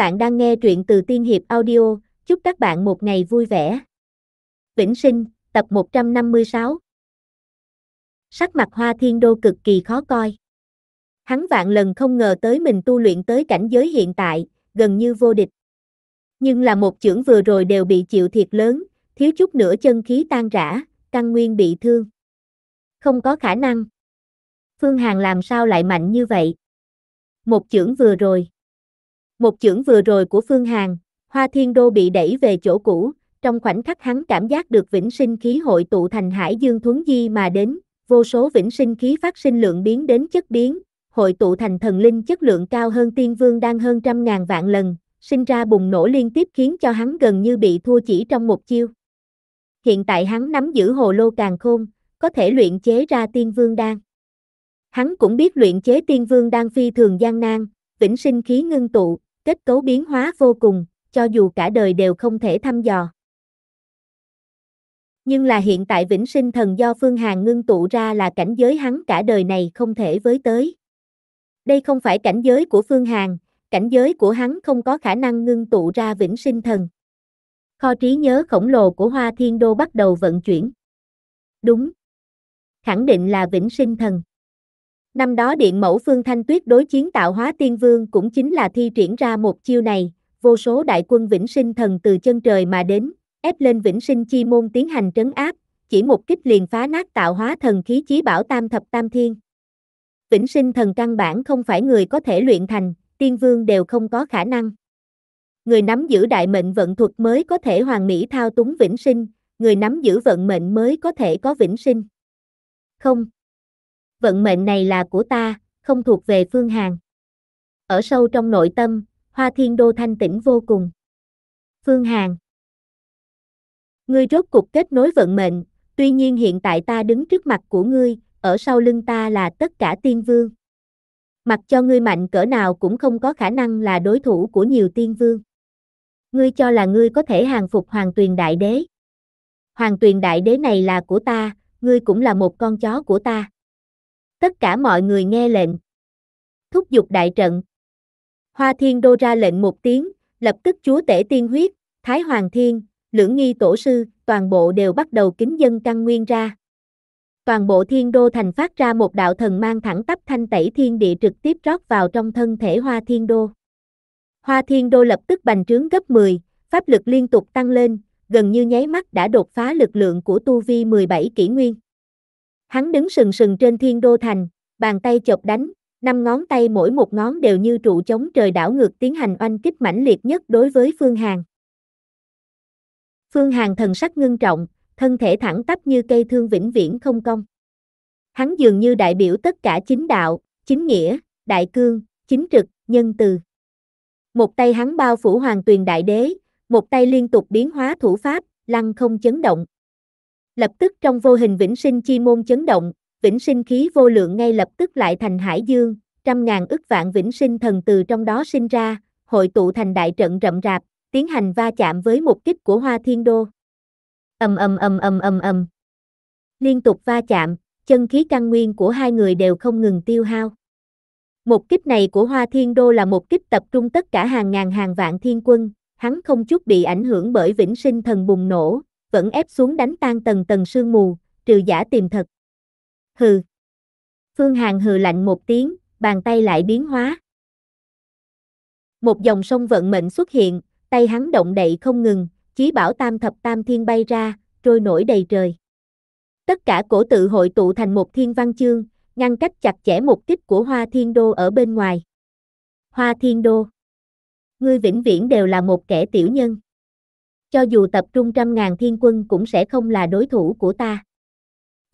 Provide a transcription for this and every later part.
bạn đang nghe truyện từ Tiên Hiệp Audio, chúc các bạn một ngày vui vẻ. Vĩnh sinh, tập 156 Sắc mặt hoa thiên đô cực kỳ khó coi. Hắn vạn lần không ngờ tới mình tu luyện tới cảnh giới hiện tại, gần như vô địch. Nhưng là một trưởng vừa rồi đều bị chịu thiệt lớn, thiếu chút nữa chân khí tan rã, căn nguyên bị thương. Không có khả năng. Phương Hàn làm sao lại mạnh như vậy? Một trưởng vừa rồi. Một chưởng vừa rồi của Phương Hàn, Hoa Thiên Đô bị đẩy về chỗ cũ, trong khoảnh khắc hắn cảm giác được vĩnh sinh khí hội tụ thành hải dương thuấn di mà đến, vô số vĩnh sinh khí phát sinh lượng biến đến chất biến, hội tụ thành thần linh chất lượng cao hơn tiên vương đang hơn trăm ngàn vạn lần, sinh ra bùng nổ liên tiếp khiến cho hắn gần như bị thua chỉ trong một chiêu. Hiện tại hắn nắm giữ hồ lô càng khôn, có thể luyện chế ra tiên vương đan. Hắn cũng biết luyện chế tiên vương đan phi thường gian nan, vĩnh sinh khí ngưng tụ, kết cấu biến hóa vô cùng, cho dù cả đời đều không thể thăm dò. Nhưng là hiện tại vĩnh sinh thần do Phương Hàn ngưng tụ ra là cảnh giới hắn cả đời này không thể với tới. Đây không phải cảnh giới của Phương Hàn, cảnh giới của hắn không có khả năng ngưng tụ ra vĩnh sinh thần. Kho trí nhớ khổng lồ của Hoa Thiên Đô bắt đầu vận chuyển. Đúng. Khẳng định là vĩnh sinh thần. Năm đó điện mẫu Phương Thanh Tuyết đối chiến tạo hóa tiên vương cũng chính là thi triển ra một chiêu này, vô số đại quân vĩnh sinh thần từ chân trời mà đến, ép lên vĩnh sinh chi môn tiến hành trấn áp, chỉ một kích liền phá nát tạo hóa thần khí chí bảo tam thập tam thiên. Vĩnh sinh thần căn bản không phải người có thể luyện thành, tiên vương đều không có khả năng. Người nắm giữ đại mệnh vận thuật mới có thể hoàn mỹ thao túng vĩnh sinh, người nắm giữ vận mệnh mới có thể có vĩnh sinh. Không, vận mệnh này là của ta, không thuộc về Phương Hàn. Ở sâu trong nội tâm, Hoa Thiên Đô thanh tĩnh vô cùng. Phương Hàn Ngươi rốt cục kết nối vận mệnh, tuy nhiên hiện tại ta đứng trước mặt của ngươi, ở sau lưng ta là tất cả tiên vương. Mặc cho ngươi mạnh cỡ nào cũng không có khả năng là đối thủ của nhiều tiên vương. Ngươi cho là ngươi có thể hàng phục hoàng tuyền đại đế. Hoàng tuyền đại đế này là của ta, ngươi cũng là một con chó của ta. Tất cả mọi người nghe lệnh. Thúc giục đại trận. Hoa Thiên Đô ra lệnh một tiếng, lập tức chúa tể tiên huyết, Thái Hoàng Thiên, lưỡng nghi tổ sư, toàn bộ đều bắt đầu kính dân căn nguyên ra. Toàn bộ thiên đô thành phát ra một đạo thần mang thẳng tắp thanh tẩy thiên địa trực tiếp rót vào trong thân thể hoa thiên đô. Hoa thiên đô lập tức bành trướng gấp 10, pháp lực liên tục tăng lên, gần như nháy mắt đã đột phá lực lượng của tu vi 17 kỷ nguyên. Hắn đứng sừng sừng trên thiên đô thành, bàn tay chọc đánh, năm ngón tay mỗi một ngón đều như trụ chống trời đảo ngược tiến hành oanh kích mãnh liệt nhất đối với Phương Hàn. Phương Hàn thần sắc ngưng trọng, thân thể thẳng tắp như cây thương vĩnh viễn không cong. Hắn dường như đại biểu tất cả chính đạo, chính nghĩa, đại cương, chính trực, nhân từ. Một tay hắn bao phủ hoàng tuyền đại đế, một tay liên tục biến hóa thủ pháp, lăng không chấn động lập tức trong vô hình vĩnh sinh chi môn chấn động, vĩnh sinh khí vô lượng ngay lập tức lại thành hải dương, trăm ngàn ức vạn vĩnh sinh thần từ trong đó sinh ra, hội tụ thành đại trận rậm rạp, tiến hành va chạm với một kích của Hoa Thiên Đô. Ầm ầm ầm ầm ầm ầm. Liên tục va chạm, chân khí căn nguyên của hai người đều không ngừng tiêu hao. Một kích này của Hoa Thiên Đô là một kích tập trung tất cả hàng ngàn hàng vạn thiên quân, hắn không chút bị ảnh hưởng bởi vĩnh sinh thần bùng nổ, vẫn ép xuống đánh tan tầng tầng sương mù, trừ giả tìm thật. Hừ. Phương Hàn hừ lạnh một tiếng, bàn tay lại biến hóa. Một dòng sông vận mệnh xuất hiện, tay hắn động đậy không ngừng, chí bảo tam thập tam thiên bay ra, trôi nổi đầy trời. Tất cả cổ tự hội tụ thành một thiên văn chương, ngăn cách chặt chẽ mục kích của Hoa Thiên Đô ở bên ngoài. Hoa Thiên Đô Ngươi vĩnh viễn đều là một kẻ tiểu nhân cho dù tập trung trăm ngàn thiên quân cũng sẽ không là đối thủ của ta.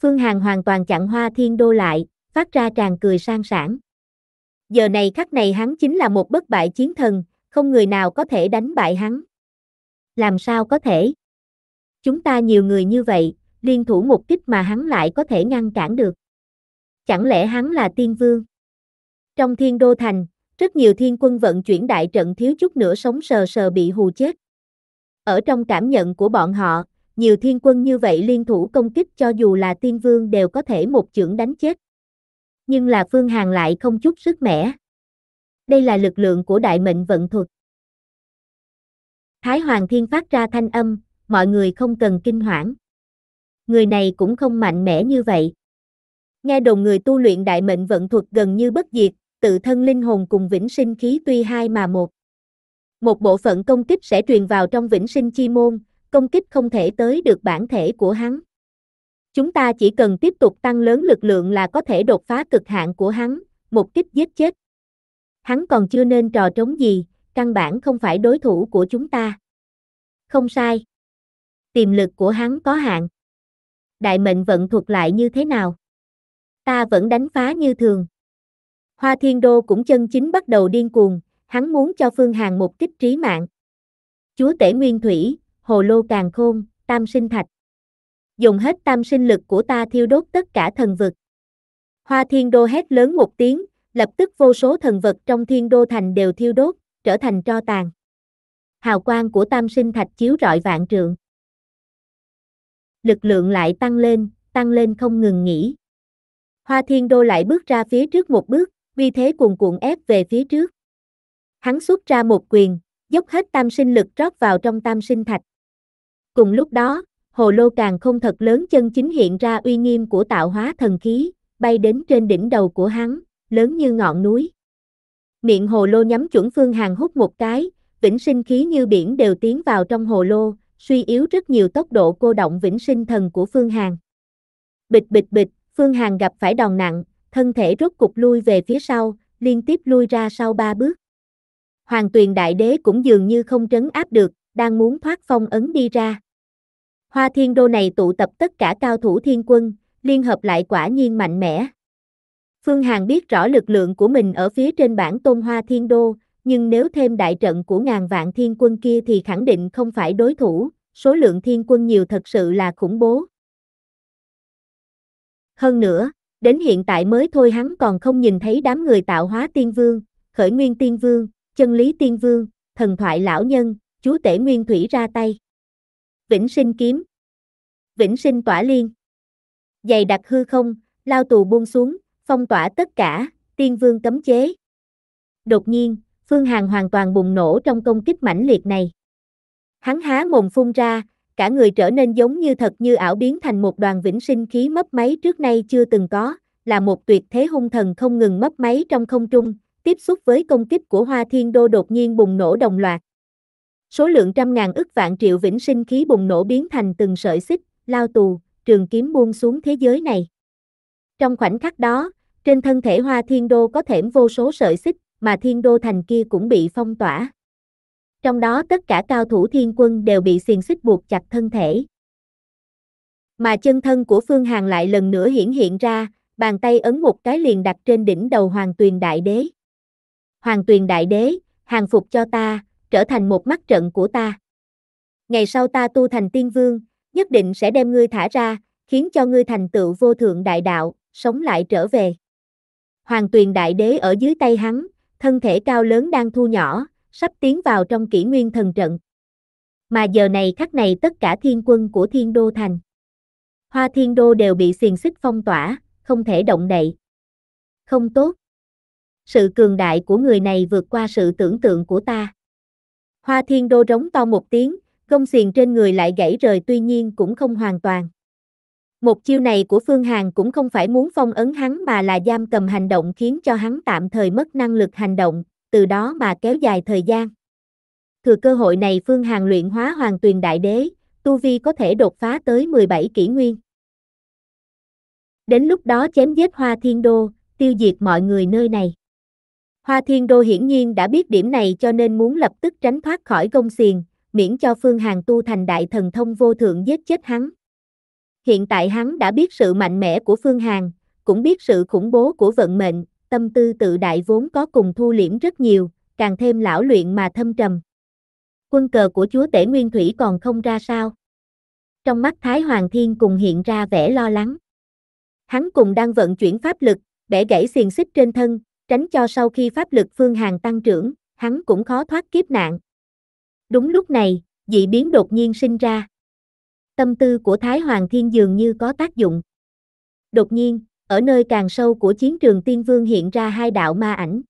Phương Hằng hoàn toàn chặn hoa thiên đô lại, phát ra tràn cười sang sảng. Giờ này khắc này hắn chính là một bất bại chiến thần, không người nào có thể đánh bại hắn. Làm sao có thể? Chúng ta nhiều người như vậy, liên thủ một kích mà hắn lại có thể ngăn cản được. Chẳng lẽ hắn là tiên vương? Trong thiên đô thành, rất nhiều thiên quân vận chuyển đại trận thiếu chút nữa sống sờ sờ bị hù chết. Ở trong cảm nhận của bọn họ, nhiều thiên quân như vậy liên thủ công kích cho dù là tiên vương đều có thể một chưởng đánh chết. Nhưng là Phương Hàng lại không chút sức mẻ. Đây là lực lượng của đại mệnh vận thuật. Thái Hoàng Thiên phát ra thanh âm, mọi người không cần kinh hoảng. Người này cũng không mạnh mẽ như vậy. Nghe đồn người tu luyện đại mệnh vận thuật gần như bất diệt, tự thân linh hồn cùng vĩnh sinh khí tuy hai mà một một bộ phận công kích sẽ truyền vào trong vĩnh sinh chi môn, công kích không thể tới được bản thể của hắn. Chúng ta chỉ cần tiếp tục tăng lớn lực lượng là có thể đột phá cực hạn của hắn, một kích giết chết. Hắn còn chưa nên trò trống gì, căn bản không phải đối thủ của chúng ta. Không sai. Tiềm lực của hắn có hạn. Đại mệnh vận thuật lại như thế nào? Ta vẫn đánh phá như thường. Hoa Thiên Đô cũng chân chính bắt đầu điên cuồng, hắn muốn cho Phương Hàn một kích trí mạng. Chúa tể nguyên thủy, hồ lô càng khôn, tam sinh thạch. Dùng hết tam sinh lực của ta thiêu đốt tất cả thần vực. Hoa thiên đô hét lớn một tiếng, lập tức vô số thần vật trong thiên đô thành đều thiêu đốt, trở thành tro tàn. Hào quang của tam sinh thạch chiếu rọi vạn trượng. Lực lượng lại tăng lên, tăng lên không ngừng nghỉ. Hoa thiên đô lại bước ra phía trước một bước, vì thế cuồn cuộn ép về phía trước hắn xuất ra một quyền, dốc hết tam sinh lực rót vào trong tam sinh thạch. Cùng lúc đó, hồ lô càng không thật lớn chân chính hiện ra uy nghiêm của tạo hóa thần khí, bay đến trên đỉnh đầu của hắn, lớn như ngọn núi. Miệng hồ lô nhắm chuẩn phương hàng hút một cái, vĩnh sinh khí như biển đều tiến vào trong hồ lô, suy yếu rất nhiều tốc độ cô động vĩnh sinh thần của phương hàng. Bịch bịch bịch, phương hàng gặp phải đòn nặng, thân thể rốt cục lui về phía sau, liên tiếp lui ra sau ba bước. Hoàng Tuyền Đại Đế cũng dường như không trấn áp được, đang muốn thoát phong ấn đi ra. Hoa Thiên Đô này tụ tập tất cả cao thủ thiên quân, liên hợp lại quả nhiên mạnh mẽ. Phương Hàn biết rõ lực lượng của mình ở phía trên bản tôn Hoa Thiên Đô, nhưng nếu thêm đại trận của ngàn vạn thiên quân kia thì khẳng định không phải đối thủ, số lượng thiên quân nhiều thật sự là khủng bố. Hơn nữa, đến hiện tại mới thôi hắn còn không nhìn thấy đám người tạo hóa tiên vương, khởi nguyên tiên vương, chân lý tiên vương, thần thoại lão nhân, chúa tể nguyên thủy ra tay. Vĩnh sinh kiếm. Vĩnh sinh tỏa liên. Dày đặc hư không, lao tù buông xuống, phong tỏa tất cả, tiên vương cấm chế. Đột nhiên, Phương Hàn hoàn toàn bùng nổ trong công kích mãnh liệt này. Hắn há mồm phun ra, cả người trở nên giống như thật như ảo biến thành một đoàn vĩnh sinh khí mấp máy trước nay chưa từng có, là một tuyệt thế hung thần không ngừng mấp máy trong không trung, tiếp xúc với công kích của Hoa Thiên Đô đột nhiên bùng nổ đồng loạt. Số lượng trăm ngàn ức vạn triệu vĩnh sinh khí bùng nổ biến thành từng sợi xích, lao tù, trường kiếm buông xuống thế giới này. Trong khoảnh khắc đó, trên thân thể Hoa Thiên Đô có thể vô số sợi xích, mà Thiên Đô thành kia cũng bị phong tỏa. Trong đó tất cả cao thủ thiên quân đều bị xiềng xích buộc chặt thân thể. Mà chân thân của Phương Hàn lại lần nữa hiển hiện ra, bàn tay ấn một cái liền đặt trên đỉnh đầu Hoàng Tuyền Đại Đế. Hoàng Tuyền Đại Đế, hàng phục cho ta, trở thành một mắt trận của ta. Ngày sau ta tu thành tiên vương, nhất định sẽ đem ngươi thả ra, khiến cho ngươi thành tựu vô thượng đại đạo, sống lại trở về. Hoàng Tuyền Đại Đế ở dưới tay hắn, thân thể cao lớn đang thu nhỏ, sắp tiến vào trong kỷ nguyên thần trận. Mà giờ này khắc này tất cả thiên quân của thiên đô thành. Hoa thiên đô đều bị xiềng xích phong tỏa, không thể động đậy. Không tốt sự cường đại của người này vượt qua sự tưởng tượng của ta. Hoa thiên đô rống to một tiếng, gông xiềng trên người lại gãy rời tuy nhiên cũng không hoàn toàn. Một chiêu này của Phương Hàn cũng không phải muốn phong ấn hắn mà là giam cầm hành động khiến cho hắn tạm thời mất năng lực hành động, từ đó mà kéo dài thời gian. Thừa cơ hội này Phương Hàn luyện hóa hoàng tuyền đại đế, Tu Vi có thể đột phá tới 17 kỷ nguyên. Đến lúc đó chém giết hoa thiên đô, tiêu diệt mọi người nơi này. Hoa Thiên Đô hiển nhiên đã biết điểm này cho nên muốn lập tức tránh thoát khỏi gông xiềng, miễn cho Phương Hàn tu thành đại thần thông vô thượng giết chết hắn. Hiện tại hắn đã biết sự mạnh mẽ của Phương Hàn, cũng biết sự khủng bố của vận mệnh, tâm tư tự đại vốn có cùng thu liễm rất nhiều, càng thêm lão luyện mà thâm trầm. Quân cờ của chúa tể Nguyên Thủy còn không ra sao. Trong mắt Thái Hoàng Thiên cùng hiện ra vẻ lo lắng. Hắn cùng đang vận chuyển pháp lực, bẻ gãy xiềng xích trên thân, tránh cho sau khi pháp lực Phương hàng tăng trưởng, hắn cũng khó thoát kiếp nạn. Đúng lúc này, dị biến đột nhiên sinh ra. Tâm tư của Thái Hoàng Thiên dường như có tác dụng. Đột nhiên, ở nơi càng sâu của chiến trường Tiên Vương hiện ra hai đạo ma ảnh.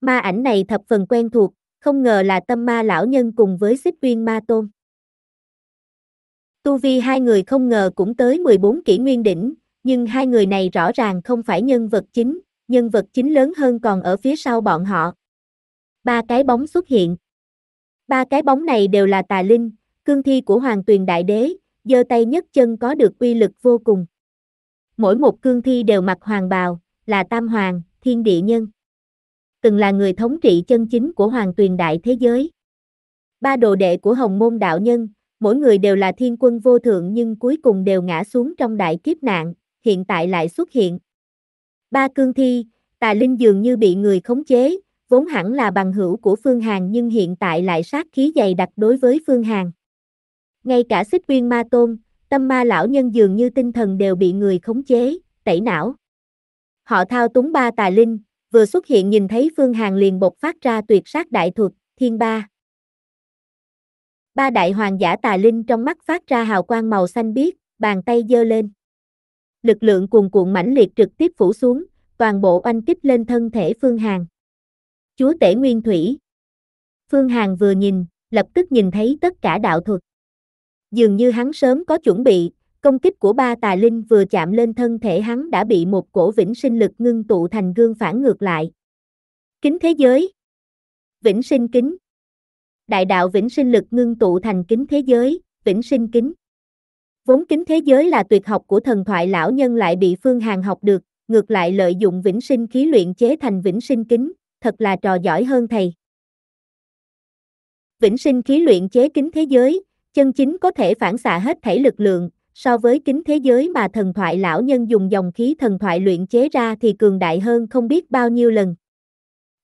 Ma ảnh này thập phần quen thuộc, không ngờ là tâm ma lão nhân cùng với xích viên ma tôn. Tu vi hai người không ngờ cũng tới 14 kỷ nguyên đỉnh, nhưng hai người này rõ ràng không phải nhân vật chính, nhân vật chính lớn hơn còn ở phía sau bọn họ. Ba cái bóng xuất hiện. Ba cái bóng này đều là tà linh, cương thi của Hoàng Tuyền Đại Đế, giơ tay nhất chân có được uy lực vô cùng. Mỗi một cương thi đều mặc hoàng bào, là tam hoàng, thiên địa nhân. Từng là người thống trị chân chính của Hoàng Tuyền Đại Thế Giới. Ba đồ đệ của Hồng Môn Đạo Nhân, mỗi người đều là thiên quân vô thượng nhưng cuối cùng đều ngã xuống trong đại kiếp nạn, hiện tại lại xuất hiện. Ba cương thi, tà linh dường như bị người khống chế, vốn hẳn là bằng hữu của Phương Hàn nhưng hiện tại lại sát khí dày đặc đối với Phương Hàn. Ngay cả xích viên ma tôn, tâm ma lão nhân dường như tinh thần đều bị người khống chế, tẩy não. Họ thao túng ba tà linh, vừa xuất hiện nhìn thấy Phương Hàn liền bộc phát ra tuyệt sát đại thuật, thiên ba. Ba đại hoàng giả tà linh trong mắt phát ra hào quang màu xanh biếc, bàn tay giơ lên lực lượng cuồn cuộn mãnh liệt trực tiếp phủ xuống, toàn bộ oanh kích lên thân thể Phương Hàn. Chúa tể Nguyên Thủy Phương Hàn vừa nhìn, lập tức nhìn thấy tất cả đạo thuật. Dường như hắn sớm có chuẩn bị, công kích của ba tà linh vừa chạm lên thân thể hắn đã bị một cổ vĩnh sinh lực ngưng tụ thành gương phản ngược lại. Kính thế giới Vĩnh sinh kính Đại đạo vĩnh sinh lực ngưng tụ thành kính thế giới, vĩnh sinh kính Vốn kính thế giới là tuyệt học của thần thoại lão nhân lại bị Phương Hàn học được, ngược lại lợi dụng vĩnh sinh khí luyện chế thành vĩnh sinh kính, thật là trò giỏi hơn thầy. Vĩnh sinh khí luyện chế kính thế giới, chân chính có thể phản xạ hết thể lực lượng, so với kính thế giới mà thần thoại lão nhân dùng dòng khí thần thoại luyện chế ra thì cường đại hơn không biết bao nhiêu lần.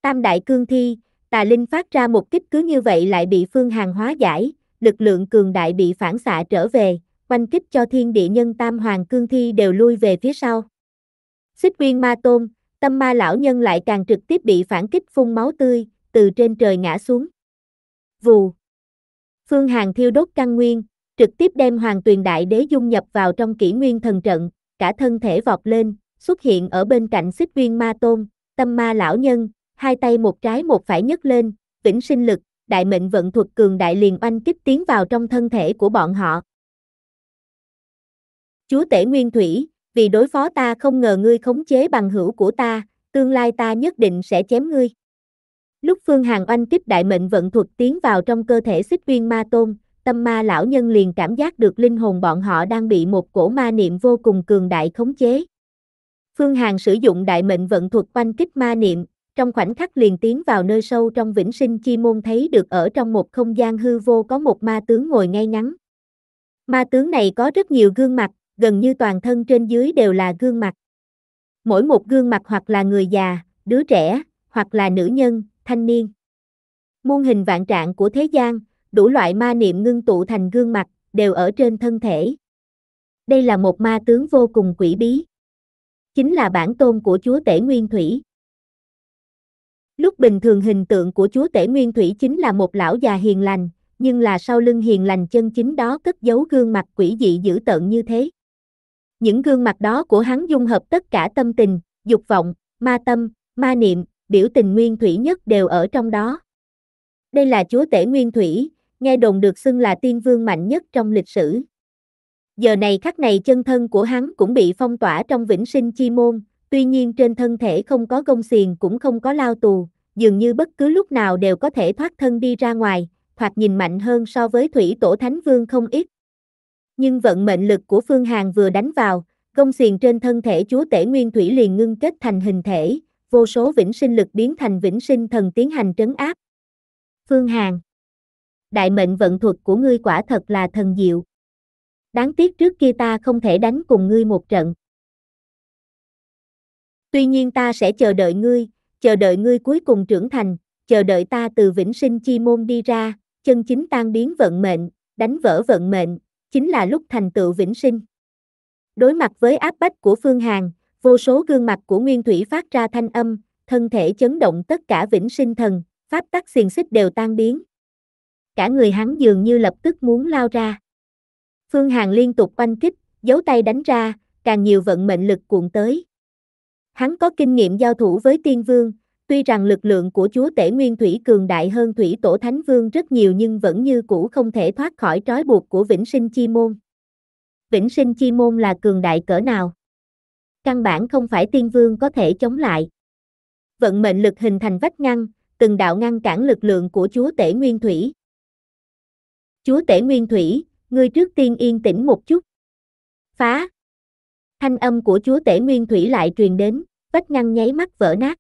Tam đại cương thi, tà linh phát ra một kích cứ như vậy lại bị phương hàng hóa giải, lực lượng cường đại bị phản xạ trở về, oanh kích cho thiên địa nhân tam hoàng cương thi đều lui về phía sau. Xích quyên ma tôn, tâm ma lão nhân lại càng trực tiếp bị phản kích phun máu tươi, từ trên trời ngã xuống. Vù. Phương Hàng thiêu đốt căn nguyên, trực tiếp đem hoàng tuyền đại đế dung nhập vào trong kỷ nguyên thần trận, cả thân thể vọt lên, xuất hiện ở bên cạnh xích viên ma tôn, tâm ma lão nhân, hai tay một trái một phải nhấc lên, vĩnh sinh lực, đại mệnh vận thuật cường đại liền oanh kích tiến vào trong thân thể của bọn họ. Chúa tể nguyên thủy, vì đối phó ta không ngờ ngươi khống chế bằng hữu của ta, tương lai ta nhất định sẽ chém ngươi. Lúc Phương Hàng Oanh tiếp đại mệnh vận thuật tiến vào trong cơ thể xích viên ma tôn, tâm ma lão nhân liền cảm giác được linh hồn bọn họ đang bị một cổ ma niệm vô cùng cường đại khống chế. Phương Hàng sử dụng đại mệnh vận thuật oanh kích ma niệm, trong khoảnh khắc liền tiến vào nơi sâu trong vĩnh sinh chi môn thấy được ở trong một không gian hư vô có một ma tướng ngồi ngay ngắn. Ma tướng này có rất nhiều gương mặt, gần như toàn thân trên dưới đều là gương mặt. Mỗi một gương mặt hoặc là người già, đứa trẻ, hoặc là nữ nhân, thanh niên. Muôn hình vạn trạng của thế gian, đủ loại ma niệm ngưng tụ thành gương mặt, đều ở trên thân thể. Đây là một ma tướng vô cùng quỷ bí. Chính là bản tôn của chúa tể Nguyên Thủy. Lúc bình thường hình tượng của chúa tể Nguyên Thủy chính là một lão già hiền lành, nhưng là sau lưng hiền lành chân chính đó cất giấu gương mặt quỷ dị dữ tợn như thế. Những gương mặt đó của hắn dung hợp tất cả tâm tình, dục vọng, ma tâm, ma niệm, biểu tình nguyên thủy nhất đều ở trong đó. Đây là chúa tể nguyên thủy, nghe đồn được xưng là tiên vương mạnh nhất trong lịch sử. Giờ này khắc này chân thân của hắn cũng bị phong tỏa trong vĩnh sinh chi môn, tuy nhiên trên thân thể không có gông xiềng cũng không có lao tù, dường như bất cứ lúc nào đều có thể thoát thân đi ra ngoài, thoạt nhìn mạnh hơn so với thủy tổ thánh vương không ít, nhưng vận mệnh lực của Phương Hàn vừa đánh vào, gông xiềng trên thân thể chúa tể nguyên thủy liền ngưng kết thành hình thể, vô số vĩnh sinh lực biến thành vĩnh sinh thần tiến hành trấn áp. Phương Hàn Đại mệnh vận thuật của ngươi quả thật là thần diệu. Đáng tiếc trước kia ta không thể đánh cùng ngươi một trận. Tuy nhiên ta sẽ chờ đợi ngươi, chờ đợi ngươi cuối cùng trưởng thành, chờ đợi ta từ vĩnh sinh chi môn đi ra, chân chính tan biến vận mệnh, đánh vỡ vận mệnh, chính là lúc thành tựu vĩnh sinh. Đối mặt với áp bách của Phương Hàn, vô số gương mặt của Nguyên Thủy phát ra thanh âm, thân thể chấn động tất cả vĩnh sinh thần, pháp tắc xiềng xích đều tan biến. Cả người hắn dường như lập tức muốn lao ra. Phương Hàn liên tục oanh kích, giấu tay đánh ra, càng nhiều vận mệnh lực cuộn tới. Hắn có kinh nghiệm giao thủ với tiên vương, Tuy rằng lực lượng của chúa tể nguyên thủy cường đại hơn thủy tổ thánh vương rất nhiều nhưng vẫn như cũ không thể thoát khỏi trói buộc của vĩnh sinh chi môn. Vĩnh sinh chi môn là cường đại cỡ nào? Căn bản không phải tiên vương có thể chống lại. Vận mệnh lực hình thành vách ngăn, từng đạo ngăn cản lực lượng của chúa tể nguyên thủy. Chúa tể nguyên thủy, ngươi trước tiên yên tĩnh một chút. Phá! Thanh âm của chúa tể nguyên thủy lại truyền đến, vách ngăn nháy mắt vỡ nát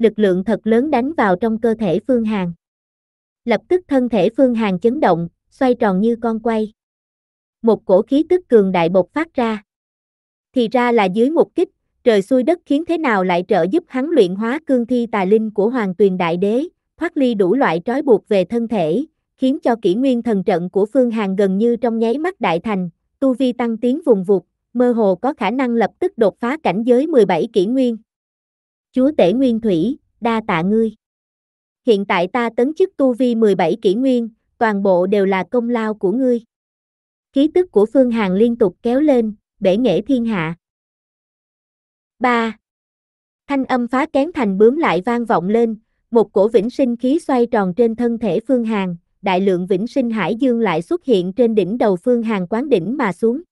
lực lượng thật lớn đánh vào trong cơ thể Phương Hàn. Lập tức thân thể Phương Hàn chấn động, xoay tròn như con quay. Một cổ khí tức cường đại bộc phát ra. Thì ra là dưới một kích, trời xuôi đất khiến thế nào lại trợ giúp hắn luyện hóa cương thi tà linh của Hoàng Tuyền Đại Đế, thoát ly đủ loại trói buộc về thân thể, khiến cho kỷ nguyên thần trận của Phương Hàn gần như trong nháy mắt đại thành, tu vi tăng tiến vùng vụt, mơ hồ có khả năng lập tức đột phá cảnh giới 17 kỷ nguyên. Chúa tể nguyên thủy, đa tạ ngươi. Hiện tại ta tấn chức tu vi 17 kỷ nguyên, toàn bộ đều là công lao của ngươi. Khí tức của Phương Hằng liên tục kéo lên, bể nghệ thiên hạ. 3. Thanh âm phá kén thành bướm lại vang vọng lên, một cổ vĩnh sinh khí xoay tròn trên thân thể Phương Hằng, đại lượng vĩnh sinh hải dương lại xuất hiện trên đỉnh đầu Phương Hằng quán đỉnh mà xuống.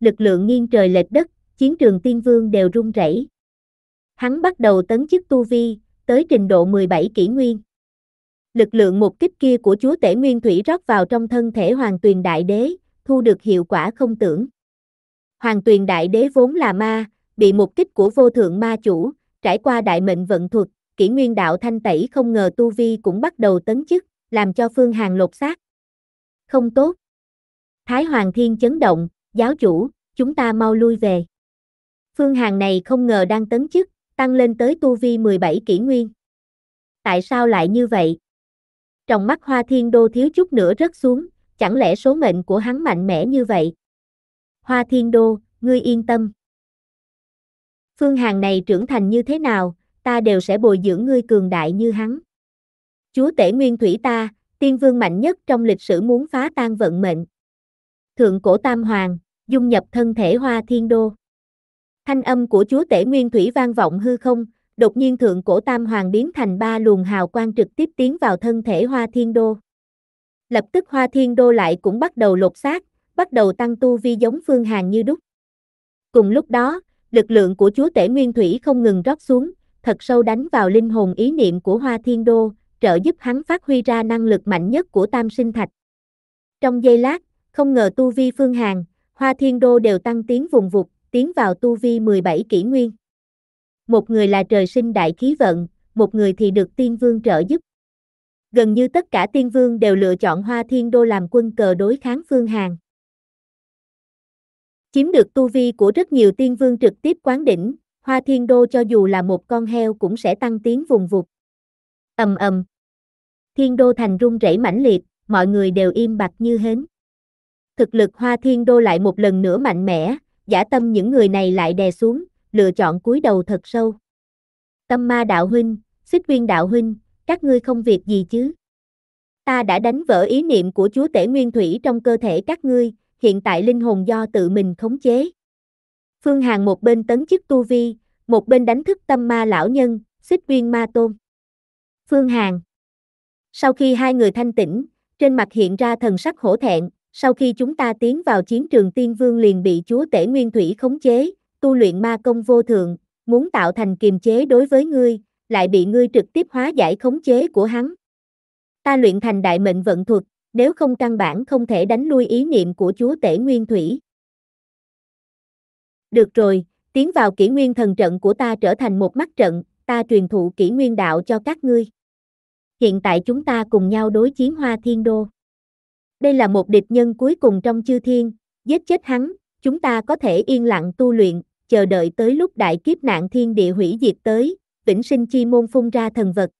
Lực lượng nghiêng trời lệch đất, chiến trường tiên vương đều rung rẩy hắn bắt đầu tấn chức tu vi, tới trình độ 17 kỷ nguyên. Lực lượng một kích kia của chúa tể nguyên thủy rót vào trong thân thể hoàng tuyền đại đế, thu được hiệu quả không tưởng. Hoàng tuyền đại đế vốn là ma, bị một kích của vô thượng ma chủ, trải qua đại mệnh vận thuật, kỷ nguyên đạo thanh tẩy không ngờ tu vi cũng bắt đầu tấn chức, làm cho phương hàng lột xác. Không tốt. Thái Hoàng Thiên chấn động, giáo chủ, chúng ta mau lui về. Phương hàng này không ngờ đang tấn chức, tăng lên tới tu vi 17 kỷ nguyên. Tại sao lại như vậy? Trong mắt Hoa Thiên Đô thiếu chút nữa rớt xuống, chẳng lẽ số mệnh của hắn mạnh mẽ như vậy? Hoa Thiên Đô, ngươi yên tâm. Phương Hàn này trưởng thành như thế nào, ta đều sẽ bồi dưỡng ngươi cường đại như hắn. Chúa tể nguyên thủy ta, tiên vương mạnh nhất trong lịch sử muốn phá tan vận mệnh. Thượng cổ Tam Hoàng, dung nhập thân thể Hoa Thiên Đô. Thanh âm của chúa tể nguyên thủy vang vọng hư không, đột nhiên thượng cổ tam hoàng biến thành ba luồng hào quang trực tiếp tiến vào thân thể hoa thiên đô. Lập tức hoa thiên đô lại cũng bắt đầu lột xác, bắt đầu tăng tu vi giống phương hàng như đúc. Cùng lúc đó, lực lượng của chúa tể nguyên thủy không ngừng rót xuống, thật sâu đánh vào linh hồn ý niệm của hoa thiên đô, trợ giúp hắn phát huy ra năng lực mạnh nhất của tam sinh thạch. Trong giây lát, không ngờ tu vi phương hàng, hoa thiên đô đều tăng tiến vùng vụt, tiến vào tu vi 17 kỷ nguyên. Một người là trời sinh đại khí vận, một người thì được tiên vương trợ giúp. Gần như tất cả tiên vương đều lựa chọn Hoa Thiên Đô làm quân cờ đối kháng Phương Hàn. Chiếm được tu vi của rất nhiều tiên vương trực tiếp quán đỉnh, Hoa Thiên Đô cho dù là một con heo cũng sẽ tăng tiến vùng vụt. Ầm ầm. Thiên Đô thành rung rẩy mãnh liệt, mọi người đều im bặt như hến. Thực lực Hoa Thiên Đô lại một lần nữa mạnh mẽ, giả tâm những người này lại đè xuống, lựa chọn cúi đầu thật sâu. Tâm ma đạo huynh, xích viên đạo huynh, các ngươi không việc gì chứ? Ta đã đánh vỡ ý niệm của chúa tể nguyên thủy trong cơ thể các ngươi, hiện tại linh hồn do tự mình khống chế. Phương Hàn một bên tấn chức tu vi, một bên đánh thức tâm ma lão nhân, xích viên ma tôn. Phương Hàn Sau khi hai người thanh tĩnh, trên mặt hiện ra thần sắc hổ thẹn, sau khi chúng ta tiến vào chiến trường tiên vương liền bị chúa tể nguyên thủy khống chế, tu luyện ma công vô thượng, muốn tạo thành kiềm chế đối với ngươi, lại bị ngươi trực tiếp hóa giải khống chế của hắn. Ta luyện thành đại mệnh vận thuật, nếu không căn bản không thể đánh lui ý niệm của chúa tể nguyên thủy. Được rồi, tiến vào kỷ nguyên thần trận của ta trở thành một mắt trận, ta truyền thụ kỷ nguyên đạo cho các ngươi. Hiện tại chúng ta cùng nhau đối chiến hoa thiên đô. Đây là một địch nhân cuối cùng trong chư thiên, giết chết hắn, chúng ta có thể yên lặng tu luyện, chờ đợi tới lúc đại kiếp nạn thiên địa hủy diệt tới, vĩnh sinh chi môn phun ra thần vật.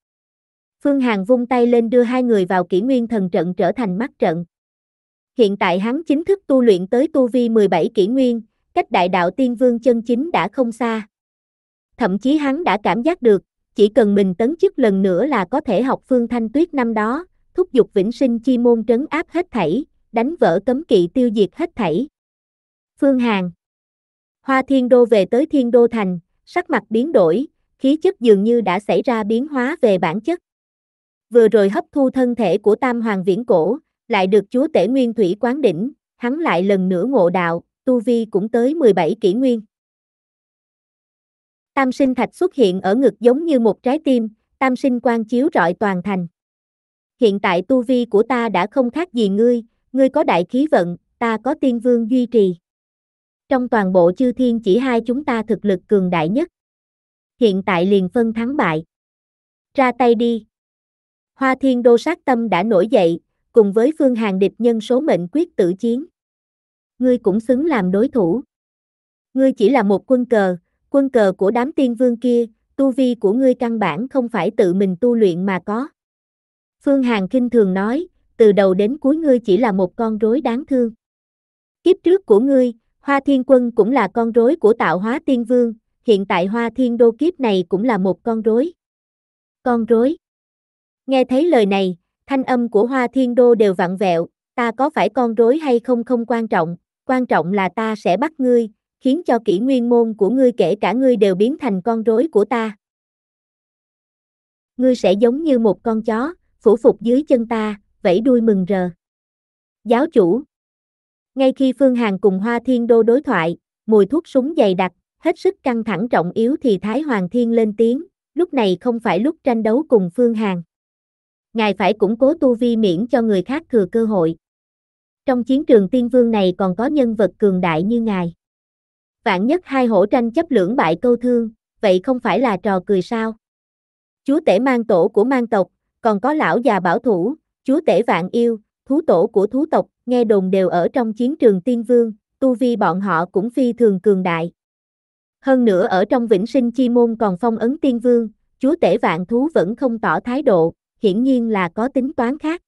Phương Hàn vung tay lên đưa hai người vào kỷ nguyên thần trận trở thành mắt trận. Hiện tại hắn chính thức tu luyện tới tu vi 17 kỷ nguyên, cách đại đạo tiên vương chân chính đã không xa. Thậm chí hắn đã cảm giác được, chỉ cần mình tấn chức lần nữa là có thể học Phương Thanh Tuyết năm đó, thúc giục vĩnh sinh chi môn trấn áp hết thảy, đánh vỡ cấm kỵ tiêu diệt hết thảy. Phương Hàn Hoa Thiên Đô về tới Thiên Đô Thành, sắc mặt biến đổi, khí chất dường như đã xảy ra biến hóa về bản chất. Vừa rồi hấp thu thân thể của Tam Hoàng Viễn Cổ, lại được Chúa Tể Nguyên Thủy quán đỉnh, hắn lại lần nữa ngộ đạo, tu vi cũng tới 17 kỷ nguyên. Tam sinh thạch xuất hiện ở ngực giống như một trái tim, tam sinh quang chiếu rọi toàn thành hiện tại tu vi của ta đã không khác gì ngươi, ngươi có đại khí vận, ta có tiên vương duy trì. Trong toàn bộ chư thiên chỉ hai chúng ta thực lực cường đại nhất. Hiện tại liền phân thắng bại. Ra tay đi. Hoa thiên đô sát tâm đã nổi dậy, cùng với phương hàng địch nhân số mệnh quyết tử chiến. Ngươi cũng xứng làm đối thủ. Ngươi chỉ là một quân cờ, quân cờ của đám tiên vương kia, tu vi của ngươi căn bản không phải tự mình tu luyện mà có. Phương Hàn kinh thường nói, từ đầu đến cuối ngươi chỉ là một con rối đáng thương. Kiếp trước của ngươi, Hoa Thiên Quân cũng là con rối của tạo hóa tiên vương, hiện tại Hoa Thiên Đô kiếp này cũng là một con rối. Con rối. Nghe thấy lời này, thanh âm của Hoa Thiên Đô đều vặn vẹo, ta có phải con rối hay không không quan trọng, quan trọng là ta sẽ bắt ngươi, khiến cho kỹ nguyên môn của ngươi kể cả ngươi đều biến thành con rối của ta. Ngươi sẽ giống như một con chó, phủ phục dưới chân ta, vẫy đuôi mừng rờ. Giáo chủ Ngay khi Phương hàng cùng Hoa Thiên Đô đối thoại, mùi thuốc súng dày đặc, hết sức căng thẳng trọng yếu thì Thái Hoàng Thiên lên tiếng, lúc này không phải lúc tranh đấu cùng Phương hàng Ngài phải củng cố tu vi miễn cho người khác thừa cơ hội. Trong chiến trường tiên vương này còn có nhân vật cường đại như ngài. Vạn nhất hai hổ tranh chấp lưỡng bại câu thương, vậy không phải là trò cười sao? Chúa tể mang tổ của mang tộc, còn có lão già bảo thủ, chúa tể vạn yêu, thú tổ của thú tộc, nghe đồn đều ở trong chiến trường tiên vương, tu vi bọn họ cũng phi thường cường đại. Hơn nữa ở trong vĩnh sinh chi môn còn phong ấn tiên vương, chúa tể vạn thú vẫn không tỏ thái độ, hiển nhiên là có tính toán khác.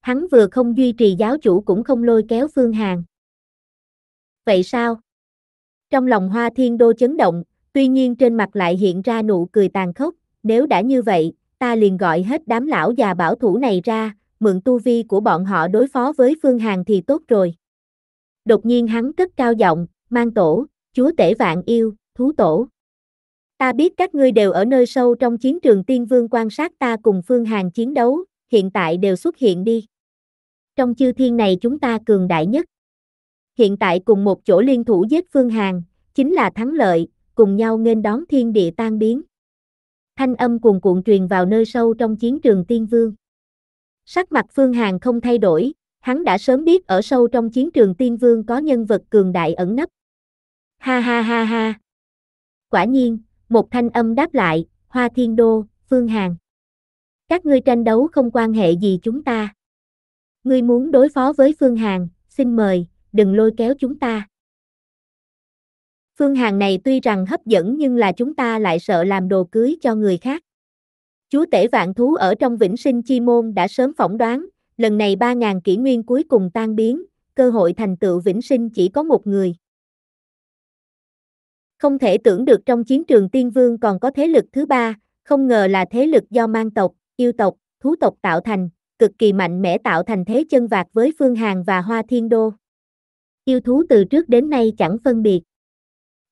Hắn vừa không duy trì giáo chủ cũng không lôi kéo Phương hàng. Vậy sao? Trong lòng hoa thiên đô chấn động, tuy nhiên trên mặt lại hiện ra nụ cười tàn khốc, nếu đã như vậy, ta liền gọi hết đám lão già bảo thủ này ra, mượn tu vi của bọn họ đối phó với Phương Hàn thì tốt rồi. Đột nhiên hắn cất cao giọng, mang tổ, chúa tể vạn yêu, thú tổ. Ta biết các ngươi đều ở nơi sâu trong chiến trường tiên vương quan sát ta cùng Phương Hàn chiến đấu, hiện tại đều xuất hiện đi. Trong chư thiên này chúng ta cường đại nhất. Hiện tại cùng một chỗ liên thủ giết Phương Hàn, chính là thắng lợi, cùng nhau nghênh đón thiên địa tan biến thanh âm cuồn cuộn truyền vào nơi sâu trong chiến trường tiên vương. Sắc mặt Phương Hàn không thay đổi, hắn đã sớm biết ở sâu trong chiến trường tiên vương có nhân vật cường đại ẩn nấp. Ha ha ha ha. Quả nhiên, một thanh âm đáp lại, Hoa Thiên Đô, Phương Hàn. Các ngươi tranh đấu không quan hệ gì chúng ta. Ngươi muốn đối phó với Phương Hàn, xin mời, đừng lôi kéo chúng ta. Phương hàng này tuy rằng hấp dẫn nhưng là chúng ta lại sợ làm đồ cưới cho người khác. Chúa tể vạn thú ở trong vĩnh sinh chi môn đã sớm phỏng đoán, lần này 3.000 kỷ nguyên cuối cùng tan biến, cơ hội thành tựu vĩnh sinh chỉ có một người. Không thể tưởng được trong chiến trường tiên vương còn có thế lực thứ ba, không ngờ là thế lực do mang tộc, yêu tộc, thú tộc tạo thành, cực kỳ mạnh mẽ tạo thành thế chân vạc với Phương Hàn và Hoa Thiên Đô. Yêu thú từ trước đến nay chẳng phân biệt.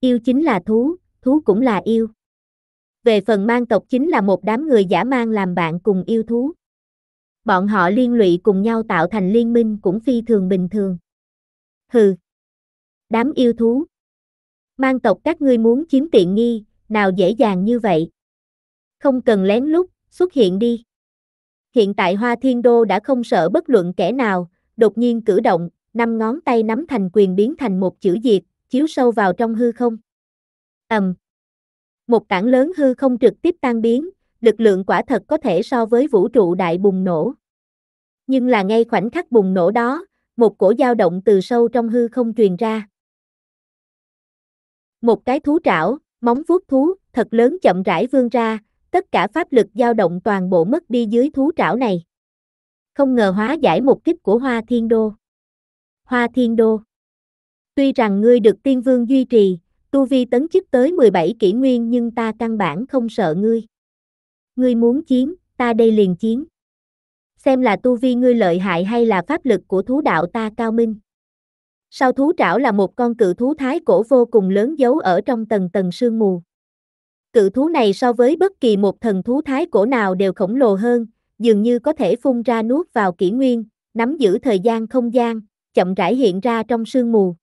Yêu chính là thú, thú cũng là yêu. Về phần mang tộc chính là một đám người giả mang làm bạn cùng yêu thú. Bọn họ liên lụy cùng nhau tạo thành liên minh cũng phi thường bình thường. Hừ. Đám yêu thú. Mang tộc các ngươi muốn chiếm tiện nghi, nào dễ dàng như vậy. Không cần lén lút, xuất hiện đi. Hiện tại Hoa Thiên Đô đã không sợ bất luận kẻ nào, đột nhiên cử động, năm ngón tay nắm thành quyền biến thành một chữ diệt, chiếu sâu vào trong hư không. Ầm. Um, một tảng lớn hư không trực tiếp tan biến, lực lượng quả thật có thể so với vũ trụ đại bùng nổ. Nhưng là ngay khoảnh khắc bùng nổ đó, một cổ dao động từ sâu trong hư không truyền ra. Một cái thú trảo, móng vuốt thú, thật lớn chậm rãi vươn ra, tất cả pháp lực dao động toàn bộ mất đi dưới thú trảo này. Không ngờ hóa giải một kích của Hoa Thiên Đô. Hoa Thiên Đô. Tuy rằng ngươi được tiên vương duy trì, tu vi tấn chức tới 17 kỷ nguyên nhưng ta căn bản không sợ ngươi. Ngươi muốn chiến, ta đây liền chiến. Xem là tu vi ngươi lợi hại hay là pháp lực của thú đạo ta cao minh. Sau thú trảo là một con cự thú thái cổ vô cùng lớn giấu ở trong tầng tầng sương mù. Cự thú này so với bất kỳ một thần thú thái cổ nào đều khổng lồ hơn, dường như có thể phun ra nuốt vào kỷ nguyên, nắm giữ thời gian không gian, chậm rãi hiện ra trong sương mù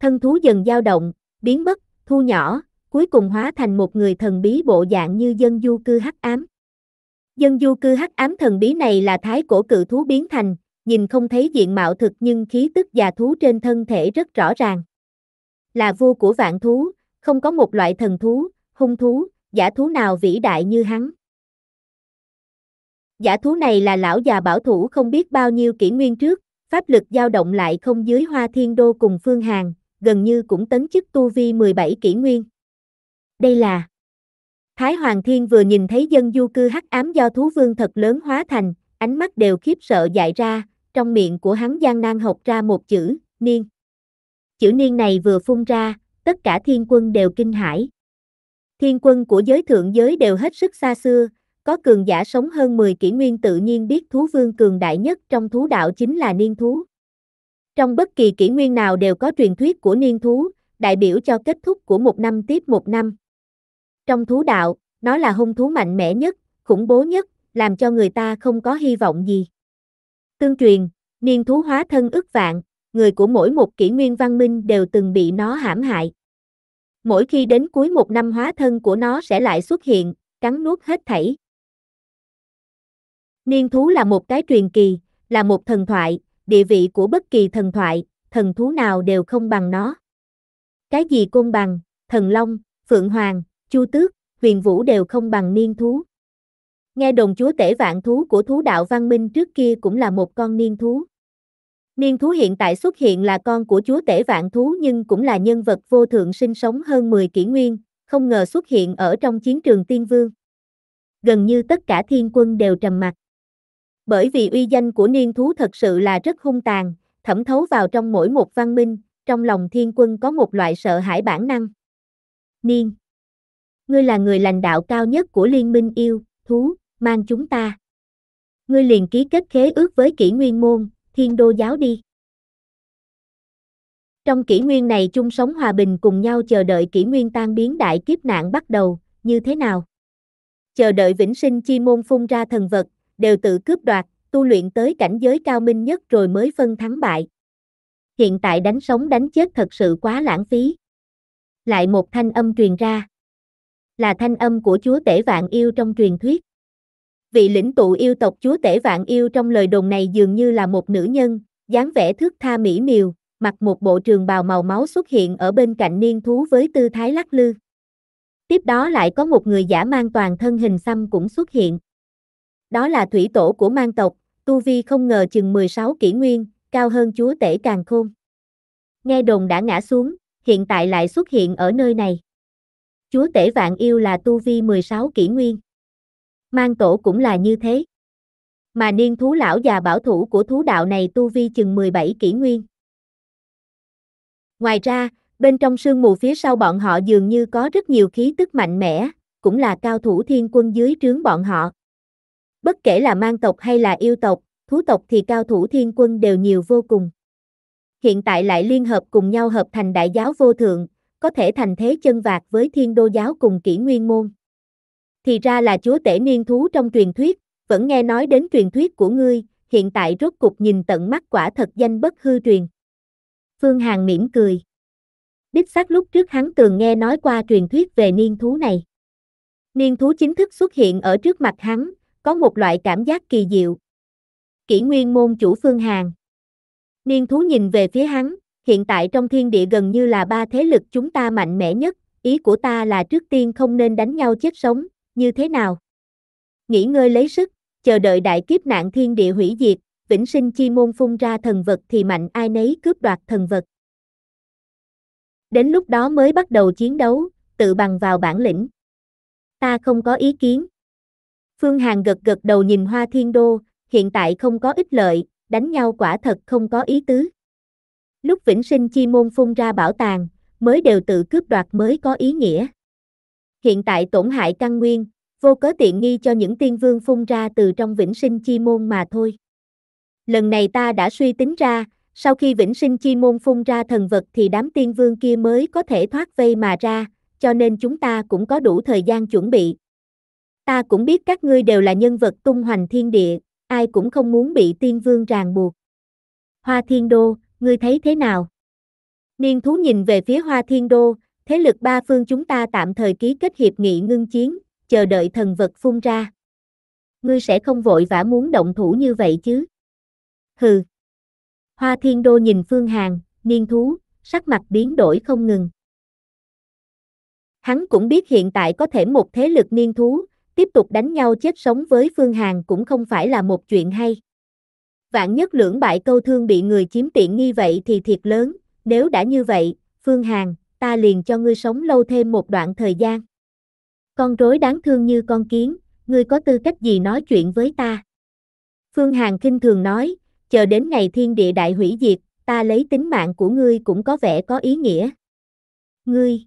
thân thú dần dao động, biến mất, thu nhỏ, cuối cùng hóa thành một người thần bí bộ dạng như dân du cư hắc ám. Dân du cư hắc ám thần bí này là thái cổ cự thú biến thành, nhìn không thấy diện mạo thực nhưng khí tức già thú trên thân thể rất rõ ràng. Là vua của vạn thú, không có một loại thần thú, hung thú, giả thú nào vĩ đại như hắn. Giả thú này là lão già bảo thủ không biết bao nhiêu kỷ nguyên trước, pháp lực dao động lại không dưới hoa thiên đô cùng phương hàng, gần như cũng tấn chức tu vi 17 kỷ nguyên. Đây là Thái Hoàng Thiên vừa nhìn thấy dân du cư hắc ám do thú vương thật lớn hóa thành, ánh mắt đều khiếp sợ dại ra, trong miệng của hắn gian nan học ra một chữ, niên. Chữ niên này vừa phun ra, tất cả thiên quân đều kinh hãi. Thiên quân của giới thượng giới đều hết sức xa xưa, có cường giả sống hơn 10 kỷ nguyên tự nhiên biết thú vương cường đại nhất trong thú đạo chính là niên thú. Trong bất kỳ kỷ nguyên nào đều có truyền thuyết của niên thú, đại biểu cho kết thúc của một năm tiếp một năm. Trong thú đạo, nó là hung thú mạnh mẽ nhất, khủng bố nhất, làm cho người ta không có hy vọng gì. Tương truyền, niên thú hóa thân ức vạn, người của mỗi một kỷ nguyên văn minh đều từng bị nó hãm hại. Mỗi khi đến cuối một năm hóa thân của nó sẽ lại xuất hiện, cắn nuốt hết thảy. Niên thú là một cái truyền kỳ, là một thần thoại, địa vị của bất kỳ thần thoại, thần thú nào đều không bằng nó. Cái gì côn bằng, thần long, phượng hoàng, chu tước, huyền vũ đều không bằng niên thú. Nghe đồng chúa tể vạn thú của thú đạo văn minh trước kia cũng là một con niên thú. Niên thú hiện tại xuất hiện là con của chúa tể vạn thú nhưng cũng là nhân vật vô thượng sinh sống hơn 10 kỷ nguyên, không ngờ xuất hiện ở trong chiến trường tiên vương. Gần như tất cả thiên quân đều trầm mặt bởi vì uy danh của niên thú thật sự là rất hung tàn, thẩm thấu vào trong mỗi một văn minh, trong lòng thiên quân có một loại sợ hãi bản năng. Niên Ngươi là người lãnh đạo cao nhất của liên minh yêu, thú, mang chúng ta. Ngươi liền ký kết khế ước với kỷ nguyên môn, thiên đô giáo đi. Trong kỷ nguyên này chung sống hòa bình cùng nhau chờ đợi kỷ nguyên tan biến đại kiếp nạn bắt đầu, như thế nào? Chờ đợi vĩnh sinh chi môn phun ra thần vật, đều tự cướp đoạt, tu luyện tới cảnh giới cao minh nhất rồi mới phân thắng bại. Hiện tại đánh sống đánh chết thật sự quá lãng phí. Lại một thanh âm truyền ra. Là thanh âm của chúa tể vạn yêu trong truyền thuyết. Vị lĩnh tụ yêu tộc chúa tể vạn yêu trong lời đồn này dường như là một nữ nhân, dáng vẻ thước tha mỹ miều, mặc một bộ trường bào màu máu xuất hiện ở bên cạnh niên thú với tư thái lắc lư. Tiếp đó lại có một người giả mang toàn thân hình xăm cũng xuất hiện. Đó là thủy tổ của mang tộc, tu vi không ngờ chừng 16 kỷ nguyên, cao hơn chúa tể càng khôn. Nghe đồn đã ngã xuống, hiện tại lại xuất hiện ở nơi này. Chúa tể vạn yêu là tu vi 16 kỷ nguyên. Mang tổ cũng là như thế. Mà niên thú lão già bảo thủ của thú đạo này tu vi chừng 17 kỷ nguyên. Ngoài ra, bên trong sương mù phía sau bọn họ dường như có rất nhiều khí tức mạnh mẽ, cũng là cao thủ thiên quân dưới trướng bọn họ. Bất kể là mang tộc hay là yêu tộc, thú tộc thì cao thủ thiên quân đều nhiều vô cùng. Hiện tại lại liên hợp cùng nhau hợp thành đại giáo vô thượng, có thể thành thế chân vạc với thiên đô giáo cùng kỷ nguyên môn. Thì ra là chúa tể niên thú trong truyền thuyết, vẫn nghe nói đến truyền thuyết của ngươi, hiện tại rốt cục nhìn tận mắt quả thật danh bất hư truyền. Phương Hàn mỉm cười. Đích xác lúc trước hắn từng nghe nói qua truyền thuyết về niên thú này. Niên thú chính thức xuất hiện ở trước mặt hắn, có một loại cảm giác kỳ diệu. Kỷ nguyên môn chủ Phương Hàn. Niên thú nhìn về phía hắn, hiện tại trong thiên địa gần như là ba thế lực chúng ta mạnh mẽ nhất, ý của ta là trước tiên không nên đánh nhau chết sống, như thế nào? Nghỉ ngơi lấy sức, chờ đợi đại kiếp nạn thiên địa hủy diệt, vĩnh sinh chi môn phun ra thần vật thì mạnh ai nấy cướp đoạt thần vật. Đến lúc đó mới bắt đầu chiến đấu, tự bằng vào bản lĩnh. Ta không có ý kiến. Phương Hàn gật gật đầu nhìn Hoa Thiên Đô, hiện tại không có ích lợi, đánh nhau quả thật không có ý tứ. Lúc vĩnh sinh chi môn phun ra bảo tàng, mới đều tự cướp đoạt mới có ý nghĩa. Hiện tại tổn hại căn nguyên, vô cớ tiện nghi cho những tiên vương phun ra từ trong vĩnh sinh chi môn mà thôi. Lần này ta đã suy tính ra, sau khi vĩnh sinh chi môn phun ra thần vật thì đám tiên vương kia mới có thể thoát vây mà ra, cho nên chúng ta cũng có đủ thời gian chuẩn bị, Ta cũng biết các ngươi đều là nhân vật tung hoành thiên địa, ai cũng không muốn bị tiên vương ràng buộc. Hoa thiên đô, ngươi thấy thế nào? Niên thú nhìn về phía hoa thiên đô, thế lực ba phương chúng ta tạm thời ký kết hiệp nghị ngưng chiến, chờ đợi thần vật phun ra. Ngươi sẽ không vội vã muốn động thủ như vậy chứ? Hừ. Hoa thiên đô nhìn phương hàng, niên thú, sắc mặt biến đổi không ngừng. Hắn cũng biết hiện tại có thể một thế lực niên thú, tiếp tục đánh nhau chết sống với Phương Hàn cũng không phải là một chuyện hay. Vạn nhất lưỡng bại câu thương bị người chiếm tiện nghi vậy thì thiệt lớn, nếu đã như vậy, Phương Hàn, ta liền cho ngươi sống lâu thêm một đoạn thời gian. Con rối đáng thương như con kiến, ngươi có tư cách gì nói chuyện với ta? Phương Hàn kinh thường nói, chờ đến ngày thiên địa đại hủy diệt, ta lấy tính mạng của ngươi cũng có vẻ có ý nghĩa. Ngươi!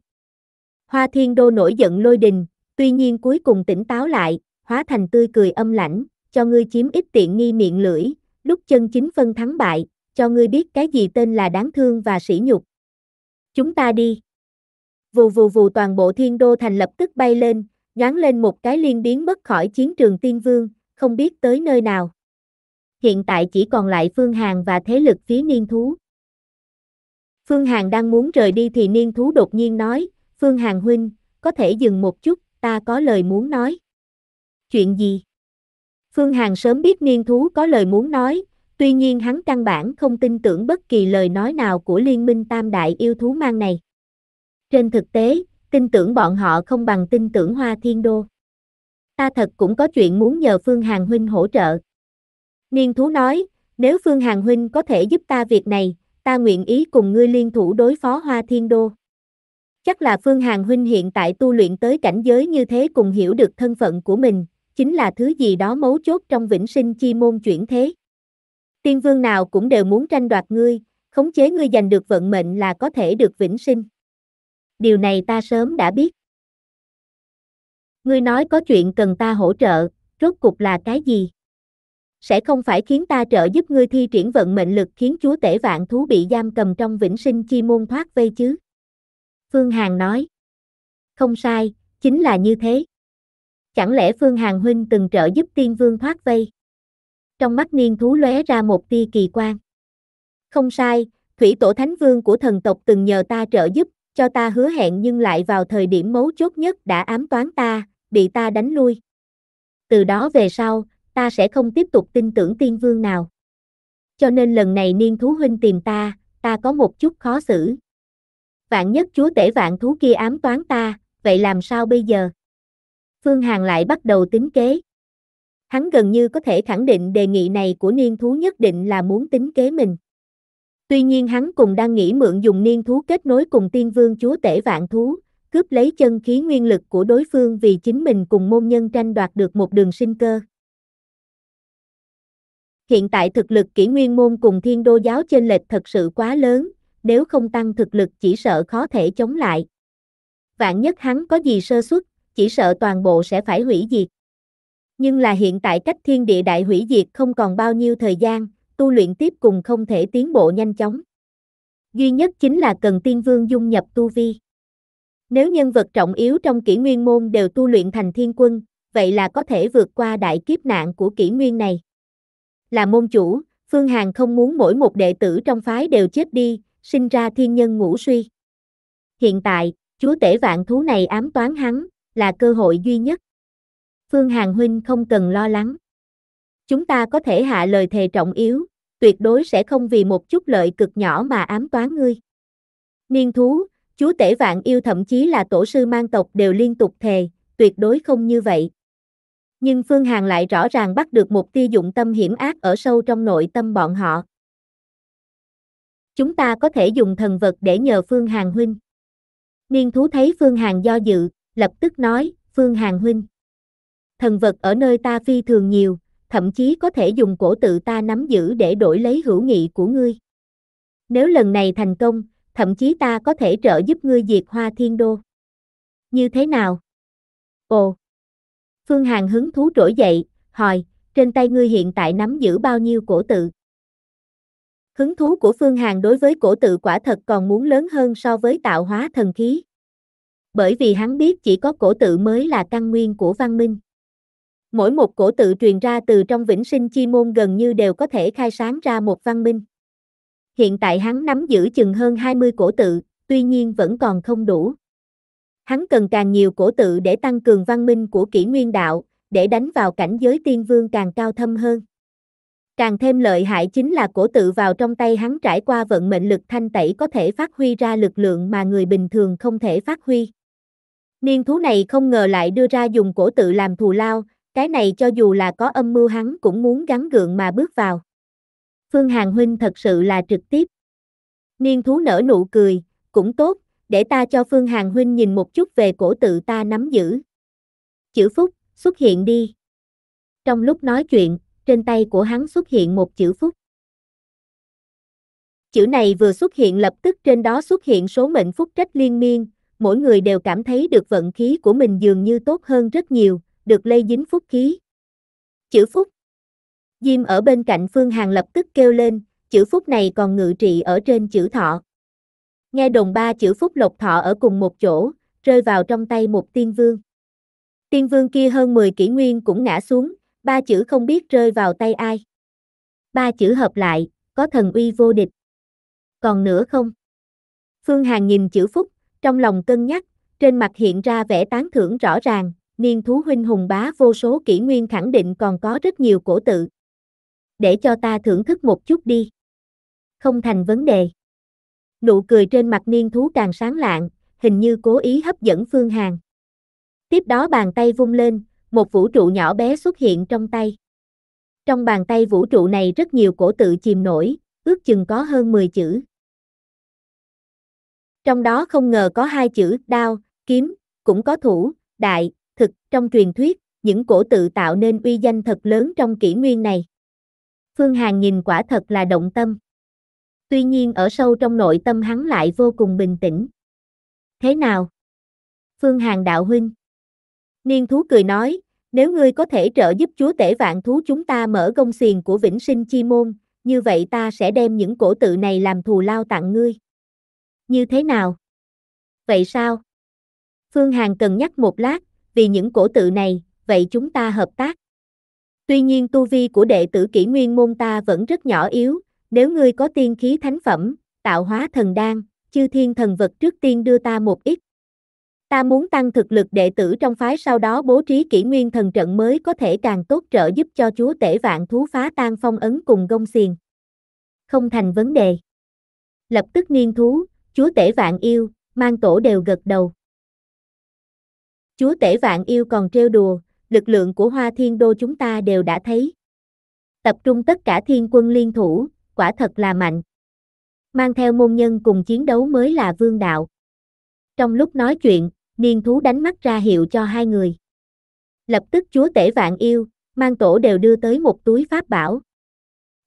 Hoa Thiên Đô nổi giận lôi đình, Tuy nhiên cuối cùng tỉnh táo lại, hóa thành tươi cười âm lãnh, cho ngươi chiếm ít tiện nghi miệng lưỡi, lúc chân chính phân thắng bại, cho ngươi biết cái gì tên là đáng thương và sỉ nhục. Chúng ta đi. Vù vù vù toàn bộ thiên đô thành lập tức bay lên, nhoáng lên một cái liên biến bất khỏi chiến trường tiên vương, không biết tới nơi nào. Hiện tại chỉ còn lại Phương Hàn và thế lực phía niên thú. Phương Hàn đang muốn rời đi thì niên thú đột nhiên nói, Phương Hàn huynh, có thể dừng một chút, ta có lời muốn nói. Chuyện gì? Phương Hằng sớm biết niên thú có lời muốn nói, tuy nhiên hắn căn bản không tin tưởng bất kỳ lời nói nào của liên minh tam đại yêu thú mang này. Trên thực tế, tin tưởng bọn họ không bằng tin tưởng Hoa Thiên Đô. Ta thật cũng có chuyện muốn nhờ Phương Hằng Huynh hỗ trợ. Niên thú nói, nếu Phương Hằng Huynh có thể giúp ta việc này, ta nguyện ý cùng ngươi liên thủ đối phó Hoa Thiên Đô. Chắc là Phương Hàng Huynh hiện tại tu luyện tới cảnh giới như thế cùng hiểu được thân phận của mình, chính là thứ gì đó mấu chốt trong vĩnh sinh chi môn chuyển thế. Tiên vương nào cũng đều muốn tranh đoạt ngươi, khống chế ngươi giành được vận mệnh là có thể được vĩnh sinh. Điều này ta sớm đã biết. Ngươi nói có chuyện cần ta hỗ trợ, rốt cục là cái gì? Sẽ không phải khiến ta trợ giúp ngươi thi triển vận mệnh lực khiến chúa tể vạn thú bị giam cầm trong vĩnh sinh chi môn thoát vây chứ? Phương Hằng nói. Không sai, chính là như thế. Chẳng lẽ Phương Hằng huynh từng trợ giúp tiên vương thoát vây? Trong mắt niên thú lóe ra một tia kỳ quan. Không sai, thủy tổ thánh vương của thần tộc từng nhờ ta trợ giúp, cho ta hứa hẹn nhưng lại vào thời điểm mấu chốt nhất đã ám toán ta, bị ta đánh lui. Từ đó về sau, ta sẽ không tiếp tục tin tưởng tiên vương nào. Cho nên lần này niên thú huynh tìm ta, ta có một chút khó xử, vạn nhất chúa tể vạn thú kia ám toán ta, vậy làm sao bây giờ? Phương hằng lại bắt đầu tính kế. Hắn gần như có thể khẳng định đề nghị này của niên thú nhất định là muốn tính kế mình. Tuy nhiên hắn cùng đang nghĩ mượn dùng niên thú kết nối cùng tiên vương chúa tể vạn thú, cướp lấy chân khí nguyên lực của đối phương vì chính mình cùng môn nhân tranh đoạt được một đường sinh cơ. Hiện tại thực lực kỷ nguyên môn cùng thiên đô giáo trên lệch thật sự quá lớn, nếu không tăng thực lực chỉ sợ khó thể chống lại. Vạn nhất hắn có gì sơ suất, chỉ sợ toàn bộ sẽ phải hủy diệt. Nhưng là hiện tại cách thiên địa đại hủy diệt không còn bao nhiêu thời gian, tu luyện tiếp cùng không thể tiến bộ nhanh chóng. Duy nhất chính là cần tiên vương dung nhập tu vi. Nếu nhân vật trọng yếu trong kỷ nguyên môn đều tu luyện thành thiên quân, vậy là có thể vượt qua đại kiếp nạn của kỷ nguyên này. Là môn chủ, Phương hàng không muốn mỗi một đệ tử trong phái đều chết đi, sinh ra thiên nhân ngũ suy. Hiện tại, chúa tể vạn thú này ám toán hắn, là cơ hội duy nhất. Phương Hàng Huynh không cần lo lắng. Chúng ta có thể hạ lời thề trọng yếu, tuyệt đối sẽ không vì một chút lợi cực nhỏ mà ám toán ngươi. Niên thú, chúa tể vạn yêu thậm chí là tổ sư mang tộc đều liên tục thề, tuyệt đối không như vậy. Nhưng Phương Hàng lại rõ ràng bắt được một tia dụng tâm hiểm ác ở sâu trong nội tâm bọn họ. Chúng ta có thể dùng thần vật để nhờ Phương Hàng Huynh. Niên thú thấy Phương Hàng do dự, lập tức nói, Phương Hàng Huynh. Thần vật ở nơi ta phi thường nhiều, thậm chí có thể dùng cổ tự ta nắm giữ để đổi lấy hữu nghị của ngươi. Nếu lần này thành công, thậm chí ta có thể trợ giúp ngươi diệt hoa thiên đô. Như thế nào? Ồ! Phương Hàng hứng thú trỗi dậy, hỏi, trên tay ngươi hiện tại nắm giữ bao nhiêu cổ tự? Hứng thú của Phương Hàn đối với cổ tự quả thật còn muốn lớn hơn so với tạo hóa thần khí. Bởi vì hắn biết chỉ có cổ tự mới là căn nguyên của văn minh. Mỗi một cổ tự truyền ra từ trong vĩnh sinh chi môn gần như đều có thể khai sáng ra một văn minh. Hiện tại hắn nắm giữ chừng hơn 20 cổ tự, tuy nhiên vẫn còn không đủ. Hắn cần càng nhiều cổ tự để tăng cường văn minh của kỷ nguyên đạo, để đánh vào cảnh giới tiên vương càng cao thâm hơn. Càng thêm lợi hại chính là cổ tự vào trong tay hắn trải qua vận mệnh lực thanh tẩy có thể phát huy ra lực lượng mà người bình thường không thể phát huy. Niên thú này không ngờ lại đưa ra dùng cổ tự làm thù lao, cái này cho dù là có âm mưu hắn cũng muốn gắn gượng mà bước vào. Phương Hàng Huynh thật sự là trực tiếp. Niên thú nở nụ cười, cũng tốt, để ta cho Phương Hàng Huynh nhìn một chút về cổ tự ta nắm giữ. Chữ Phúc, xuất hiện đi. Trong lúc nói chuyện, trên tay của hắn xuất hiện một chữ phúc. Chữ này vừa xuất hiện lập tức trên đó xuất hiện số mệnh phúc trách liên miên, mỗi người đều cảm thấy được vận khí của mình dường như tốt hơn rất nhiều, được lây dính phúc khí. Chữ phúc Diêm ở bên cạnh Phương hàng lập tức kêu lên, chữ phúc này còn ngự trị ở trên chữ thọ. Nghe đồng ba chữ phúc lộc thọ ở cùng một chỗ, rơi vào trong tay một tiên vương. Tiên vương kia hơn 10 kỷ nguyên cũng ngã xuống, ba chữ không biết rơi vào tay ai. Ba chữ hợp lại, có thần uy vô địch. Còn nữa không? Phương Hàn nhìn chữ Phúc, trong lòng cân nhắc, trên mặt hiện ra vẻ tán thưởng rõ ràng, niên thú huynh hùng bá vô số kỷ nguyên khẳng định còn có rất nhiều cổ tự. Để cho ta thưởng thức một chút đi. Không thành vấn đề. Nụ cười trên mặt niên thú càng sáng lạng, hình như cố ý hấp dẫn Phương Hàn. Tiếp đó bàn tay vung lên, một vũ trụ nhỏ bé xuất hiện trong tay. Trong bàn tay vũ trụ này rất nhiều cổ tự chìm nổi, ước chừng có hơn 10 chữ. Trong đó không ngờ có hai chữ đao, kiếm, cũng có thủ, đại, thực trong truyền thuyết, những cổ tự tạo nên uy danh thật lớn trong kỷ nguyên này. Phương Hàn nhìn quả thật là động tâm. Tuy nhiên ở sâu trong nội tâm hắn lại vô cùng bình tĩnh. Thế nào? Phương Hàn đạo huynh. Niên thú cười nói, nếu ngươi có thể trợ giúp chúa tể vạn thú chúng ta mở gông xiền của vĩnh sinh chi môn, như vậy ta sẽ đem những cổ tự này làm thù lao tặng ngươi. Như thế nào? Vậy sao? Phương Hàn cần nhắc một lát, vì những cổ tự này, vậy chúng ta hợp tác. Tuy nhiên tu vi của đệ tử kỷ nguyên môn ta vẫn rất nhỏ yếu, nếu ngươi có tiên khí thánh phẩm, tạo hóa thần đan, chư thiên thần vật trước tiên đưa ta một ít, Ta muốn tăng thực lực đệ tử trong phái sau đó bố trí kỷ nguyên thần trận mới có thể càng tốt trợ giúp cho chúa tể vạn thú phá tan phong ấn cùng gông xiềng Không thành vấn đề. Lập tức niên thú, chúa tể vạn yêu, mang tổ đều gật đầu. Chúa tể vạn yêu còn trêu đùa, lực lượng của hoa thiên đô chúng ta đều đã thấy. Tập trung tất cả thiên quân liên thủ, quả thật là mạnh. Mang theo môn nhân cùng chiến đấu mới là vương đạo. Trong lúc nói chuyện, điên thú đánh mắt ra hiệu cho hai người. Lập tức chúa tể vạn yêu, mang tổ đều đưa tới một túi pháp bảo.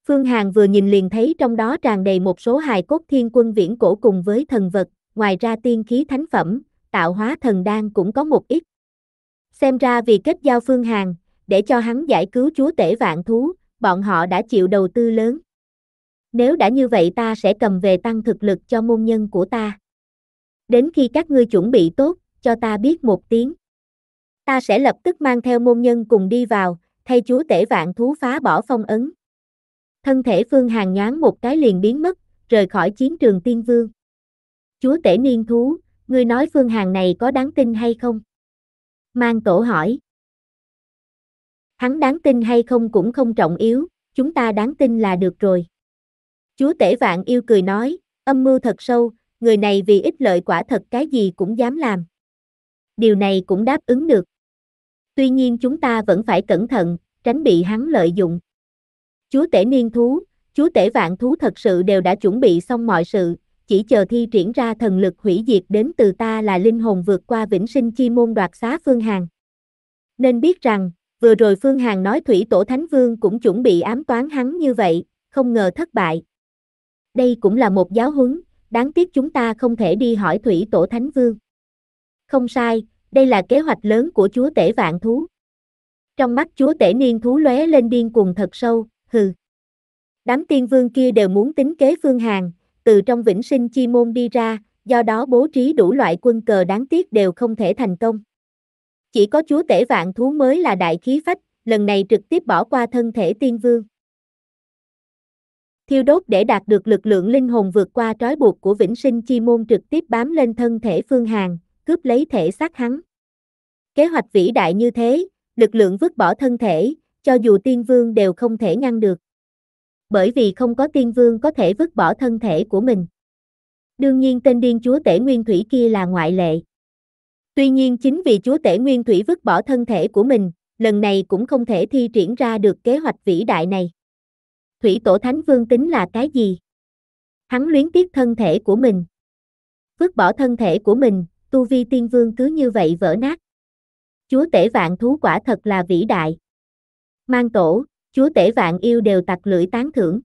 Phương Hàn vừa nhìn liền thấy trong đó tràn đầy một số hài cốt thiên quân viễn cổ cùng với thần vật, ngoài ra tiên khí thánh phẩm, tạo hóa thần đan cũng có một ít. Xem ra vì kết giao Phương Hàn, để cho hắn giải cứu chúa tể vạn thú, bọn họ đã chịu đầu tư lớn. Nếu đã như vậy ta sẽ cầm về tăng thực lực cho môn nhân của ta. Đến khi các ngươi chuẩn bị tốt, cho ta biết một tiếng. Ta sẽ lập tức mang theo môn nhân cùng đi vào, thay chúa tể vạn thú phá bỏ phong ấn. Thân thể Phương Hàng nhoáng một cái liền biến mất, rời khỏi chiến trường tiên vương. Chúa tể niên thú, ngươi nói Phương Hàng này có đáng tin hay không? Mang tổ hỏi. Hắn đáng tin hay không cũng không trọng yếu, chúng ta đáng tin là được rồi. Chúa tể vạn yêu cười nói, âm mưu thật sâu, người này vì ích lợi quả thật cái gì cũng dám làm điều này cũng đáp ứng được. Tuy nhiên chúng ta vẫn phải cẩn thận, tránh bị hắn lợi dụng. Chúa tể niên thú, chúa tể vạn thú thật sự đều đã chuẩn bị xong mọi sự, chỉ chờ thi triển ra thần lực hủy diệt đến từ ta là linh hồn vượt qua vĩnh sinh chi môn đoạt xá Phương Hằng. Nên biết rằng, vừa rồi Phương Hằng nói thủy tổ Thánh Vương cũng chuẩn bị ám toán hắn như vậy, không ngờ thất bại. Đây cũng là một giáo huấn, đáng tiếc chúng ta không thể đi hỏi thủy tổ Thánh Vương. Không sai, đây là kế hoạch lớn của chúa tể vạn thú. Trong mắt chúa tể niên thú lóe lên điên cuồng thật sâu, hừ. Đám tiên vương kia đều muốn tính kế phương hàn, từ trong vĩnh sinh chi môn đi ra, do đó bố trí đủ loại quân cờ đáng tiếc đều không thể thành công. Chỉ có chúa tể vạn thú mới là đại khí phách, lần này trực tiếp bỏ qua thân thể tiên vương. Thiêu đốt để đạt được lực lượng linh hồn vượt qua trói buộc của vĩnh sinh chi môn trực tiếp bám lên thân thể phương hàng, cướp lấy thể xác hắn. Kế hoạch vĩ đại như thế, lực lượng vứt bỏ thân thể, cho dù tiên vương đều không thể ngăn được. Bởi vì không có tiên vương có thể vứt bỏ thân thể của mình. Đương nhiên tên điên chúa tể nguyên thủy kia là ngoại lệ. Tuy nhiên chính vì chúa tể nguyên thủy vứt bỏ thân thể của mình, lần này cũng không thể thi triển ra được kế hoạch vĩ đại này. Thủy tổ thánh vương tính là cái gì? Hắn luyến tiếc thân thể của mình. Vứt bỏ thân thể của mình, tu vi tiên vương cứ như vậy vỡ nát. Chúa tể vạn thú quả thật là vĩ đại. Mang tổ, chúa tể vạn yêu đều tặc lưỡi tán thưởng.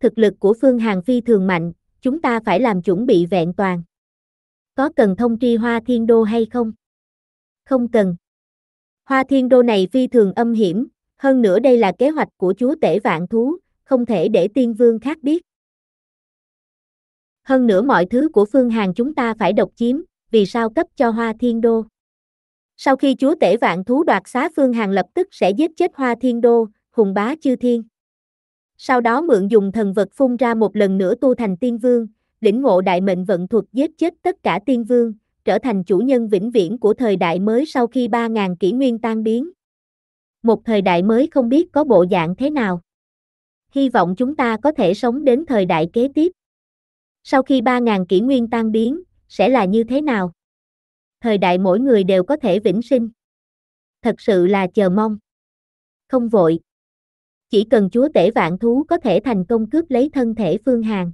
Thực lực của Phương Hàng Phi thường mạnh, chúng ta phải làm chuẩn bị vẹn toàn. Có cần thông tri hoa thiên đô hay không? Không cần. Hoa thiên đô này phi thường âm hiểm, hơn nữa đây là kế hoạch của chúa tể vạn thú, không thể để tiên vương khác biết. Hơn nữa mọi thứ của phương hàng chúng ta phải độc chiếm, vì sao cấp cho Hoa Thiên Đô. Sau khi chúa tể vạn thú đoạt xá Phương Hàng lập tức sẽ giết chết Hoa Thiên Đô, hùng bá chư thiên. Sau đó mượn dùng thần vật phun ra một lần nữa tu thành tiên vương, lĩnh ngộ đại mệnh vận thuật giết chết tất cả tiên vương, trở thành chủ nhân vĩnh viễn của thời đại mới sau khi 3.000 kỷ nguyên tan biến. Một thời đại mới không biết có bộ dạng thế nào. Hy vọng chúng ta có thể sống đến thời đại kế tiếp. Sau khi 3.000 kỷ nguyên tan biến, sẽ là như thế nào? Thời đại mỗi người đều có thể vĩnh sinh. Thật sự là chờ mong. Không vội. Chỉ cần chúa tể vạn thú có thể thành công cướp lấy thân thể Phương Hàn.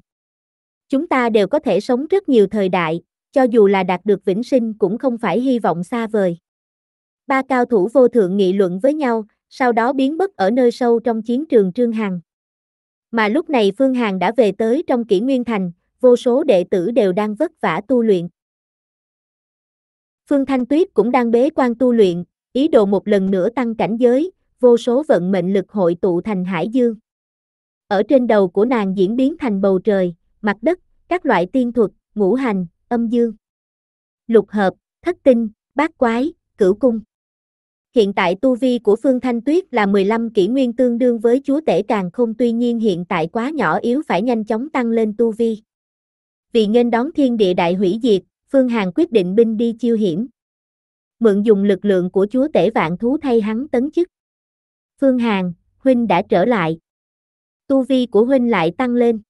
Chúng ta đều có thể sống rất nhiều thời đại, cho dù là đạt được vĩnh sinh cũng không phải hy vọng xa vời. Ba cao thủ vô thượng nghị luận với nhau, sau đó biến mất ở nơi sâu trong chiến trường Trương Hằng. Mà lúc này Phương Hằng đã về tới trong kỷ nguyên thành, vô số đệ tử đều đang vất vả tu luyện. Phương Thanh Tuyết cũng đang bế quan tu luyện, ý đồ một lần nữa tăng cảnh giới, vô số vận mệnh lực hội tụ thành hải dương. Ở trên đầu của nàng diễn biến thành bầu trời, mặt đất, các loại tiên thuật, ngũ hành, âm dương, lục hợp, thất tinh, bát quái, cửu cung. Hiện tại tu vi của Phương Thanh Tuyết là 15 kỷ nguyên tương đương với chúa tể càng không tuy nhiên hiện tại quá nhỏ yếu phải nhanh chóng tăng lên tu vi vì nghênh đón thiên địa đại hủy diệt, Phương Hàn quyết định binh đi chiêu hiểm. Mượn dùng lực lượng của chúa tể vạn thú thay hắn tấn chức. Phương Hàn, huynh đã trở lại. Tu vi của huynh lại tăng lên.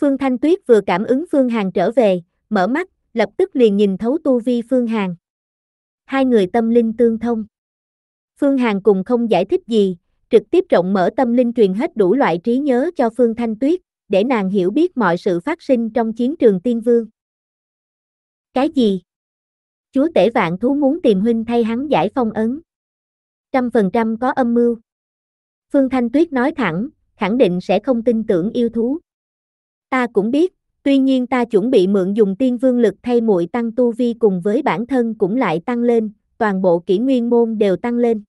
Phương Thanh Tuyết vừa cảm ứng Phương Hàn trở về, mở mắt, lập tức liền nhìn thấu tu vi Phương Hàn. Hai người tâm linh tương thông. Phương Hàn cùng không giải thích gì, trực tiếp rộng mở tâm linh truyền hết đủ loại trí nhớ cho Phương Thanh Tuyết, để nàng hiểu biết mọi sự phát sinh trong chiến trường tiên vương. Cái gì? Chúa tể vạn thú muốn tìm huynh thay hắn giải phong ấn. Trăm phần trăm có âm mưu. Phương Thanh Tuyết nói thẳng, khẳng định sẽ không tin tưởng yêu thú. Ta cũng biết, tuy nhiên ta chuẩn bị mượn dùng tiên vương lực thay muội tăng tu vi cùng với bản thân cũng lại tăng lên, toàn bộ kỹ nguyên môn đều tăng lên.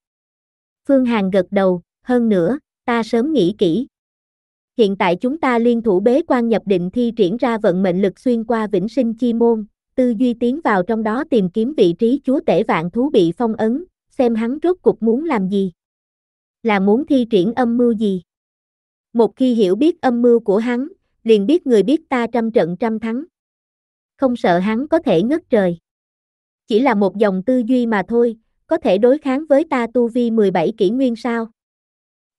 Phương Hàn gật đầu, hơn nữa, ta sớm nghĩ kỹ hiện tại chúng ta liên thủ bế quan nhập định thi triển ra vận mệnh lực xuyên qua vĩnh sinh chi môn, tư duy tiến vào trong đó tìm kiếm vị trí chúa tể vạn thú bị phong ấn, xem hắn rốt cuộc muốn làm gì. Là muốn thi triển âm mưu gì? Một khi hiểu biết âm mưu của hắn, liền biết người biết ta trăm trận trăm thắng. Không sợ hắn có thể ngất trời. Chỉ là một dòng tư duy mà thôi, có thể đối kháng với ta tu vi 17 kỷ nguyên sao?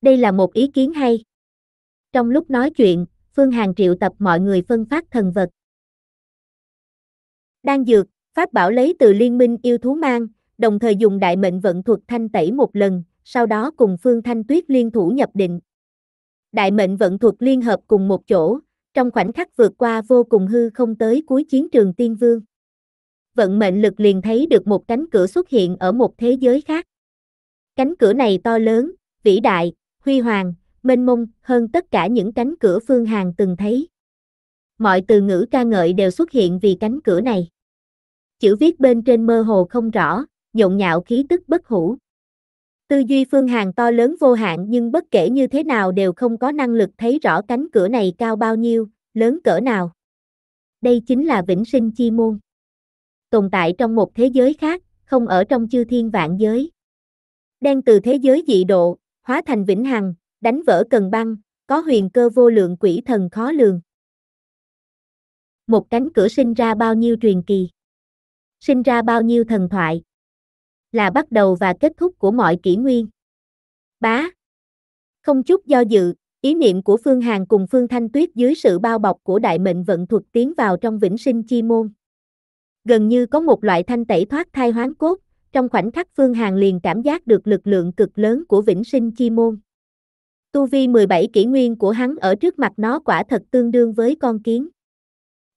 Đây là một ý kiến hay. Trong lúc nói chuyện, Phương Hàng triệu tập mọi người phân phát thần vật. Đang dược, Pháp bảo lấy từ liên minh yêu thú mang, đồng thời dùng đại mệnh vận thuật thanh tẩy một lần, sau đó cùng Phương Thanh Tuyết liên thủ nhập định. Đại mệnh vận thuật liên hợp cùng một chỗ, trong khoảnh khắc vượt qua vô cùng hư không tới cuối chiến trường tiên vương. Vận mệnh lực liền thấy được một cánh cửa xuất hiện ở một thế giới khác. Cánh cửa này to lớn, vĩ đại, huy hoàng, mênh mông hơn tất cả những cánh cửa Phương hàng từng thấy. Mọi từ ngữ ca ngợi đều xuất hiện vì cánh cửa này. Chữ viết bên trên mơ hồ không rõ, nhộn nhạo khí tức bất hủ. Tư duy Phương hàng to lớn vô hạn nhưng bất kể như thế nào đều không có năng lực thấy rõ cánh cửa này cao bao nhiêu, lớn cỡ nào. Đây chính là vĩnh sinh chi môn. Tồn tại trong một thế giới khác, không ở trong chư thiên vạn giới. đang từ thế giới dị độ, hóa thành vĩnh hằng, đánh vỡ cần băng, có huyền cơ vô lượng quỷ thần khó lường. Một cánh cửa sinh ra bao nhiêu truyền kỳ, sinh ra bao nhiêu thần thoại, là bắt đầu và kết thúc của mọi kỷ nguyên. Bá Không chút do dự, ý niệm của Phương Hàn cùng Phương Thanh Tuyết dưới sự bao bọc của đại mệnh vận thuật tiến vào trong vĩnh sinh chi môn. Gần như có một loại thanh tẩy thoát thai hoán cốt, trong khoảnh khắc Phương Hàn liền cảm giác được lực lượng cực lớn của vĩnh sinh chi môn. Tu vi 17 kỷ nguyên của hắn ở trước mặt nó quả thật tương đương với con kiến.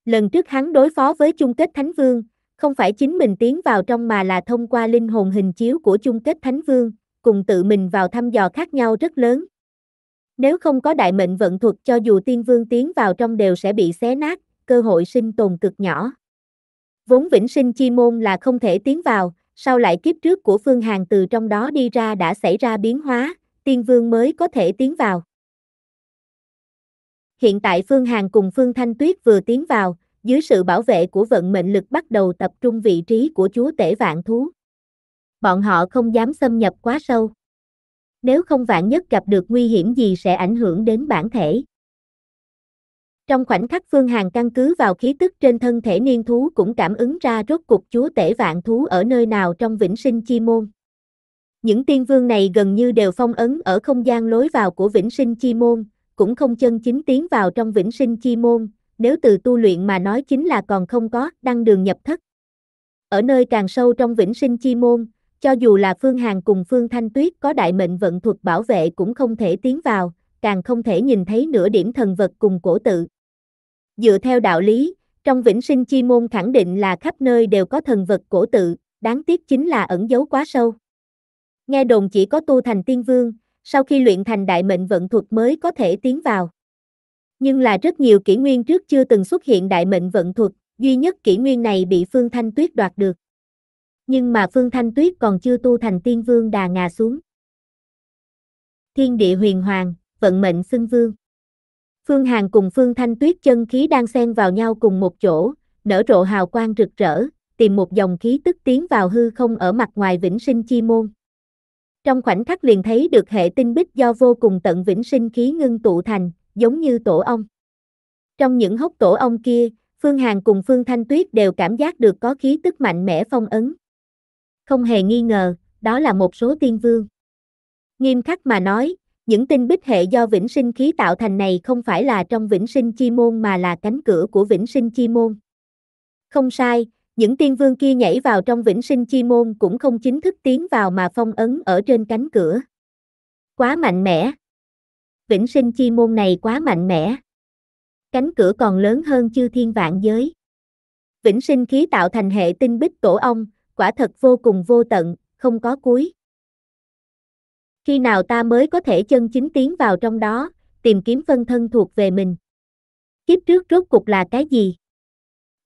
Lần trước hắn đối phó với chung kết Thánh Vương, không phải chính mình tiến vào trong mà là thông qua linh hồn hình chiếu của chung kết Thánh Vương, cùng tự mình vào thăm dò khác nhau rất lớn. Nếu không có đại mệnh vận thuật cho dù tiên vương tiến vào trong đều sẽ bị xé nát, cơ hội sinh tồn cực nhỏ. Vốn vĩnh sinh chi môn là không thể tiến vào, sau lại kiếp trước của Phương Hàn từ trong đó đi ra đã xảy ra biến hóa, tiên vương mới có thể tiến vào. Hiện tại Phương Hàn cùng Phương Thanh Tuyết vừa tiến vào, dưới sự bảo vệ của vận mệnh lực bắt đầu tập trung vị trí của chúa tể vạn thú. Bọn họ không dám xâm nhập quá sâu. Nếu không vạn nhất gặp được nguy hiểm gì sẽ ảnh hưởng đến bản thể. Trong khoảnh khắc Phương Hàn căn cứ vào khí tức trên thân thể niên thú cũng cảm ứng ra rốt cuộc chúa tể vạn thú ở nơi nào trong vĩnh sinh chi môn. Những tiên vương này gần như đều phong ấn ở không gian lối vào của vĩnh sinh chi môn, cũng không chân chính tiến vào trong vĩnh sinh chi môn, nếu từ tu luyện mà nói chính là còn không có đăng đường nhập thất. Ở nơi càng sâu trong vĩnh sinh chi môn, cho dù là Phương Hàn cùng Phương Thanh Tuyết có đại mệnh vận thuật bảo vệ cũng không thể tiến vào, càng không thể nhìn thấy nửa điểm thần vật cùng cổ tự. Dựa theo đạo lý, trong vĩnh sinh chi môn khẳng định là khắp nơi đều có thần vật cổ tự, đáng tiếc chính là ẩn giấu quá sâu nghe đồn chỉ có tu thành tiên vương, sau khi luyện thành đại mệnh vận thuật mới có thể tiến vào. Nhưng là rất nhiều kỷ nguyên trước chưa từng xuất hiện đại mệnh vận thuật, duy nhất kỷ nguyên này bị Phương Thanh Tuyết đoạt được. Nhưng mà Phương Thanh Tuyết còn chưa tu thành tiên vương đà ngà xuống. Thiên địa huyền hoàng, vận mệnh xưng vương. Phương Hàn cùng Phương Thanh Tuyết chân khí đang xen vào nhau cùng một chỗ, nở rộ hào quang rực rỡ, tìm một dòng khí tức tiến vào hư không ở mặt ngoài vĩnh sinh chi môn. Trong khoảnh khắc liền thấy được hệ tinh bích do vô cùng tận vĩnh sinh khí ngưng tụ thành, giống như tổ ong. Trong những hốc tổ ong kia, Phương Hàn cùng Phương Thanh Tuyết đều cảm giác được có khí tức mạnh mẽ phong ấn. Không hề nghi ngờ, đó là một số tiên vương. Nghiêm khắc mà nói, những tinh bích hệ do vĩnh sinh khí tạo thành này không phải là trong vĩnh sinh chi môn mà là cánh cửa của vĩnh sinh chi môn. Không sai, những tiên vương kia nhảy vào trong vĩnh sinh chi môn cũng không chính thức tiến vào mà phong ấn ở trên cánh cửa. Quá mạnh mẽ. Vĩnh sinh chi môn này quá mạnh mẽ. Cánh cửa còn lớn hơn chư thiên vạn giới. Vĩnh sinh khí tạo thành hệ tinh bích tổ ong, quả thật vô cùng vô tận, không có cuối. Khi nào ta mới có thể chân chính tiến vào trong đó, tìm kiếm phân thân thuộc về mình? Kiếp trước rốt cục là cái gì?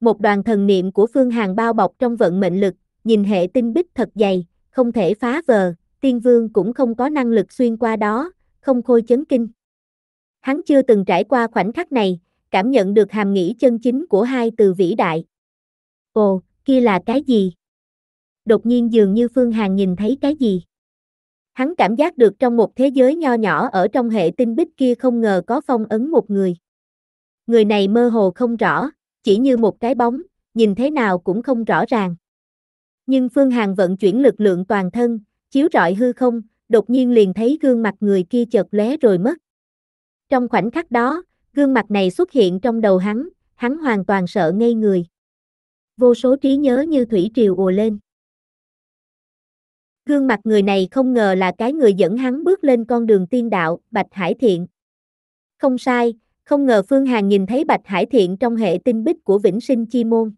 Một đoàn thần niệm của Phương Hàng bao bọc trong vận mệnh lực, nhìn hệ tinh bích thật dày, không thể phá vờ, tiên vương cũng không có năng lực xuyên qua đó, không khôi chấn kinh. Hắn chưa từng trải qua khoảnh khắc này, cảm nhận được hàm nghĩ chân chính của hai từ vĩ đại. Ồ, kia là cái gì? Đột nhiên dường như Phương hàng nhìn thấy cái gì? Hắn cảm giác được trong một thế giới nho nhỏ ở trong hệ tinh bích kia không ngờ có phong ấn một người. Người này mơ hồ không rõ, chỉ như một cái bóng, nhìn thế nào cũng không rõ ràng. Nhưng Phương Hằng vận chuyển lực lượng toàn thân, chiếu rọi hư không, đột nhiên liền thấy gương mặt người kia chợt lóe rồi mất. Trong khoảnh khắc đó, gương mặt này xuất hiện trong đầu hắn, hắn hoàn toàn sợ ngây người. Vô số trí nhớ như thủy triều ùa lên. Gương mặt người này không ngờ là cái người dẫn hắn bước lên con đường tiên đạo, Bạch Hải Thiện. Không sai, không ngờ Phương Hàn nhìn thấy Bạch Hải Thiện trong hệ tinh bích của Vĩnh Sinh Chi Môn.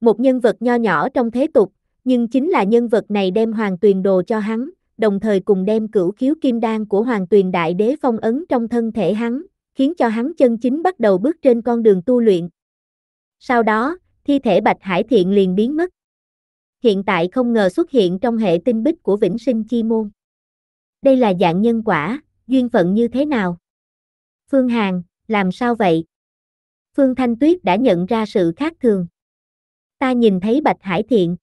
Một nhân vật nho nhỏ trong thế tục, nhưng chính là nhân vật này đem hoàng tuyền đồ cho hắn, đồng thời cùng đem cửu khiếu kim đan của hoàng tuyền đại đế phong ấn trong thân thể hắn, khiến cho hắn chân chính bắt đầu bước trên con đường tu luyện. Sau đó, thi thể Bạch Hải Thiện liền biến mất. Hiện tại không ngờ xuất hiện trong hệ tinh bích của Vĩnh Sinh Chi Môn. Đây là dạng nhân quả, duyên phận như thế nào? Phương Hàn, làm sao vậy? Phương Thanh Tuyết đã nhận ra sự khác thường. Ta nhìn thấy Bạch Hải Thiện.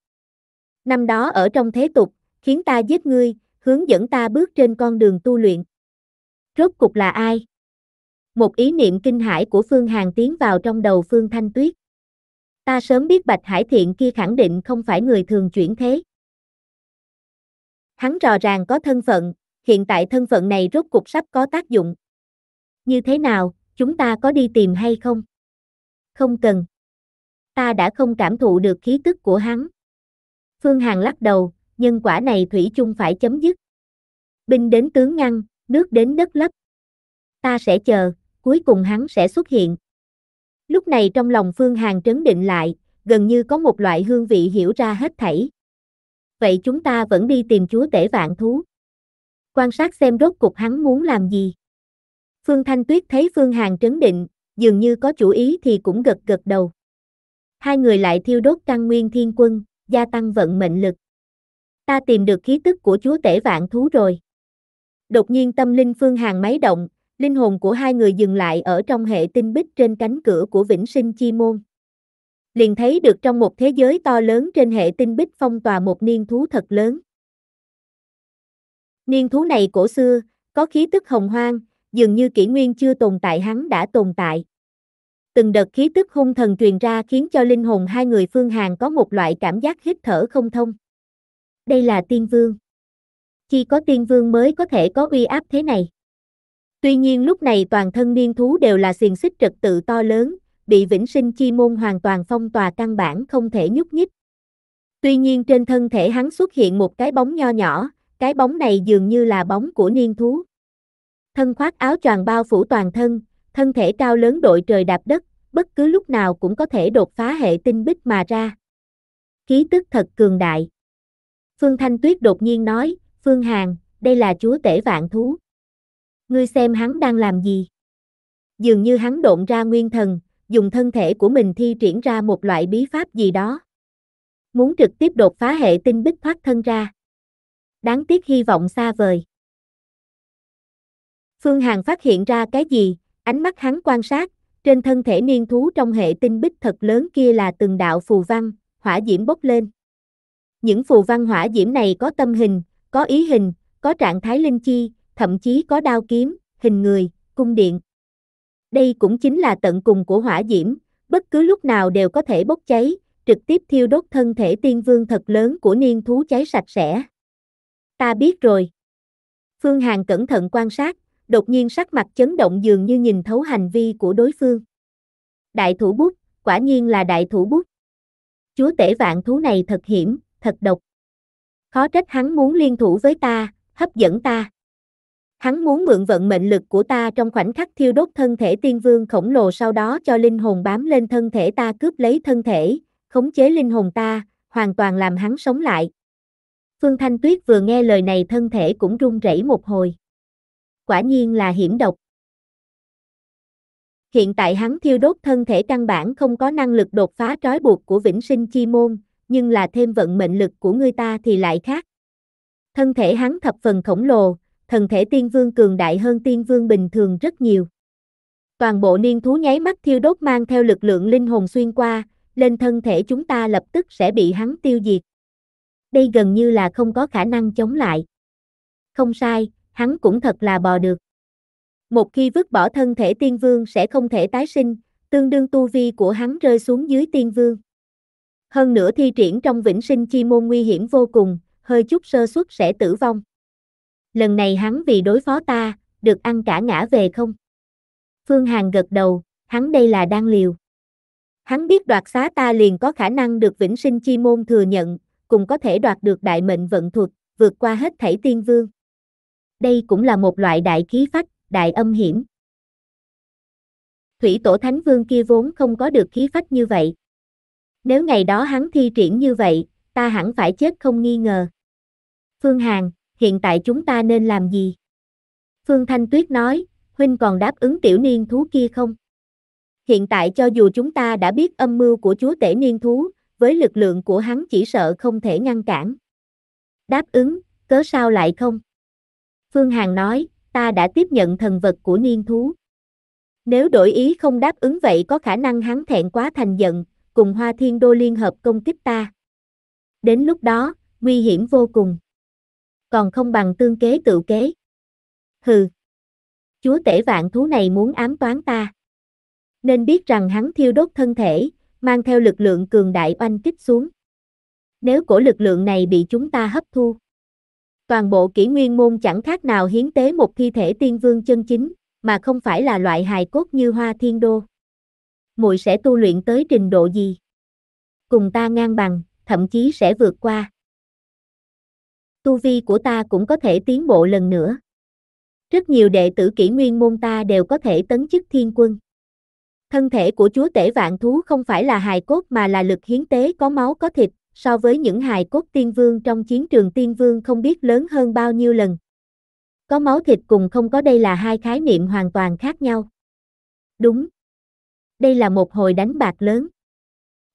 Năm đó ở trong thế tục, khiến ta giết ngươi, hướng dẫn ta bước trên con đường tu luyện. Rốt cục là ai? Một ý niệm kinh hải của Phương Hàng tiến vào trong đầu Phương Thanh Tuyết. Ta sớm biết Bạch Hải Thiện kia khẳng định không phải người thường chuyển thế. Hắn rõ ràng có thân phận, hiện tại thân phận này rốt cục sắp có tác dụng. Như thế nào, chúng ta có đi tìm hay không? Không cần. Ta đã không cảm thụ được khí tức của hắn. Phương Hằng lắc đầu, nhân quả này Thủy chung phải chấm dứt. Binh đến tướng ngăn, nước đến đất lấp. Ta sẽ chờ, cuối cùng hắn sẽ xuất hiện. Lúc này trong lòng Phương Hằng trấn định lại, gần như có một loại hương vị hiểu ra hết thảy. Vậy chúng ta vẫn đi tìm chúa tể vạn thú. Quan sát xem rốt cục hắn muốn làm gì. Phương Thanh Tuyết thấy Phương Hàng trấn định, dường như có chủ ý thì cũng gật gật đầu. Hai người lại thiêu đốt căn nguyên thiên quân, gia tăng vận mệnh lực. Ta tìm được khí tức của chúa tể vạn thú rồi. Đột nhiên tâm linh Phương Hàng máy động, linh hồn của hai người dừng lại ở trong hệ tinh bích trên cánh cửa của vĩnh sinh chi môn. Liền thấy được trong một thế giới to lớn trên hệ tinh bích phong tòa một niên thú thật lớn. Niên thú này cổ xưa, có khí tức hồng hoang, dường như kỷ nguyên chưa tồn tại hắn đã tồn tại. Từng đợt khí tức hung thần truyền ra khiến cho linh hồn hai người Phương Hàn có một loại cảm giác hít thở không thông. Đây là tiên vương. Chỉ có tiên vương mới có thể có uy áp thế này. Tuy nhiên lúc này toàn thân niên thú đều là xiềng xích trật tự to lớn, bị vĩnh sinh chi môn hoàn toàn phong tòa căn bản không thể nhúc nhích. Tuy nhiên trên thân thể hắn xuất hiện một cái bóng nho nhỏ, cái bóng này dường như là bóng của niên thú thân khoác áo choàng bao phủ toàn thân, thân thể cao lớn đội trời đạp đất, bất cứ lúc nào cũng có thể đột phá hệ tinh bích mà ra. Khí tức thật cường đại. Phương Thanh Tuyết đột nhiên nói, Phương Hàn, đây là chúa tể vạn thú. Ngươi xem hắn đang làm gì? Dường như hắn độn ra nguyên thần, dùng thân thể của mình thi triển ra một loại bí pháp gì đó. Muốn trực tiếp đột phá hệ tinh bích thoát thân ra. Đáng tiếc hy vọng xa vời. Phương Hằng phát hiện ra cái gì, ánh mắt hắn quan sát, trên thân thể niên thú trong hệ tinh bích thật lớn kia là từng đạo phù văn, hỏa diễm bốc lên. Những phù văn hỏa diễm này có tâm hình, có ý hình, có trạng thái linh chi, thậm chí có đao kiếm, hình người, cung điện. Đây cũng chính là tận cùng của hỏa diễm, bất cứ lúc nào đều có thể bốc cháy, trực tiếp thiêu đốt thân thể tiên vương thật lớn của niên thú cháy sạch sẽ. Ta biết rồi. Phương Hằng cẩn thận quan sát, đột nhiên sắc mặt chấn động dường như nhìn thấu hành vi của đối phương. Đại thủ bút, quả nhiên là đại thủ bút. Chúa tể vạn thú này thật hiểm, thật độc. Khó trách hắn muốn liên thủ với ta, hấp dẫn ta. Hắn muốn mượn vận mệnh lực của ta trong khoảnh khắc thiêu đốt thân thể tiên vương khổng lồ sau đó cho linh hồn bám lên thân thể ta cướp lấy thân thể, khống chế linh hồn ta, hoàn toàn làm hắn sống lại. Phương Thanh Tuyết vừa nghe lời này thân thể cũng run rẩy một hồi quả nhiên là hiểm độc. Hiện tại hắn thiêu đốt thân thể căn bản không có năng lực đột phá trói buộc của vĩnh sinh chi môn, nhưng là thêm vận mệnh lực của người ta thì lại khác. Thân thể hắn thập phần khổng lồ, thần thể tiên vương cường đại hơn tiên vương bình thường rất nhiều. Toàn bộ niên thú nháy mắt thiêu đốt mang theo lực lượng linh hồn xuyên qua, lên thân thể chúng ta lập tức sẽ bị hắn tiêu diệt. Đây gần như là không có khả năng chống lại. Không sai, hắn cũng thật là bò được. Một khi vứt bỏ thân thể tiên vương sẽ không thể tái sinh, tương đương tu vi của hắn rơi xuống dưới tiên vương. Hơn nữa thi triển trong vĩnh sinh chi môn nguy hiểm vô cùng, hơi chút sơ suất sẽ tử vong. Lần này hắn vì đối phó ta, được ăn cả ngã về không? Phương Hàn gật đầu, hắn đây là đang liều. Hắn biết đoạt xá ta liền có khả năng được vĩnh sinh chi môn thừa nhận, cùng có thể đoạt được đại mệnh vận thuật, vượt qua hết thảy tiên vương đây cũng là một loại đại khí phách, đại âm hiểm. Thủy tổ thánh vương kia vốn không có được khí phách như vậy. Nếu ngày đó hắn thi triển như vậy, ta hẳn phải chết không nghi ngờ. Phương Hàn, hiện tại chúng ta nên làm gì? Phương Thanh Tuyết nói, huynh còn đáp ứng tiểu niên thú kia không? Hiện tại cho dù chúng ta đã biết âm mưu của chúa tể niên thú, với lực lượng của hắn chỉ sợ không thể ngăn cản. Đáp ứng, cớ sao lại không? Phương Hằng nói, ta đã tiếp nhận thần vật của niên thú. Nếu đổi ý không đáp ứng vậy có khả năng hắn thẹn quá thành giận, cùng Hoa Thiên Đô liên hợp công kích ta. Đến lúc đó, nguy hiểm vô cùng. Còn không bằng tương kế tự kế. Hừ. Chúa tể vạn thú này muốn ám toán ta. Nên biết rằng hắn thiêu đốt thân thể, mang theo lực lượng cường đại oanh kích xuống. Nếu cổ lực lượng này bị chúng ta hấp thu, Toàn bộ kỷ nguyên môn chẳng khác nào hiến tế một thi thể tiên vương chân chính, mà không phải là loại hài cốt như hoa thiên đô. Muội sẽ tu luyện tới trình độ gì? Cùng ta ngang bằng, thậm chí sẽ vượt qua. Tu vi của ta cũng có thể tiến bộ lần nữa. Rất nhiều đệ tử kỷ nguyên môn ta đều có thể tấn chức thiên quân. Thân thể của chúa tể vạn thú không phải là hài cốt mà là lực hiến tế có máu có thịt, so với những hài cốt tiên vương trong chiến trường tiên vương không biết lớn hơn bao nhiêu lần. Có máu thịt cùng không có đây là hai khái niệm hoàn toàn khác nhau. Đúng. Đây là một hồi đánh bạc lớn.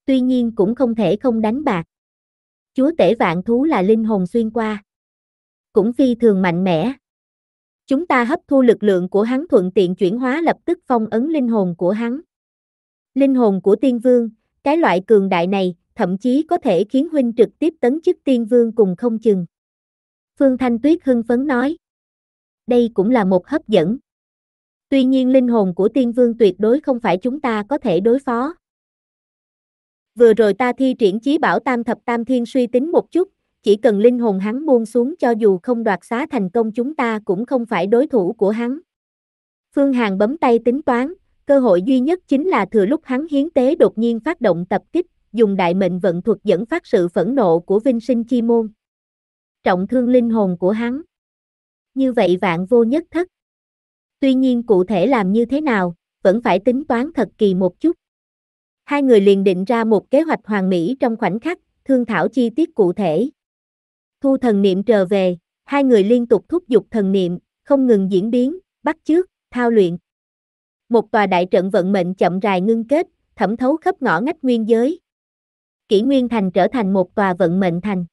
Tuy nhiên cũng không thể không đánh bạc. Chúa tể vạn thú là linh hồn xuyên qua. Cũng phi thường mạnh mẽ. Chúng ta hấp thu lực lượng của hắn thuận tiện chuyển hóa lập tức phong ấn linh hồn của hắn. Linh hồn của tiên vương, cái loại cường đại này, thậm chí có thể khiến huynh trực tiếp tấn chức tiên vương cùng không chừng. Phương Thanh Tuyết hưng phấn nói. Đây cũng là một hấp dẫn. Tuy nhiên linh hồn của tiên vương tuyệt đối không phải chúng ta có thể đối phó. Vừa rồi ta thi triển chí bảo tam thập tam thiên suy tính một chút, chỉ cần linh hồn hắn buông xuống cho dù không đoạt xá thành công chúng ta cũng không phải đối thủ của hắn. Phương Hàn bấm tay tính toán, cơ hội duy nhất chính là thừa lúc hắn hiến tế đột nhiên phát động tập kích, dùng đại mệnh vận thuật dẫn phát sự phẫn nộ của vinh sinh chi môn. Trọng thương linh hồn của hắn. Như vậy vạn vô nhất thất. Tuy nhiên cụ thể làm như thế nào, vẫn phải tính toán thật kỳ một chút. Hai người liền định ra một kế hoạch hoàn mỹ trong khoảnh khắc, thương thảo chi tiết cụ thể. Thu thần niệm trở về, hai người liên tục thúc giục thần niệm, không ngừng diễn biến, bắt chước, thao luyện. Một tòa đại trận vận mệnh chậm rài ngưng kết, thẩm thấu khắp ngõ ngách nguyên giới, kỷ nguyên thành trở thành một tòa vận mệnh thành.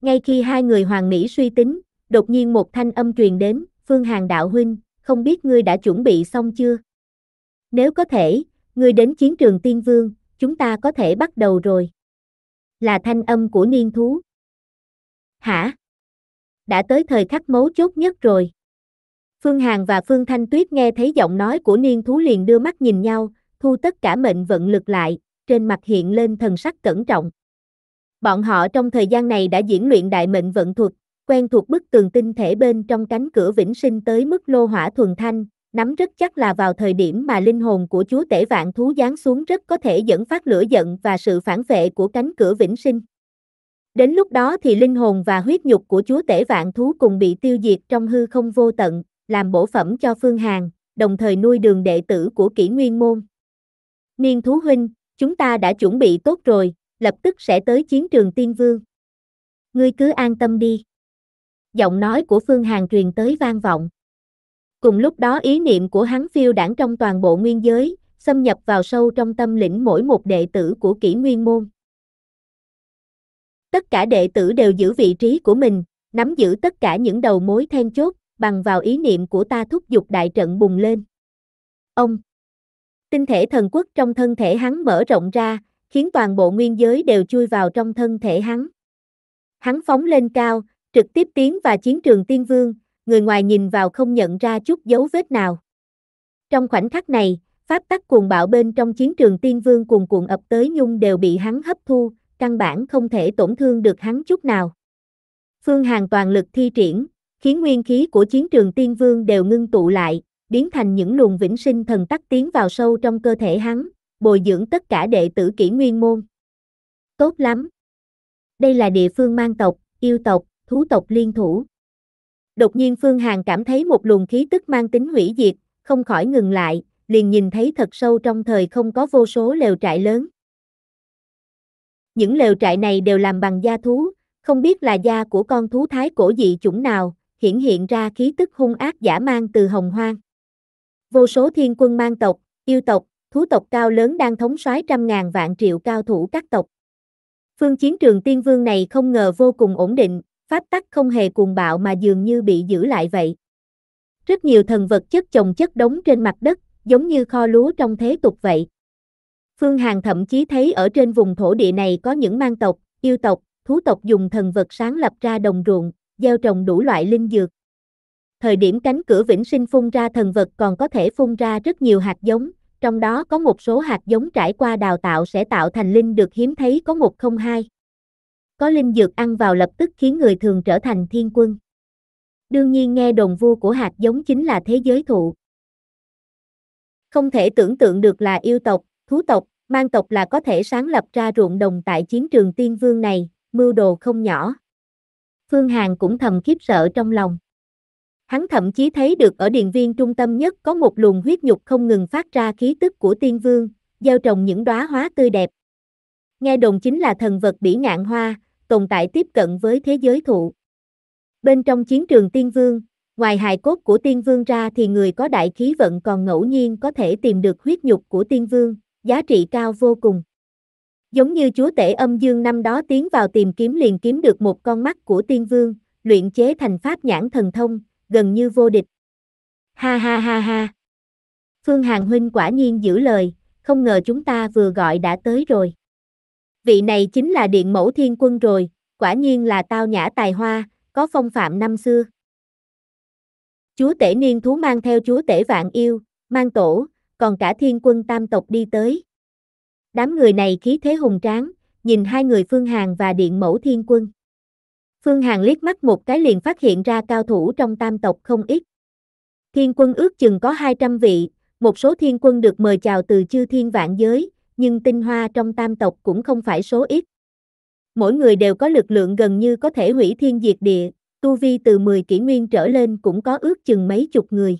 Ngay khi hai người hoàng mỹ suy tính, đột nhiên một thanh âm truyền đến, Phương Hàng đạo huynh, không biết ngươi đã chuẩn bị xong chưa? Nếu có thể, ngươi đến chiến trường tiên vương, chúng ta có thể bắt đầu rồi. Là thanh âm của niên thú. Hả? Đã tới thời khắc mấu chốt nhất rồi. Phương Hằng và Phương Thanh Tuyết nghe thấy giọng nói của niên thú liền đưa mắt nhìn nhau, thu tất cả mệnh vận lực lại, trên mặt hiện lên thần sắc cẩn trọng. Bọn họ trong thời gian này đã diễn luyện đại mệnh vận thuật, quen thuộc bức tường tinh thể bên trong cánh cửa vĩnh sinh tới mức lô hỏa thuần thanh, nắm rất chắc là vào thời điểm mà linh hồn của chúa tể vạn thú giáng xuống rất có thể dẫn phát lửa giận và sự phản vệ của cánh cửa vĩnh sinh. Đến lúc đó thì linh hồn và huyết nhục của chúa tể vạn thú cùng bị tiêu diệt trong hư không vô tận, làm bổ phẩm cho Phương Hàn, đồng thời nuôi đường đệ tử của kỷ nguyên môn. Niên thú huynh, Chúng ta đã chuẩn bị tốt rồi, lập tức sẽ tới chiến trường tiên vương. Ngươi cứ an tâm đi. Giọng nói của Phương hàn truyền tới vang vọng. Cùng lúc đó ý niệm của hắn phiêu đảng trong toàn bộ nguyên giới, xâm nhập vào sâu trong tâm lĩnh mỗi một đệ tử của kỷ nguyên môn. Tất cả đệ tử đều giữ vị trí của mình, nắm giữ tất cả những đầu mối then chốt, bằng vào ý niệm của ta thúc giục đại trận bùng lên. Ông Tinh thể thần quốc trong thân thể hắn mở rộng ra, khiến toàn bộ nguyên giới đều chui vào trong thân thể hắn. Hắn phóng lên cao, trực tiếp tiến vào chiến trường tiên vương, người ngoài nhìn vào không nhận ra chút dấu vết nào. Trong khoảnh khắc này, pháp tắc cuồng bạo bên trong chiến trường tiên vương cuồn cuộn ập tới nhung đều bị hắn hấp thu, căn bản không thể tổn thương được hắn chút nào. Phương Hàng toàn lực thi triển, khiến nguyên khí của chiến trường tiên vương đều ngưng tụ lại, biến thành những luồng vĩnh sinh thần tắc tiến vào sâu trong cơ thể hắn, bồi dưỡng tất cả đệ tử kỷ nguyên môn. Tốt lắm! Đây là địa phương mang tộc, yêu tộc, thú tộc liên thủ. Đột nhiên Phương Hàn cảm thấy một luồng khí tức mang tính hủy diệt, không khỏi ngừng lại, liền nhìn thấy thật sâu trong thời không có vô số lều trại lớn. Những lều trại này đều làm bằng da thú, không biết là da của con thú thái cổ dị chủng nào, hiển hiện ra khí tức hung ác giả mang từ hồng hoang. Vô số thiên quân mang tộc, yêu tộc, thú tộc cao lớn đang thống soái trăm ngàn vạn triệu cao thủ các tộc. Phương chiến trường tiên vương này không ngờ vô cùng ổn định, pháp tắc không hề cuồng bạo mà dường như bị giữ lại vậy. Rất nhiều thần vật chất chồng chất đống trên mặt đất, giống như kho lúa trong thế tục vậy. Phương Hàn thậm chí thấy ở trên vùng thổ địa này có những mang tộc, yêu tộc, thú tộc dùng thần vật sáng lập ra đồng ruộng, gieo trồng đủ loại linh dược, thời điểm cánh cửa vĩnh sinh phun ra thần vật còn có thể phun ra rất nhiều hạt giống, trong đó có một số hạt giống trải qua đào tạo sẽ tạo thành linh được hiếm thấy có một không hai. Có linh dược ăn vào lập tức khiến người thường trở thành thiên quân. Đương nhiên nghe đồn vua của hạt giống chính là thế giới thụ. Không thể tưởng tượng được là yêu tộc, thú tộc, mang tộc là có thể sáng lập ra ruộng đồng tại chiến trường tiên vương này, mưu đồ không nhỏ. Phương Hàn cũng thầm khiếp sợ trong lòng. Hắn thậm chí thấy được ở điện viên trung tâm nhất có một luồng huyết nhục không ngừng phát ra khí tức của tiên vương, gieo trồng những đóa hóa tươi đẹp. Nghe đồn chính là thần vật bỉ ngạn hoa, tồn tại tiếp cận với thế giới thụ. Bên trong chiến trường tiên vương, ngoài hài cốt của tiên vương ra thì người có đại khí vận còn ngẫu nhiên có thể tìm được huyết nhục của tiên vương, giá trị cao vô cùng. Giống như chúa tể âm dương năm đó tiến vào tìm kiếm liền kiếm được một con mắt của tiên vương, luyện chế thành pháp nhãn thần thông, gần như vô địch. Ha ha ha ha. Phương Hàng Huynh quả nhiên giữ lời, không ngờ chúng ta vừa gọi đã tới rồi. Vị này chính là điện mẫu thiên quân rồi, quả nhiên là tao nhã tài hoa, có phong phạm năm xưa. Chúa tể niên thú mang theo chúa tể vạn yêu, mang tổ, còn cả thiên quân tam tộc đi tới. Đám người này khí thế hùng tráng, nhìn hai người Phương Hàng và điện mẫu thiên quân. Phương Hàng liếc mắt một cái liền phát hiện ra cao thủ trong tam tộc không ít. Thiên quân ước chừng có 200 vị, một số thiên quân được mời chào từ chư thiên vạn giới, nhưng tinh hoa trong tam tộc cũng không phải số ít. Mỗi người đều có lực lượng gần như có thể hủy thiên diệt địa, tu vi từ 10 kỷ nguyên trở lên cũng có ước chừng mấy chục người.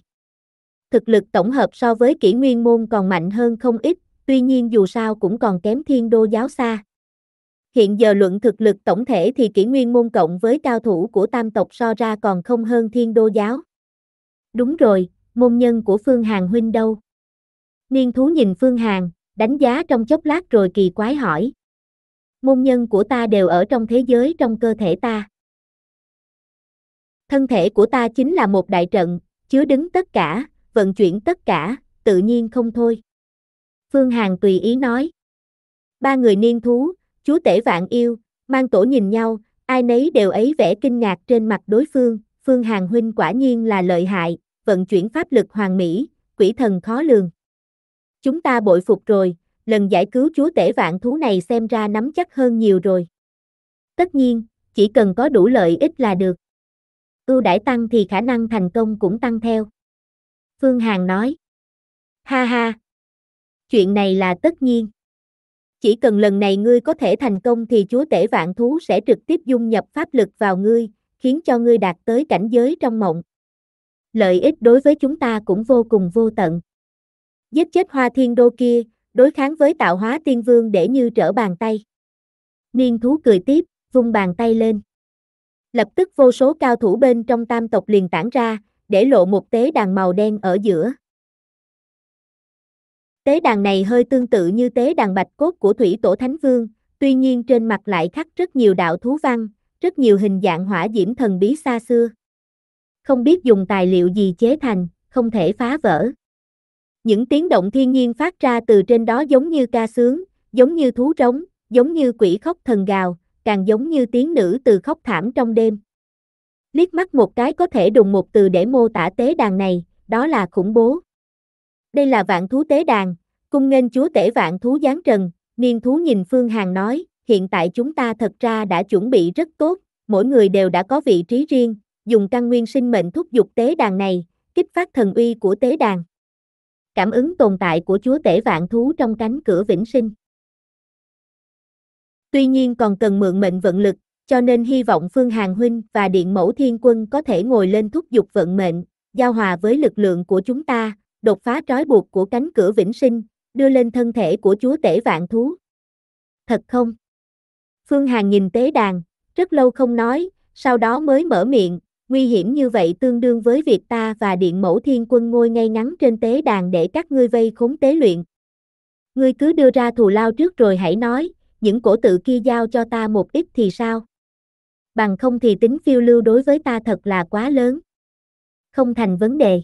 Thực lực tổng hợp so với kỷ nguyên môn còn mạnh hơn không ít, tuy nhiên dù sao cũng còn kém thiên đô giáo xa hiện giờ luận thực lực tổng thể thì kỷ nguyên môn cộng với cao thủ của tam tộc so ra còn không hơn thiên đô giáo. Đúng rồi, môn nhân của Phương Hàng huynh đâu? Niên thú nhìn Phương Hàng, đánh giá trong chốc lát rồi kỳ quái hỏi. Môn nhân của ta đều ở trong thế giới trong cơ thể ta. Thân thể của ta chính là một đại trận, chứa đứng tất cả, vận chuyển tất cả, tự nhiên không thôi. Phương Hàng tùy ý nói. Ba người niên thú, Chúa tể vạn yêu, mang tổ nhìn nhau, ai nấy đều ấy vẻ kinh ngạc trên mặt đối phương, phương hàng huynh quả nhiên là lợi hại, vận chuyển pháp lực hoàng mỹ, quỷ thần khó lường. Chúng ta bội phục rồi, lần giải cứu chúa tể vạn thú này xem ra nắm chắc hơn nhiều rồi. Tất nhiên, chỉ cần có đủ lợi ích là được. Ưu đãi tăng thì khả năng thành công cũng tăng theo. Phương Hằng nói. Ha ha. Chuyện này là tất nhiên. Chỉ cần lần này ngươi có thể thành công thì chúa tể vạn thú sẽ trực tiếp dung nhập pháp lực vào ngươi, khiến cho ngươi đạt tới cảnh giới trong mộng. Lợi ích đối với chúng ta cũng vô cùng vô tận. Giết chết hoa thiên đô kia, đối kháng với tạo hóa tiên vương để như trở bàn tay. Niên thú cười tiếp, vung bàn tay lên. Lập tức vô số cao thủ bên trong tam tộc liền tản ra, để lộ một tế đàn màu đen ở giữa. Tế đàn này hơi tương tự như tế đàn bạch cốt của thủy tổ thánh vương, tuy nhiên trên mặt lại khắc rất nhiều đạo thú văn, rất nhiều hình dạng hỏa diễm thần bí xa xưa. Không biết dùng tài liệu gì chế thành, không thể phá vỡ. Những tiếng động thiên nhiên phát ra từ trên đó giống như ca sướng, giống như thú rống, giống như quỷ khóc thần gào, càng giống như tiếng nữ từ khóc thảm trong đêm. Liếc mắt một cái có thể đùng một từ để mô tả tế đàn này, đó là khủng bố. Đây là vạn thú tế đàn, cung nghênh chúa tể vạn thú giáng trần, niên thú nhìn Phương Hằng nói, hiện tại chúng ta thật ra đã chuẩn bị rất tốt, mỗi người đều đã có vị trí riêng, dùng căn nguyên sinh mệnh thúc giục tế đàn này, kích phát thần uy của tế đàn. Cảm ứng tồn tại của chúa tể vạn thú trong cánh cửa vĩnh sinh. Tuy nhiên còn cần mượn mệnh vận lực, cho nên hy vọng Phương Hàng Huynh và Điện Mẫu Thiên Quân có thể ngồi lên thúc giục vận mệnh, giao hòa với lực lượng của chúng ta, đột phá trói buộc của cánh cửa vĩnh sinh, đưa lên thân thể của chúa tể vạn thú. Thật không? Phương Hàn nhìn tế đàn, rất lâu không nói, sau đó mới mở miệng, nguy hiểm như vậy tương đương với việc ta và điện mẫu thiên quân ngôi ngay ngắn trên tế đàn để các ngươi vây khốn tế luyện. Ngươi cứ đưa ra thù lao trước rồi hãy nói, những cổ tự kia giao cho ta một ít thì sao? Bằng không thì tính phiêu lưu đối với ta thật là quá lớn. Không thành vấn đề.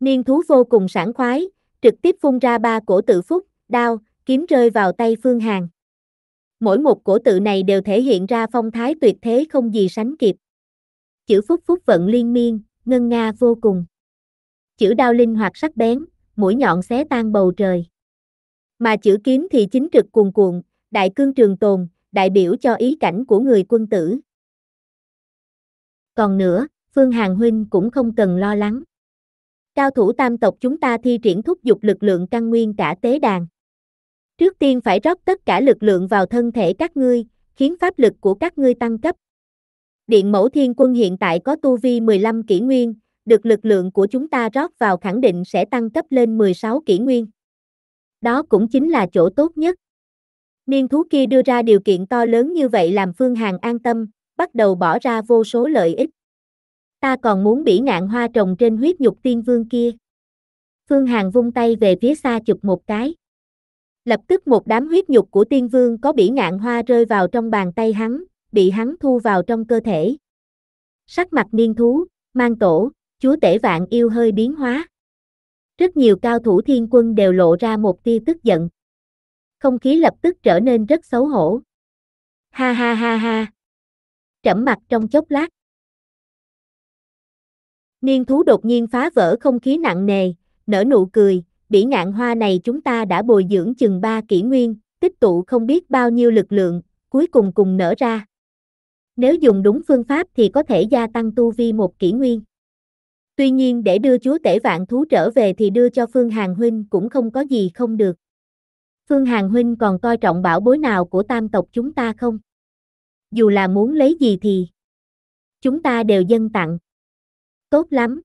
Niên thú vô cùng sảng khoái, trực tiếp phun ra ba cổ tự phúc, đao, kiếm rơi vào tay Phương Hàn. Mỗi một cổ tự này đều thể hiện ra phong thái tuyệt thế không gì sánh kịp. Chữ phúc phúc vận liên miên, ngân nga vô cùng. Chữ đao linh hoạt sắc bén, mũi nhọn xé tan bầu trời. Mà chữ kiếm thì chính trực cuồn cuộn, đại cương trường tồn, đại biểu cho ý cảnh của người quân tử. Còn nữa, Phương Hàng Huynh cũng không cần lo lắng. Cao thủ tam tộc chúng ta thi triển thúc giục lực lượng căn nguyên cả tế đàn. Trước tiên phải rót tất cả lực lượng vào thân thể các ngươi, khiến pháp lực của các ngươi tăng cấp. Điện mẫu thiên quân hiện tại có tu vi 15 kỷ nguyên, được lực lượng của chúng ta rót vào khẳng định sẽ tăng cấp lên 16 kỷ nguyên. Đó cũng chính là chỗ tốt nhất. Niên thú kia đưa ra điều kiện to lớn như vậy làm Phương hàng an tâm, bắt đầu bỏ ra vô số lợi ích ta còn muốn bỉ ngạn hoa trồng trên huyết nhục tiên vương kia. Phương Hằng vung tay về phía xa chụp một cái. Lập tức một đám huyết nhục của tiên vương có bỉ ngạn hoa rơi vào trong bàn tay hắn, bị hắn thu vào trong cơ thể. Sắc mặt niên thú, mang tổ, chúa tể vạn yêu hơi biến hóa. Rất nhiều cao thủ thiên quân đều lộ ra một tia tức giận. Không khí lập tức trở nên rất xấu hổ. Ha ha ha ha. Trẫm mặt trong chốc lát. Niên thú đột nhiên phá vỡ không khí nặng nề, nở nụ cười, bỉ ngạn hoa này chúng ta đã bồi dưỡng chừng ba kỷ nguyên, tích tụ không biết bao nhiêu lực lượng, cuối cùng cùng nở ra. Nếu dùng đúng phương pháp thì có thể gia tăng tu vi một kỷ nguyên. Tuy nhiên để đưa chúa tể vạn thú trở về thì đưa cho Phương Hàng Huynh cũng không có gì không được. Phương Hàng Huynh còn coi trọng bảo bối nào của tam tộc chúng ta không? Dù là muốn lấy gì thì chúng ta đều dân tặng tốt lắm.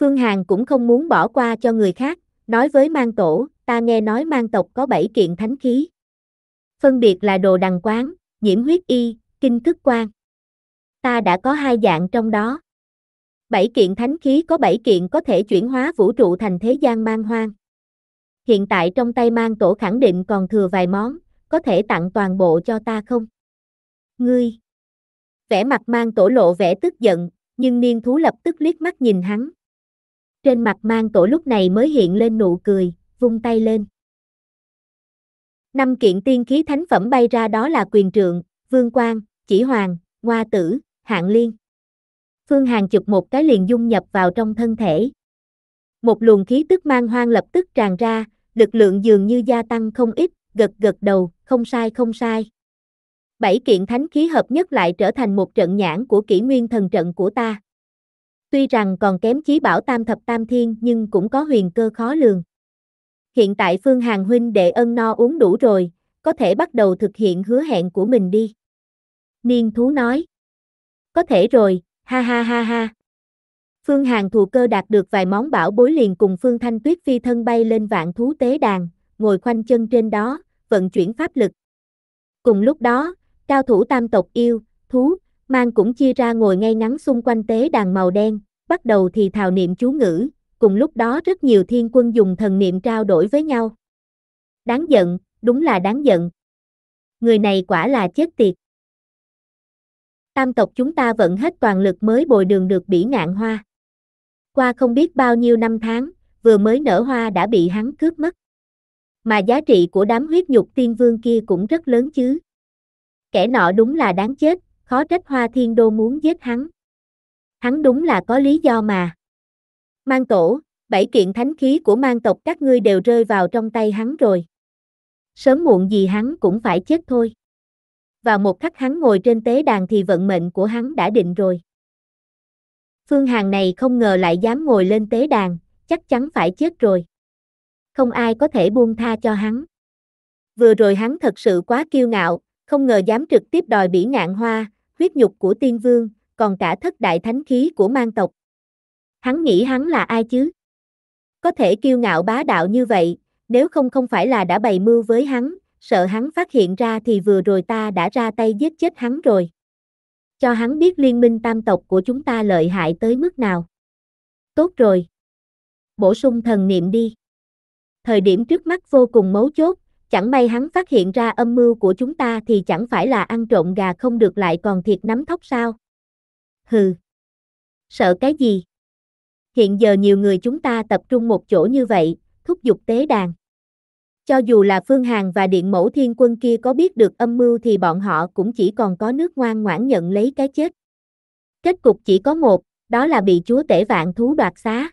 Phương Hàn cũng không muốn bỏ qua cho người khác, nói với mang tổ, ta nghe nói mang tộc có bảy kiện thánh khí. Phân biệt là đồ đằng quán, nhiễm huyết y, kinh thức quan. Ta đã có hai dạng trong đó. Bảy kiện thánh khí có bảy kiện có thể chuyển hóa vũ trụ thành thế gian mang hoang. Hiện tại trong tay mang tổ khẳng định còn thừa vài món, có thể tặng toàn bộ cho ta không? Ngươi! Vẻ mặt mang tổ lộ vẻ tức giận, nhưng niên thú lập tức liếc mắt nhìn hắn. Trên mặt mang tổ lúc này mới hiện lên nụ cười, vung tay lên. Năm kiện tiên khí thánh phẩm bay ra đó là quyền trượng, vương quang, chỉ hoàng, ngoa tử, hạng liên. Phương Hàng chụp một cái liền dung nhập vào trong thân thể. Một luồng khí tức mang hoang lập tức tràn ra, lực lượng dường như gia tăng không ít, gật gật đầu, không sai không sai bảy kiện thánh khí hợp nhất lại trở thành một trận nhãn của kỷ nguyên thần trận của ta. Tuy rằng còn kém chí bảo tam thập tam thiên nhưng cũng có huyền cơ khó lường. Hiện tại Phương Hàng huynh đệ ân no uống đủ rồi, có thể bắt đầu thực hiện hứa hẹn của mình đi. Niên thú nói. Có thể rồi, ha ha ha ha. Phương Hàng thù cơ đạt được vài món bảo bối liền cùng Phương Thanh Tuyết phi thân bay lên vạn thú tế đàn, ngồi khoanh chân trên đó, vận chuyển pháp lực. Cùng lúc đó, Cao thủ tam tộc yêu, thú, mang cũng chia ra ngồi ngay ngắn xung quanh tế đàn màu đen, bắt đầu thì thào niệm chú ngữ, cùng lúc đó rất nhiều thiên quân dùng thần niệm trao đổi với nhau. Đáng giận, đúng là đáng giận. Người này quả là chết tiệt. Tam tộc chúng ta vẫn hết toàn lực mới bồi đường được bỉ ngạn hoa. Qua không biết bao nhiêu năm tháng, vừa mới nở hoa đã bị hắn cướp mất. Mà giá trị của đám huyết nhục tiên vương kia cũng rất lớn chứ kẻ nọ đúng là đáng chết, khó trách Hoa Thiên Đô muốn giết hắn. Hắn đúng là có lý do mà. Mang tổ, bảy kiện thánh khí của mang tộc các ngươi đều rơi vào trong tay hắn rồi. Sớm muộn gì hắn cũng phải chết thôi. Vào một khắc hắn ngồi trên tế đàn thì vận mệnh của hắn đã định rồi. Phương Hàn này không ngờ lại dám ngồi lên tế đàn, chắc chắn phải chết rồi. Không ai có thể buông tha cho hắn. Vừa rồi hắn thật sự quá kiêu ngạo, không ngờ dám trực tiếp đòi bỉ ngạn hoa, huyết nhục của tiên vương, còn cả thất đại thánh khí của mang tộc. Hắn nghĩ hắn là ai chứ? Có thể kiêu ngạo bá đạo như vậy, nếu không không phải là đã bày mưu với hắn, sợ hắn phát hiện ra thì vừa rồi ta đã ra tay giết chết hắn rồi. Cho hắn biết liên minh tam tộc của chúng ta lợi hại tới mức nào. Tốt rồi. Bổ sung thần niệm đi. Thời điểm trước mắt vô cùng mấu chốt, chẳng may hắn phát hiện ra âm mưu của chúng ta thì chẳng phải là ăn trộm gà không được lại còn thiệt nắm thóc sao? Hừ. Sợ cái gì? Hiện giờ nhiều người chúng ta tập trung một chỗ như vậy, thúc giục tế đàn. Cho dù là Phương hàng và Điện Mẫu Thiên Quân kia có biết được âm mưu thì bọn họ cũng chỉ còn có nước ngoan ngoãn nhận lấy cái chết. Kết cục chỉ có một, đó là bị chúa tể vạn thú đoạt xá.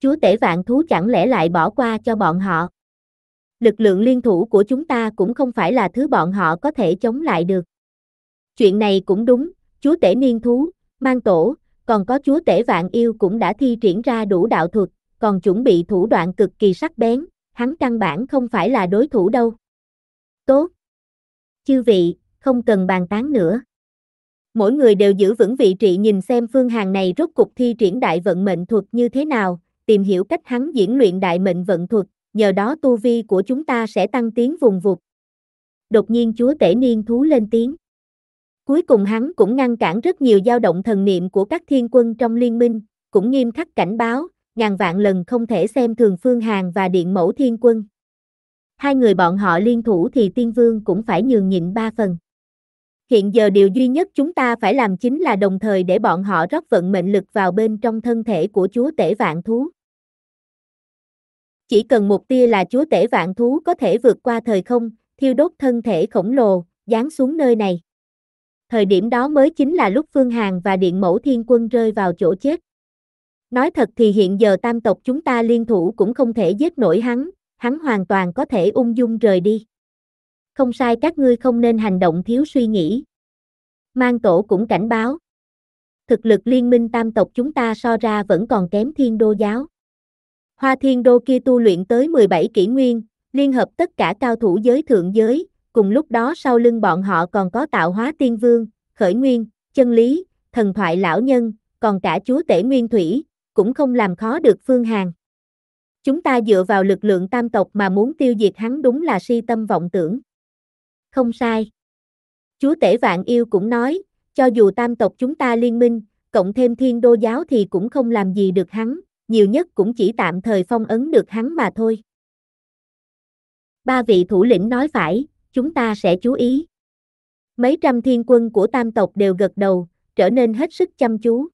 Chúa tể vạn thú chẳng lẽ lại bỏ qua cho bọn họ lực lượng liên thủ của chúng ta cũng không phải là thứ bọn họ có thể chống lại được. Chuyện này cũng đúng, chúa tể niên thú, mang tổ, còn có chúa tể vạn yêu cũng đã thi triển ra đủ đạo thuật, còn chuẩn bị thủ đoạn cực kỳ sắc bén, hắn căn bản không phải là đối thủ đâu. Tốt. Chư vị, không cần bàn tán nữa. Mỗi người đều giữ vững vị trí nhìn xem phương hàng này rốt cục thi triển đại vận mệnh thuật như thế nào, tìm hiểu cách hắn diễn luyện đại mệnh vận thuật, nhờ đó tu vi của chúng ta sẽ tăng tiến vùng vụt. Đột nhiên chúa tể niên thú lên tiếng. Cuối cùng hắn cũng ngăn cản rất nhiều dao động thần niệm của các thiên quân trong liên minh, cũng nghiêm khắc cảnh báo, ngàn vạn lần không thể xem thường Phương hàng và Điện Mẫu Thiên Quân. Hai người bọn họ liên thủ thì tiên vương cũng phải nhường nhịn ba phần. Hiện giờ điều duy nhất chúng ta phải làm chính là đồng thời để bọn họ rót vận mệnh lực vào bên trong thân thể của chúa tể vạn thú. Chỉ cần một tia là chúa tể vạn thú có thể vượt qua thời không, thiêu đốt thân thể khổng lồ, giáng xuống nơi này. Thời điểm đó mới chính là lúc Phương Hàn và Điện Mẫu Thiên Quân rơi vào chỗ chết. Nói thật thì hiện giờ tam tộc chúng ta liên thủ cũng không thể giết nổi hắn, hắn hoàn toàn có thể ung dung rời đi. Không sai các ngươi không nên hành động thiếu suy nghĩ. Mang tổ cũng cảnh báo. Thực lực liên minh tam tộc chúng ta so ra vẫn còn kém thiên đô giáo. Hoa Thiên Đô kia tu luyện tới 17 kỷ nguyên, liên hợp tất cả cao thủ giới thượng giới, cùng lúc đó sau lưng bọn họ còn có tạo hóa tiên vương, khởi nguyên, chân lý, thần thoại lão nhân, còn cả chúa tể nguyên thủy, cũng không làm khó được Phương Hàn. Chúng ta dựa vào lực lượng tam tộc mà muốn tiêu diệt hắn đúng là si tâm vọng tưởng. Không sai. Chúa tể vạn yêu cũng nói, cho dù tam tộc chúng ta liên minh, cộng thêm thiên đô giáo thì cũng không làm gì được hắn, nhiều nhất cũng chỉ tạm thời phong ấn được hắn mà thôi. Ba vị thủ lĩnh nói phải, chúng ta sẽ chú ý. Mấy trăm thiên quân của tam tộc đều gật đầu, trở nên hết sức chăm chú.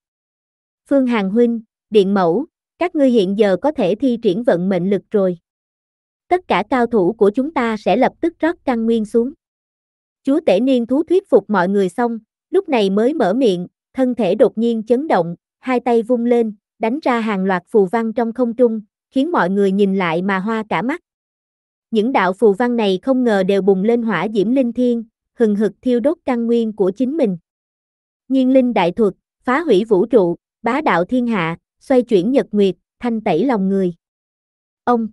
Phương Hàng Huynh, Điện Mẫu, các ngươi hiện giờ có thể thi triển vận mệnh lực rồi. Tất cả cao thủ của chúng ta sẽ lập tức rót căn nguyên xuống. Chúa Tể Niên Thú thuyết phục mọi người xong, lúc này mới mở miệng, thân thể đột nhiên chấn động, hai tay vung lên, đánh ra hàng loạt phù văn trong không trung, khiến mọi người nhìn lại mà hoa cả mắt. Những đạo phù văn này không ngờ đều bùng lên hỏa diễm linh thiên, hừng hực thiêu đốt căn nguyên của chính mình. Nhiên linh đại thuật, phá hủy vũ trụ, bá đạo thiên hạ, xoay chuyển nhật nguyệt, thanh tẩy lòng người. Ông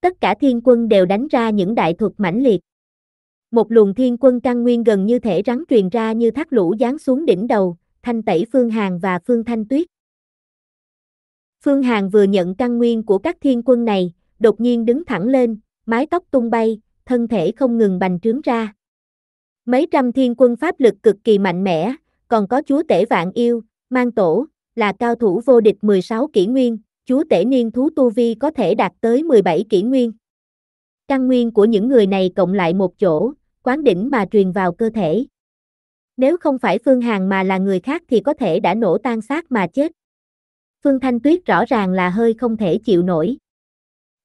Tất cả thiên quân đều đánh ra những đại thuật mãnh liệt. Một luồng thiên quân căn nguyên gần như thể rắn truyền ra như thác lũ giáng xuống đỉnh đầu, thanh tẩy phương hàng và phương thanh tuyết. Phương Hàn vừa nhận căn nguyên của các thiên quân này, đột nhiên đứng thẳng lên, mái tóc tung bay, thân thể không ngừng bành trướng ra. Mấy trăm thiên quân pháp lực cực kỳ mạnh mẽ, còn có chúa tể vạn yêu, mang tổ, là cao thủ vô địch 16 kỷ nguyên, chúa tể niên thú tu vi có thể đạt tới 17 kỷ nguyên. Căn nguyên của những người này cộng lại một chỗ, quán đỉnh mà truyền vào cơ thể. Nếu không phải Phương Hàn mà là người khác thì có thể đã nổ tan xác mà chết. Phương Thanh Tuyết rõ ràng là hơi không thể chịu nổi.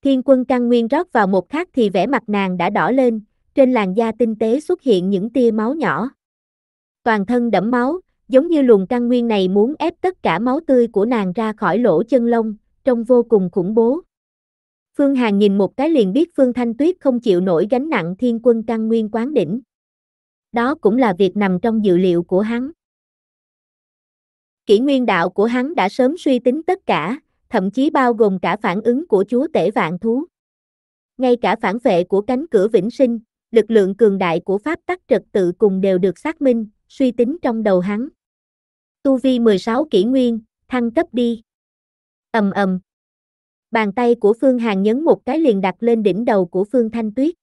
Thiên quân căn nguyên rót vào một khắc thì vẻ mặt nàng đã đỏ lên, trên làn da tinh tế xuất hiện những tia máu nhỏ. Toàn thân đẫm máu, giống như luồng căn nguyên này muốn ép tất cả máu tươi của nàng ra khỏi lỗ chân lông, trông vô cùng khủng bố. Phương Hàn nhìn một cái liền biết Phương Thanh Tuyết không chịu nổi gánh nặng thiên quân căn nguyên quán đỉnh. Đó cũng là việc nằm trong dự liệu của hắn. Kỷ nguyên đạo của hắn đã sớm suy tính tất cả, thậm chí bao gồm cả phản ứng của chúa tể vạn thú. Ngay cả phản vệ của cánh cửa vĩnh sinh, lực lượng cường đại của pháp tắc trật tự cùng đều được xác minh, suy tính trong đầu hắn. Tu vi 16 kỷ nguyên, thăng cấp đi. ầm ầm. Bàn tay của Phương Hàn nhấn một cái liền đặt lên đỉnh đầu của Phương Thanh Tuyết.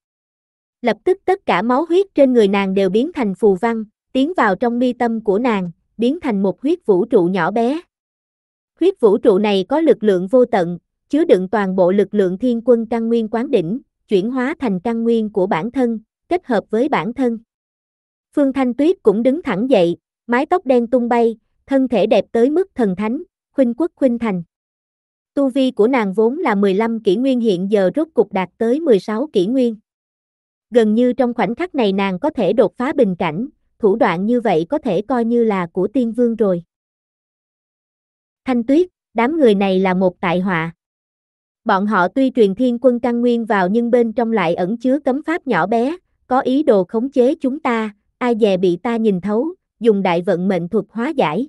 Lập tức tất cả máu huyết trên người nàng đều biến thành phù văn, tiến vào trong mi tâm của nàng, biến thành một huyết vũ trụ nhỏ bé. Huyết vũ trụ này có lực lượng vô tận, chứa đựng toàn bộ lực lượng thiên quân căn nguyên quán đỉnh, chuyển hóa thành căn nguyên của bản thân, kết hợp với bản thân. Phương Thanh Tuyết cũng đứng thẳng dậy, mái tóc đen tung bay, thân thể đẹp tới mức thần thánh, khuynh quốc khuynh thành. Tu vi của nàng vốn là 15 kỷ nguyên hiện giờ rốt cục đạt tới 16 kỷ nguyên. Gần như trong khoảnh khắc này nàng có thể đột phá bình cảnh, thủ đoạn như vậy có thể coi như là của tiên vương rồi. Thanh tuyết, đám người này là một tại họa. Bọn họ tuy truyền thiên quân căn nguyên vào nhưng bên trong lại ẩn chứa cấm pháp nhỏ bé, có ý đồ khống chế chúng ta, ai dè bị ta nhìn thấu, dùng đại vận mệnh thuật hóa giải.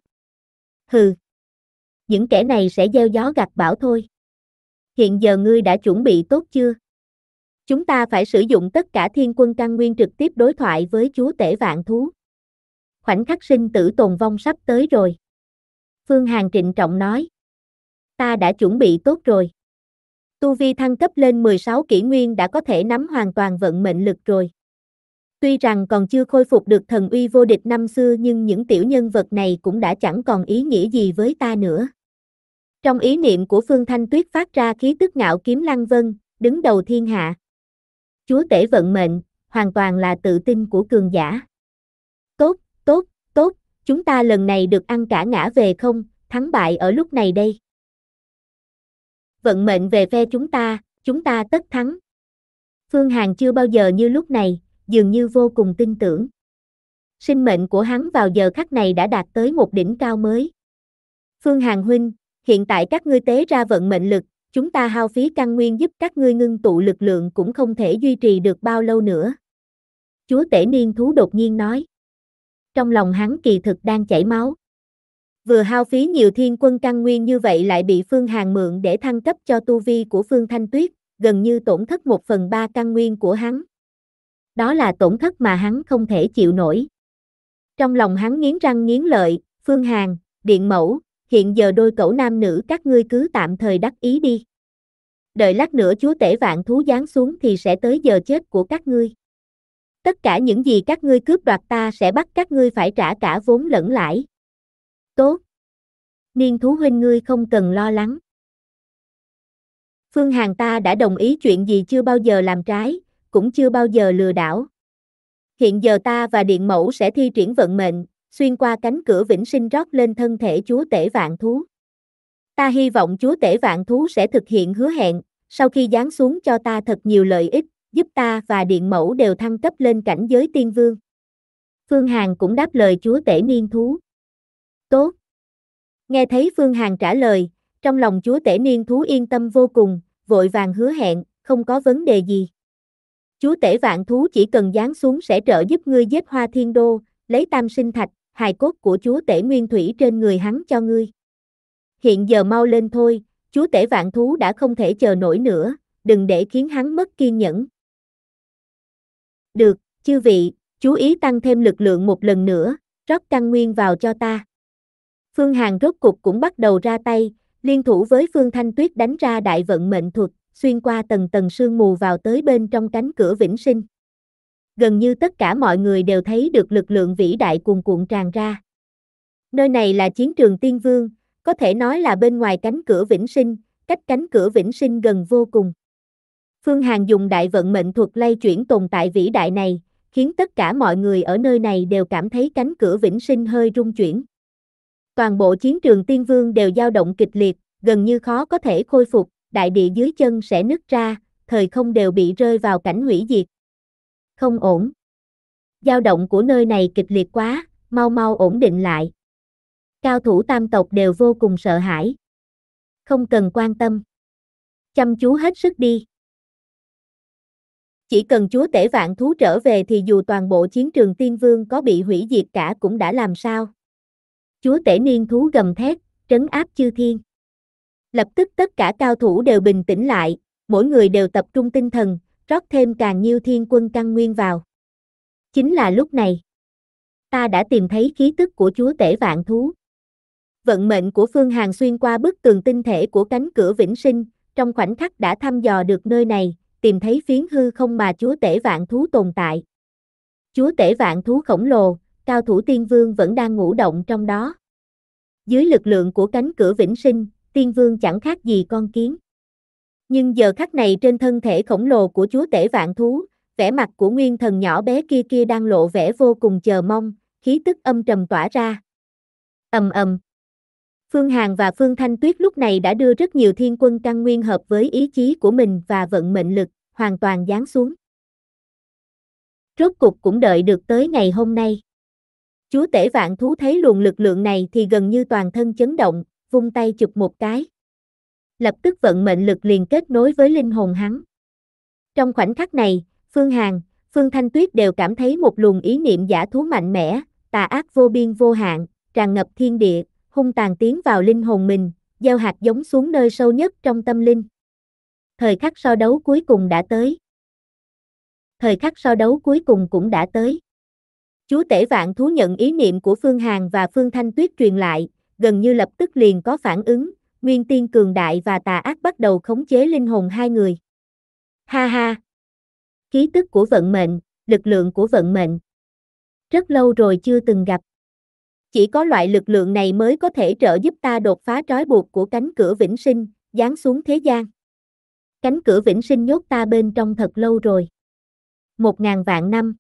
Hừ, những kẻ này sẽ gieo gió gặt bão thôi. Hiện giờ ngươi đã chuẩn bị tốt chưa? Chúng ta phải sử dụng tất cả thiên quân căn nguyên trực tiếp đối thoại với chúa tể vạn thú khoảnh khắc sinh tử tồn vong sắp tới rồi. Phương Hàn trịnh trọng nói. Ta đã chuẩn bị tốt rồi. Tu vi thăng cấp lên 16 kỷ nguyên đã có thể nắm hoàn toàn vận mệnh lực rồi. Tuy rằng còn chưa khôi phục được thần uy vô địch năm xưa nhưng những tiểu nhân vật này cũng đã chẳng còn ý nghĩa gì với ta nữa. Trong ý niệm của Phương Thanh Tuyết phát ra khí tức ngạo kiếm lăng vân, đứng đầu thiên hạ. Chúa tể vận mệnh, hoàn toàn là tự tin của cường giả. Tốt, Tốt, tốt, chúng ta lần này được ăn cả ngã về không, thắng bại ở lúc này đây. Vận mệnh về phe chúng ta, chúng ta tất thắng. Phương Hàn chưa bao giờ như lúc này, dường như vô cùng tin tưởng. Sinh mệnh của hắn vào giờ khắc này đã đạt tới một đỉnh cao mới. Phương Hàn huynh, hiện tại các ngươi tế ra vận mệnh lực, chúng ta hao phí căn nguyên giúp các ngươi ngưng tụ lực lượng cũng không thể duy trì được bao lâu nữa. Chúa tể niên thú đột nhiên nói trong lòng hắn kỳ thực đang chảy máu. Vừa hao phí nhiều thiên quân căn nguyên như vậy lại bị Phương Hàng mượn để thăng cấp cho tu vi của Phương Thanh Tuyết, gần như tổn thất một phần ba căn nguyên của hắn. Đó là tổn thất mà hắn không thể chịu nổi. Trong lòng hắn nghiến răng nghiến lợi, Phương Hàng, Điện Mẫu, hiện giờ đôi cậu nam nữ các ngươi cứ tạm thời đắc ý đi. Đợi lát nữa chúa tể vạn thú giáng xuống thì sẽ tới giờ chết của các ngươi tất cả những gì các ngươi cướp đoạt ta sẽ bắt các ngươi phải trả cả vốn lẫn lãi. Tốt. Niên thú huynh ngươi không cần lo lắng. Phương Hàn ta đã đồng ý chuyện gì chưa bao giờ làm trái, cũng chưa bao giờ lừa đảo. Hiện giờ ta và Điện Mẫu sẽ thi triển vận mệnh, xuyên qua cánh cửa vĩnh sinh rót lên thân thể chúa tể vạn thú. Ta hy vọng chúa tể vạn thú sẽ thực hiện hứa hẹn, sau khi giáng xuống cho ta thật nhiều lợi ích, giúp ta và điện mẫu đều thăng cấp lên cảnh giới tiên vương. Phương Hàn cũng đáp lời chúa tể niên thú. Tốt. Nghe thấy Phương Hàn trả lời, trong lòng chúa tể niên thú yên tâm vô cùng, vội vàng hứa hẹn, không có vấn đề gì. Chúa tể vạn thú chỉ cần giáng xuống sẽ trợ giúp ngươi giết hoa thiên đô, lấy tam sinh thạch, hài cốt của chúa tể nguyên thủy trên người hắn cho ngươi. Hiện giờ mau lên thôi, chúa tể vạn thú đã không thể chờ nổi nữa, đừng để khiến hắn mất kiên nhẫn. Được, chư vị, chú ý tăng thêm lực lượng một lần nữa, rót căn nguyên vào cho ta. Phương Hàn rốt cục cũng bắt đầu ra tay, liên thủ với Phương Thanh Tuyết đánh ra đại vận mệnh thuật, xuyên qua tầng tầng sương mù vào tới bên trong cánh cửa vĩnh sinh. Gần như tất cả mọi người đều thấy được lực lượng vĩ đại cuồn cuộn tràn ra. Nơi này là chiến trường tiên vương, có thể nói là bên ngoài cánh cửa vĩnh sinh, cách cánh cửa vĩnh sinh gần vô cùng. Phương Hằng dùng đại vận mệnh thuật lay chuyển tồn tại vĩ đại này, khiến tất cả mọi người ở nơi này đều cảm thấy cánh cửa vĩnh sinh hơi rung chuyển. Toàn bộ chiến trường tiên vương đều dao động kịch liệt, gần như khó có thể khôi phục, đại địa dưới chân sẽ nứt ra, thời không đều bị rơi vào cảnh hủy diệt. Không ổn. Dao động của nơi này kịch liệt quá, mau mau ổn định lại. Cao thủ tam tộc đều vô cùng sợ hãi. Không cần quan tâm. Chăm chú hết sức đi. Chỉ cần chúa tể vạn thú trở về thì dù toàn bộ chiến trường tiên vương có bị hủy diệt cả cũng đã làm sao. Chúa tể niên thú gầm thét, trấn áp chư thiên. Lập tức tất cả cao thủ đều bình tĩnh lại, mỗi người đều tập trung tinh thần, rót thêm càng nhiêu thiên quân căn nguyên vào. Chính là lúc này. Ta đã tìm thấy khí tức của chúa tể vạn thú. Vận mệnh của Phương Hàng xuyên qua bức tường tinh thể của cánh cửa vĩnh sinh, trong khoảnh khắc đã thăm dò được nơi này, tìm thấy phiến hư không mà chúa tể vạn thú tồn tại. Chúa tể vạn thú khổng lồ, cao thủ tiên vương vẫn đang ngủ động trong đó. Dưới lực lượng của cánh cửa vĩnh sinh, tiên vương chẳng khác gì con kiến. Nhưng giờ khắc này trên thân thể khổng lồ của chúa tể vạn thú, vẻ mặt của nguyên thần nhỏ bé kia kia đang lộ vẻ vô cùng chờ mong, khí tức âm trầm tỏa ra. ầm ầm. Phương Hàn và Phương Thanh Tuyết lúc này đã đưa rất nhiều thiên quân căn nguyên hợp với ý chí của mình và vận mệnh lực, hoàn toàn giáng xuống. Rốt cục cũng đợi được tới ngày hôm nay. Chúa tể vạn thú thấy luồng lực lượng này thì gần như toàn thân chấn động, vung tay chụp một cái. Lập tức vận mệnh lực liền kết nối với linh hồn hắn. Trong khoảnh khắc này, Phương Hàn, Phương Thanh Tuyết đều cảm thấy một luồng ý niệm giả thú mạnh mẽ, tà ác vô biên vô hạn, tràn ngập thiên địa, hung tàn tiến vào linh hồn mình, gieo hạt giống xuống nơi sâu nhất trong tâm linh. Thời khắc so đấu cuối cùng đã tới. Thời khắc so đấu cuối cùng cũng đã tới. Chúa tể vạn thú nhận ý niệm của Phương Hàn và Phương Thanh Tuyết truyền lại, gần như lập tức liền có phản ứng, nguyên tiên cường đại và tà ác bắt đầu khống chế linh hồn hai người. Ha ha! Khí tức của vận mệnh, lực lượng của vận mệnh. Rất lâu rồi chưa từng gặp. Chỉ có loại lực lượng này mới có thể trợ giúp ta đột phá trói buộc của cánh cửa vĩnh sinh, giáng xuống thế gian. Cánh cửa vĩnh sinh nhốt ta bên trong thật lâu rồi. Một ngàn vạn năm.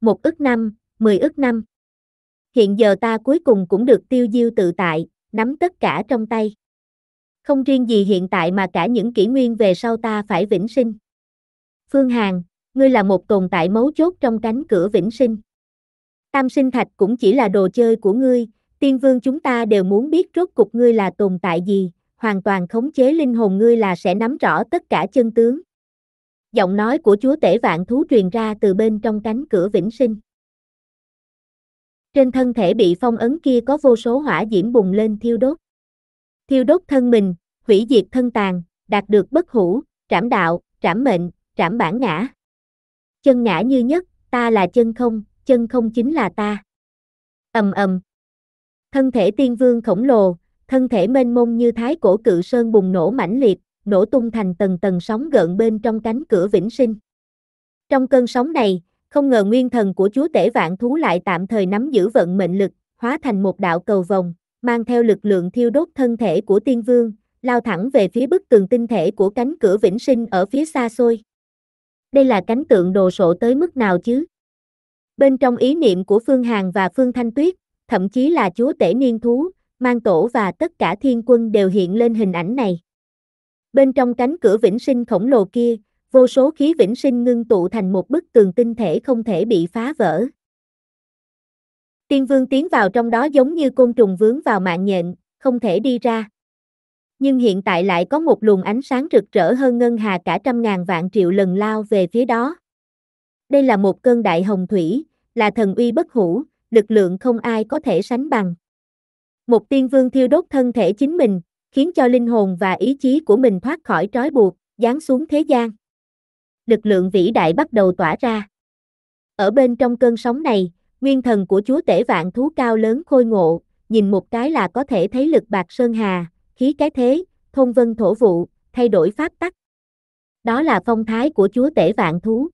Một ức năm, mười ức năm. Hiện giờ ta cuối cùng cũng được tiêu diêu tự tại, nắm tất cả trong tay. Không riêng gì hiện tại mà cả những kỷ nguyên về sau ta phải vĩnh sinh. Phương Hàn, ngươi là một tồn tại mấu chốt trong cánh cửa vĩnh sinh. Tam sinh thạch cũng chỉ là đồ chơi của ngươi, tiên vương chúng ta đều muốn biết rốt cục ngươi là tồn tại gì, hoàn toàn khống chế linh hồn ngươi là sẽ nắm rõ tất cả chân tướng. Giọng nói của chúa tể vạn thú truyền ra từ bên trong cánh cửa vĩnh sinh. Trên thân thể bị phong ấn kia có vô số hỏa diễm bùng lên thiêu đốt. Thiêu đốt thân mình, hủy diệt thân tàn, đạt được bất hủ, trảm đạo, trảm mệnh, trảm bản ngã. Chân ngã như nhất, ta là chân không, chân không chính là ta. ầm ầm. Thân thể tiên vương khổng lồ, thân thể mênh mông như thái cổ cự sơn bùng nổ mãnh liệt, nổ tung thành tầng tầng sóng gợn bên trong cánh cửa vĩnh sinh. Trong cơn sóng này, không ngờ nguyên thần của chúa tể vạn thú lại tạm thời nắm giữ vận mệnh lực, hóa thành một đạo cầu vòng, mang theo lực lượng thiêu đốt thân thể của tiên vương, lao thẳng về phía bức tường tinh thể của cánh cửa vĩnh sinh ở phía xa xôi. Đây là cánh tượng đồ sộ tới mức nào chứ? Bên trong ý niệm của Phương Hàn và Phương Thanh Tuyết, thậm chí là chúa tể niên thú, mang tổ và tất cả thiên quân đều hiện lên hình ảnh này. Bên trong cánh cửa vĩnh sinh khổng lồ kia, vô số khí vĩnh sinh ngưng tụ thành một bức tường tinh thể không thể bị phá vỡ. Tiên vương tiến vào trong đó giống như côn trùng vướng vào mạng nhện, không thể đi ra. Nhưng hiện tại lại có một luồng ánh sáng rực rỡ hơn ngân hà cả trăm ngàn vạn triệu lần lao về phía đó. Đây là một cơn đại hồng thủy, là thần uy bất hủ, lực lượng không ai có thể sánh bằng. Một tiên vương thiêu đốt thân thể chính mình, khiến cho linh hồn và ý chí của mình thoát khỏi trói buộc, giáng xuống thế gian. Lực lượng vĩ đại bắt đầu tỏa ra. Ở bên trong cơn sóng này, nguyên thần của chúa tể vạn thú cao lớn khôi ngộ, nhìn một cái là có thể thấy lực bạc sơn hà, khí cái thế, thôn vân thổ vụ, thay đổi pháp tắc. Đó là phong thái của chúa tể vạn thú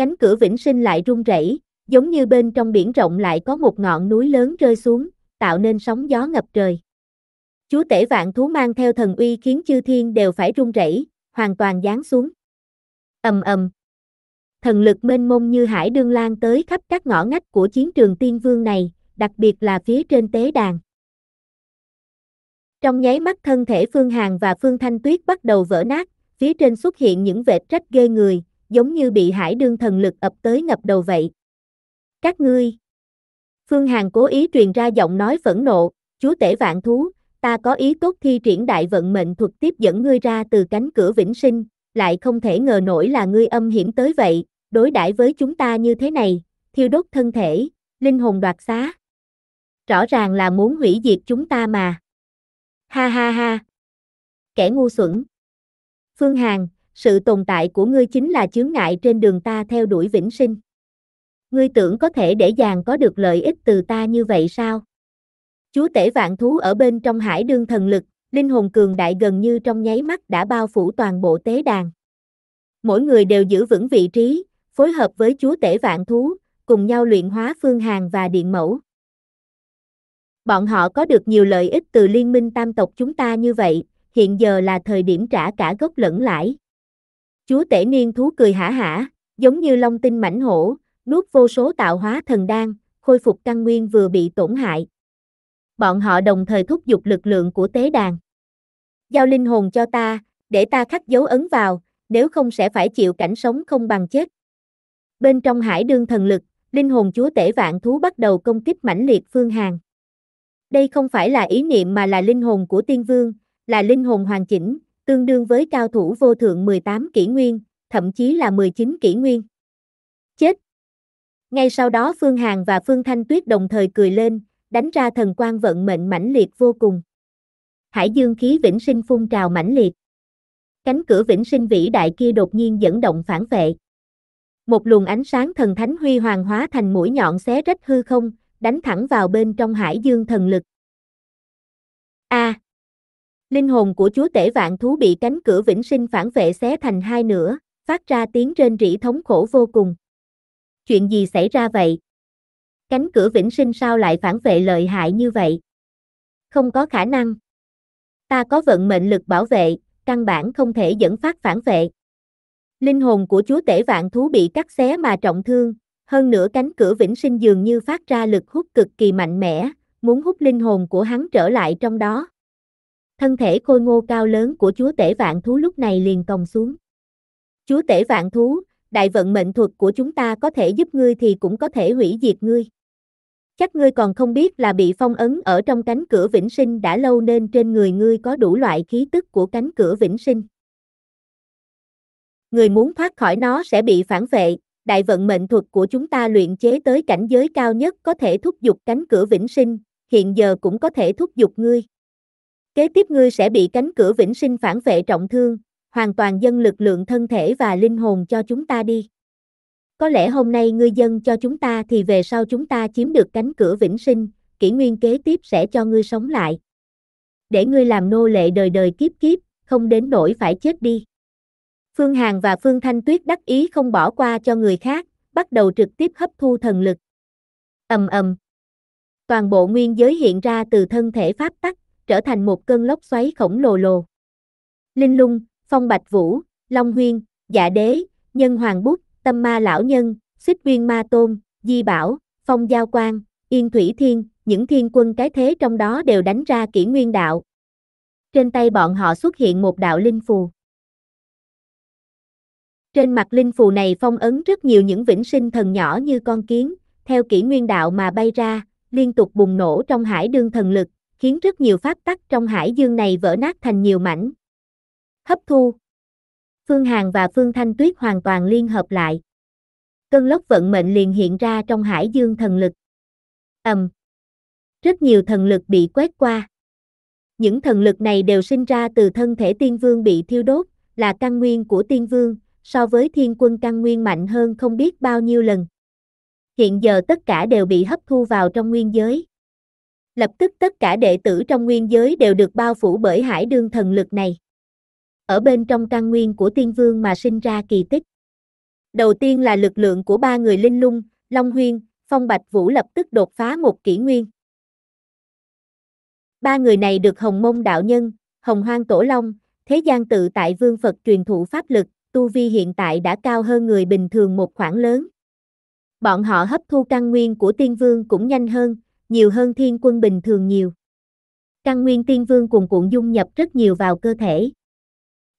cánh cửa vĩnh sinh lại rung rẩy, giống như bên trong biển rộng lại có một ngọn núi lớn rơi xuống, tạo nên sóng gió ngập trời. Chúa tể vạn thú mang theo thần uy khiến chư thiên đều phải rung rẩy, hoàn toàn giáng xuống. Ầm ầm. Thần lực mênh mông như hải đương lan tới khắp các ngõ ngách của chiến trường tiên vương này, đặc biệt là phía trên tế đàn. Trong nháy mắt thân thể Phương Hàn và Phương Thanh Tuyết bắt đầu vỡ nát, phía trên xuất hiện những vệt rách ghê người, giống như bị hải đương thần lực ập tới ngập đầu vậy. Các ngươi! Phương Hàn cố ý truyền ra giọng nói phẫn nộ, chúa tể vạn thú, ta có ý tốt thi triển đại vận mệnh thuật tiếp dẫn ngươi ra từ cánh cửa vĩnh sinh, lại không thể ngờ nổi là ngươi âm hiểm tới vậy, đối đãi với chúng ta như thế này, thiêu đốt thân thể, linh hồn đoạt xá. Rõ ràng là muốn hủy diệt chúng ta mà. Ha ha ha. Kẻ ngu xuẩn. Phương Hàn, sự tồn tại của ngươi chính là chướng ngại trên đường ta theo đuổi vĩnh sinh. Ngươi tưởng có thể để dàng có được lợi ích từ ta như vậy sao? Chúa tể vạn thú ở bên trong hải đương thần lực, linh hồn cường đại gần như trong nháy mắt đã bao phủ toàn bộ tế đàn. Mỗi người đều giữ vững vị trí, phối hợp với chúa tể vạn thú, cùng nhau luyện hóa phương hàng và điện mẫu. Bọn họ có được nhiều lợi ích từ liên minh tam tộc chúng ta như vậy, hiện giờ là thời điểm trả cả gốc lẫn lãi. Chúa tể niên thú cười hả hả, giống như long tinh mảnh hổ, nuốt vô số tạo hóa thần đan, khôi phục căn nguyên vừa bị tổn hại. Bọn họ đồng thời thúc giục lực lượng của tế đàn. Giao linh hồn cho ta, để ta khắc dấu ấn vào, nếu không sẽ phải chịu cảnh sống không bằng chết. Bên trong hải đương thần lực, linh hồn chúa tể vạn thú bắt đầu công kích mãnh liệt phương hàng. Đây không phải là ý niệm mà là linh hồn của tiên vương, là linh hồn hoàn chỉnh, tương đương với cao thủ vô thượng 18 kỷ nguyên, thậm chí là 19 kỷ nguyên. Chết! Ngay sau đó Phương Hàn và Phương Thanh Tuyết đồng thời cười lên, đánh ra thần quan vận mệnh mãnh liệt vô cùng. Hải dương khí vĩnh sinh phun trào mãnh liệt. Cánh cửa vĩnh sinh vĩ đại kia đột nhiên dẫn động phản vệ. Một luồng ánh sáng thần thánh huy hoàng hóa thành mũi nhọn xé rách hư không, đánh thẳng vào bên trong hải dương thần lực. A! À, Linh hồn của chúa tể vạn thú bị cánh cửa vĩnh sinh phản vệ xé thành hai nửa, phát ra tiếng rên rỉ thống khổ vô cùng. Chuyện gì xảy ra vậy? Cánh cửa vĩnh sinh sao lại phản vệ lợi hại như vậy? Không có khả năng. Ta có vận mệnh lực bảo vệ, căn bản không thể dẫn phát phản vệ. Linh hồn của chúa tể vạn thú bị cắt xé mà trọng thương, hơn nữa cánh cửa vĩnh sinh dường như phát ra lực hút cực kỳ mạnh mẽ, muốn hút linh hồn của hắn trở lại trong đó thân thể khôi ngô cao lớn của chúa tể vạn thú lúc này liền còng xuống. Chúa tể vạn thú, đại vận mệnh thuật của chúng ta có thể giúp ngươi thì cũng có thể hủy diệt ngươi. Chắc ngươi còn không biết là bị phong ấn ở trong cánh cửa vĩnh sinh đã lâu nên trên người ngươi có đủ loại khí tức của cánh cửa vĩnh sinh. Người muốn thoát khỏi nó sẽ bị phản vệ, đại vận mệnh thuật của chúng ta luyện chế tới cảnh giới cao nhất có thể thúc giục cánh cửa vĩnh sinh, hiện giờ cũng có thể thúc giục ngươi. Kế tiếp ngươi sẽ bị cánh cửa vĩnh sinh phản vệ trọng thương, hoàn toàn dâng lực lượng thân thể và linh hồn cho chúng ta đi. Có lẽ hôm nay ngươi dâng cho chúng ta thì về sau chúng ta chiếm được cánh cửa vĩnh sinh, kỷ nguyên kế tiếp sẽ cho ngươi sống lại. Để ngươi làm nô lệ đời đời kiếp kiếp, không đến nỗi phải chết đi. Phương Hàn và Phương Thanh Tuyết đắc ý không bỏ qua cho người khác, bắt đầu trực tiếp hấp thu thần lực. Ầm ầm. Toàn bộ nguyên giới hiện ra từ thân thể pháp tắc, trở thành một cơn lốc xoáy khổng lồ lồ. Linh lung, phong bạch vũ, long huyên, dạ đế, nhân hoàng bút, tâm ma lão nhân, xích viên ma tôn, di bảo, phong giao quang, yên thủy thiên, những thiên quân cái thế trong đó đều đánh ra kỷ nguyên đạo. Trên tay bọn họ xuất hiện một đạo linh phù. Trên mặt linh phù này phong ấn rất nhiều những vĩnh sinh thần nhỏ như con kiến, theo kỷ nguyên đạo mà bay ra, liên tục bùng nổ trong hải đương thần lực, khiến rất nhiều pháp tắc trong hải dương này vỡ nát thành nhiều mảnh. Hấp thu Phương Hàn và Phương Thanh Tuyết hoàn toàn liên hợp lại. Cơn lốc vận mệnh liền hiện ra trong hải dương thần lực. Ầm. Rất nhiều thần lực bị quét qua. Những thần lực này đều sinh ra từ thân thể tiên vương bị thiêu đốt, là căn nguyên của tiên vương, so với thiên quân căn nguyên mạnh hơn không biết bao nhiêu lần. Hiện giờ tất cả đều bị hấp thu vào trong nguyên giới lập tức tất cả đệ tử trong nguyên giới đều được bao phủ bởi hải đương thần lực này. Ở bên trong căn nguyên của tiên vương mà sinh ra kỳ tích. Đầu tiên là lực lượng của ba người linh lung, Long Huyên, Phong Bạch Vũ lập tức đột phá một kỷ nguyên. Ba người này được Hồng Mông Đạo Nhân, Hồng Hoang Tổ Long, Thế gian tự tại Vương Phật truyền thụ pháp lực, tu vi hiện tại đã cao hơn người bình thường một khoảng lớn. Bọn họ hấp thu căn nguyên của tiên vương cũng nhanh hơn, nhiều hơn thiên quân bình thường nhiều. Căn nguyên tiên vương cùng cuộn dung nhập rất nhiều vào cơ thể.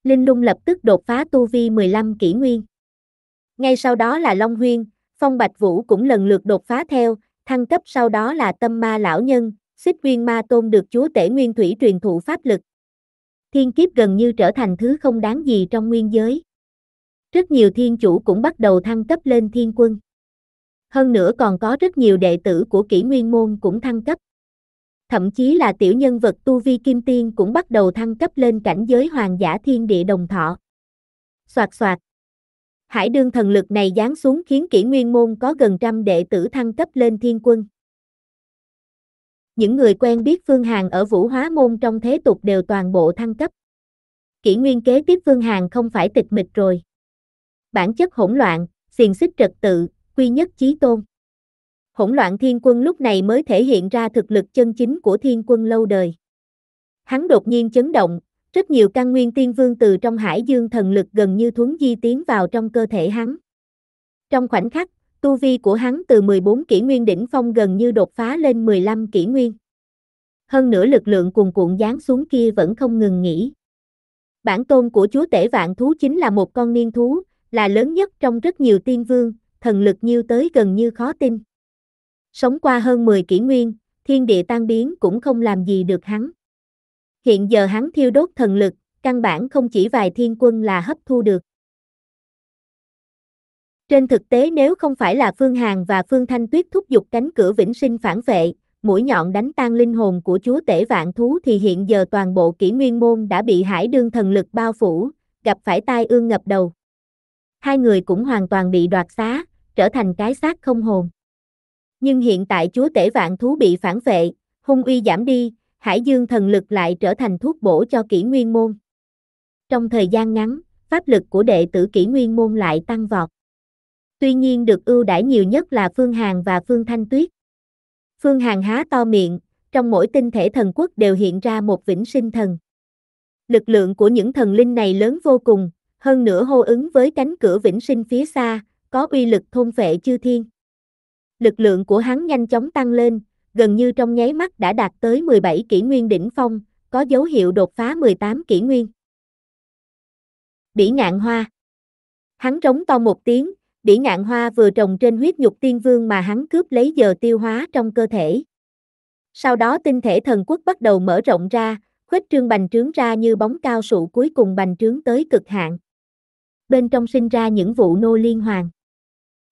Linh lung lập tức đột phá tu vi 15 kỷ nguyên. Ngay sau đó là Long Huyên, Phong Bạch Vũ cũng lần lượt đột phá theo, thăng cấp sau đó là tâm ma lão nhân, xích nguyên ma tôn được chúa tể nguyên thủy truyền thụ pháp lực. Thiên kiếp gần như trở thành thứ không đáng gì trong nguyên giới. Rất nhiều thiên chủ cũng bắt đầu thăng cấp lên thiên quân. Hơn nữa còn có rất nhiều đệ tử của kỷ nguyên môn cũng thăng cấp. Thậm chí là tiểu nhân vật tu vi kim tiên cũng bắt đầu thăng cấp lên cảnh giới hoàng giả thiên địa đồng thọ. Soạt soạt. Hải đương thần lực này giáng xuống khiến kỷ nguyên môn có gần trăm đệ tử thăng cấp lên thiên quân. Những người quen biết phương hàng ở vũ hóa môn trong thế tục đều toàn bộ thăng cấp. Kỷ nguyên kế tiếp phương hàng không phải tịch mịch rồi. Bản chất hỗn loạn, xiền xích trật tự, quy nhất chí tôn. Hỗn loạn thiên quân lúc này mới thể hiện ra thực lực chân chính của thiên quân lâu đời. Hắn đột nhiên chấn động, rất nhiều căn nguyên tiên vương từ trong hải dương thần lực gần như thuấn di tiến vào trong cơ thể hắn. Trong khoảnh khắc, tu vi của hắn từ 14 kỷ nguyên đỉnh phong gần như đột phá lên 15 kỷ nguyên. Hơn nữa lực lượng cuồn cuộn giáng xuống kia vẫn không ngừng nghỉ. Bản tôn của chúa tể vạn thú chính là một con niên thú, là lớn nhất trong rất nhiều tiên vương, thần lực nhiêu tới gần như khó tin. Sống qua hơn 10 kỷ nguyên, thiên địa tan biến cũng không làm gì được hắn. Hiện giờ hắn thiêu đốt thần lực, căn bản không chỉ vài thiên quân là hấp thu được. Trên thực tế nếu không phải là Phương Hàn và Phương Thanh Tuyết thúc giục cánh cửa vĩnh sinh phản vệ, mũi nhọn đánh tan linh hồn của chúa tể vạn thú thì hiện giờ toàn bộ kỷ nguyên môn đã bị hải đương thần lực bao phủ, gặp phải tai ương ngập đầu. Hai người cũng hoàn toàn bị đoạt xá, trở thành cái xác không hồn. Nhưng hiện tại chúa tể vạn thú bị phản vệ, hung uy giảm đi, hải dương thần lực lại trở thành thuốc bổ cho kỷ nguyên môn. Trong thời gian ngắn, pháp lực của đệ tử kỷ nguyên môn lại tăng vọt. Tuy nhiên được ưu đãi nhiều nhất là Phương Hàn và Phương Thanh Tuyết. Phương Hàn há to miệng, trong mỗi tinh thể thần quốc đều hiện ra một vĩnh sinh thần. Lực lượng của những thần linh này lớn vô cùng, hơn nữa hô ứng với cánh cửa vĩnh sinh phía xa, có uy lực thôn phệ chư thiên. Lực lượng của hắn nhanh chóng tăng lên, gần như trong nháy mắt đã đạt tới 17 kỷ nguyên đỉnh phong, có dấu hiệu đột phá 18 kỷ nguyên. Bỉ ngạn hoa Hắn trống to một tiếng, bỉ ngạn hoa vừa trồng trên huyết nhục tiên vương mà hắn cướp lấy giờ tiêu hóa trong cơ thể. Sau đó tinh thể thần quốc bắt đầu mở rộng ra, khuếch trương bành trướng ra như bóng cao su cuối cùng bành trướng tới cực hạn. Bên trong sinh ra những vụ nô liên hoàng.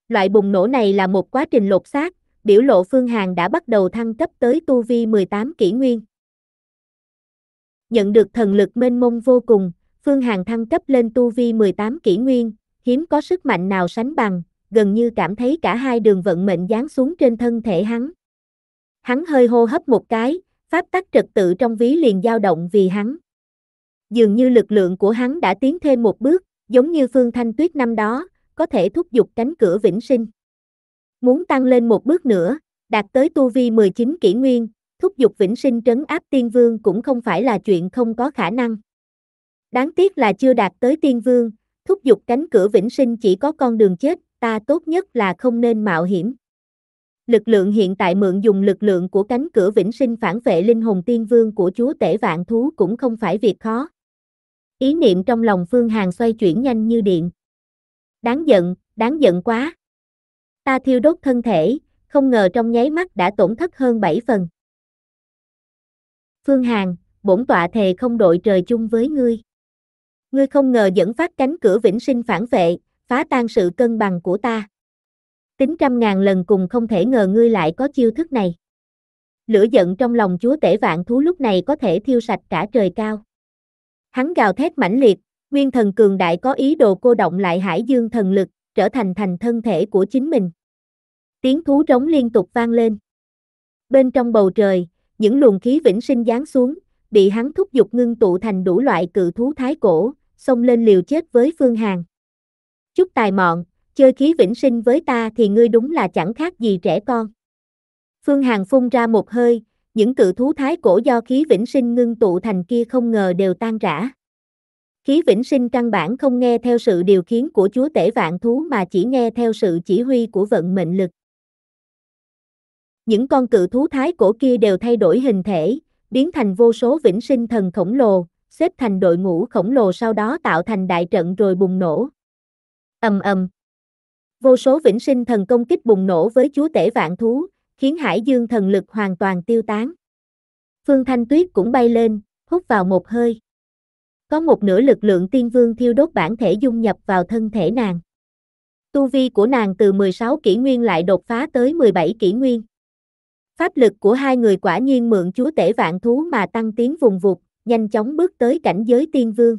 Loại bùng nổ này là một quá trình lột xác, biểu lộ Phương Hàn đã bắt đầu thăng cấp tới tu vi 18 kỷ nguyên. Nhận được thần lực mênh mông vô cùng, Phương Hàn thăng cấp lên tu vi 18 kỷ nguyên, hiếm có sức mạnh nào sánh bằng, gần như cảm thấy cả hai đường vận mệnh giáng xuống trên thân thể hắn. Hắn hơi hô hấp một cái, pháp tắc trật tự trong ví liền dao động vì hắn. Dường như lực lượng của hắn đã tiến thêm một bước, giống như Phương Thanh Tuyết năm đó, có thể thúc giục cánh cửa vĩnh sinh. Muốn tăng lên một bước nữa, đạt tới tu vi 19 kỷ nguyên, thúc giục vĩnh sinh trấn áp tiên vương cũng không phải là chuyện không có khả năng. Đáng tiếc là chưa đạt tới tiên vương, thúc giục cánh cửa vĩnh sinh chỉ có con đường chết, ta tốt nhất là không nên mạo hiểm. Lực lượng hiện tại mượn dùng lực lượng của cánh cửa vĩnh sinh phản vệ linh hồn tiên vương của chúa tể vạn thú cũng không phải việc khó. Ý niệm trong lòng Phương Hàng xoay chuyển nhanh như điện. Đáng giận, đáng giận quá. Ta thiêu đốt thân thể, không ngờ trong nháy mắt đã tổn thất hơn 7 phần. Phương Hàn, bổn tọa thề không đội trời chung với ngươi. Ngươi không ngờ dẫn phát cánh cửa vĩnh sinh phản vệ, phá tan sự cân bằng của ta. Tính trăm ngàn lần cùng không thể ngờ ngươi lại có chiêu thức này. Lửa giận trong lòng chúa tể vạn thú lúc này có thể thiêu sạch cả trời cao. Hắn gào thét mãnh liệt, Nguyên thần cường đại có ý đồ cô động lại hải dương thần lực, trở thành thành thân thể của chính mình. Tiếng thú rống liên tục vang lên. Bên trong bầu trời, những luồng khí vĩnh sinh giáng xuống, bị hắn thúc giục ngưng tụ thành đủ loại cự thú thái cổ, xông lên liều chết với Phương Hàn. Chút tài mọn, chơi khí vĩnh sinh với ta thì ngươi đúng là chẳng khác gì trẻ con. Phương Hàn phun ra một hơi, những cự thú thái cổ do khí vĩnh sinh ngưng tụ thành kia không ngờ đều tan rã. Khí vĩnh sinh căn bản không nghe theo sự điều khiến của chúa tể vạn thú mà chỉ nghe theo sự chỉ huy của vận mệnh lực. Những con cự thú thái cổ kia đều thay đổi hình thể, biến thành vô số vĩnh sinh thần khổng lồ, xếp thành đội ngũ khổng lồ sau đó tạo thành đại trận rồi bùng nổ. Ầm ầm. Vô số vĩnh sinh thần công kích bùng nổ với chúa tể vạn thú, khiến hải dương thần lực hoàn toàn tiêu tán. Phương Thanh Tuyết cũng bay lên, hút vào một hơi. Có một nửa lực lượng tiên vương thiêu đốt bản thể dung nhập vào thân thể nàng. Tu vi của nàng từ 16 kỷ nguyên lại đột phá tới 17 kỷ nguyên. Pháp lực của hai người quả nhiên mượn chúa tể vạn thú mà tăng tiến vùng vụt, nhanh chóng bước tới cảnh giới tiên vương.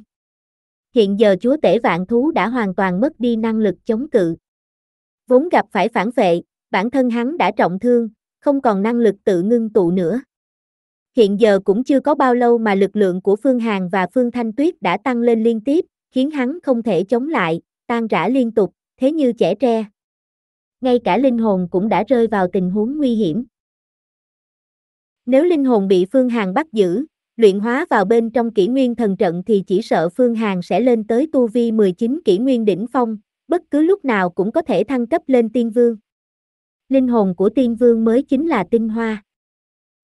Hiện giờ chúa tể vạn thú đã hoàn toàn mất đi năng lực chống cự. Vốn gặp phải phản vệ, bản thân hắn đã trọng thương, không còn năng lực tự ngưng tụ nữa. Hiện giờ cũng chưa có bao lâu mà lực lượng của Phương Hàn và Phương Thanh Tuyết đã tăng lên liên tiếp, khiến hắn không thể chống lại, tan rã liên tục, thế như trẻ tre. Ngay cả linh hồn cũng đã rơi vào tình huống nguy hiểm. Nếu linh hồn bị Phương Hàn bắt giữ, luyện hóa vào bên trong kỷ nguyên thần trận thì chỉ sợ Phương Hàn sẽ lên tới tu vi 19 kỷ nguyên đỉnh phong, bất cứ lúc nào cũng có thể thăng cấp lên tiên vương. Linh hồn của tiên vương mới chính là tinh hoa.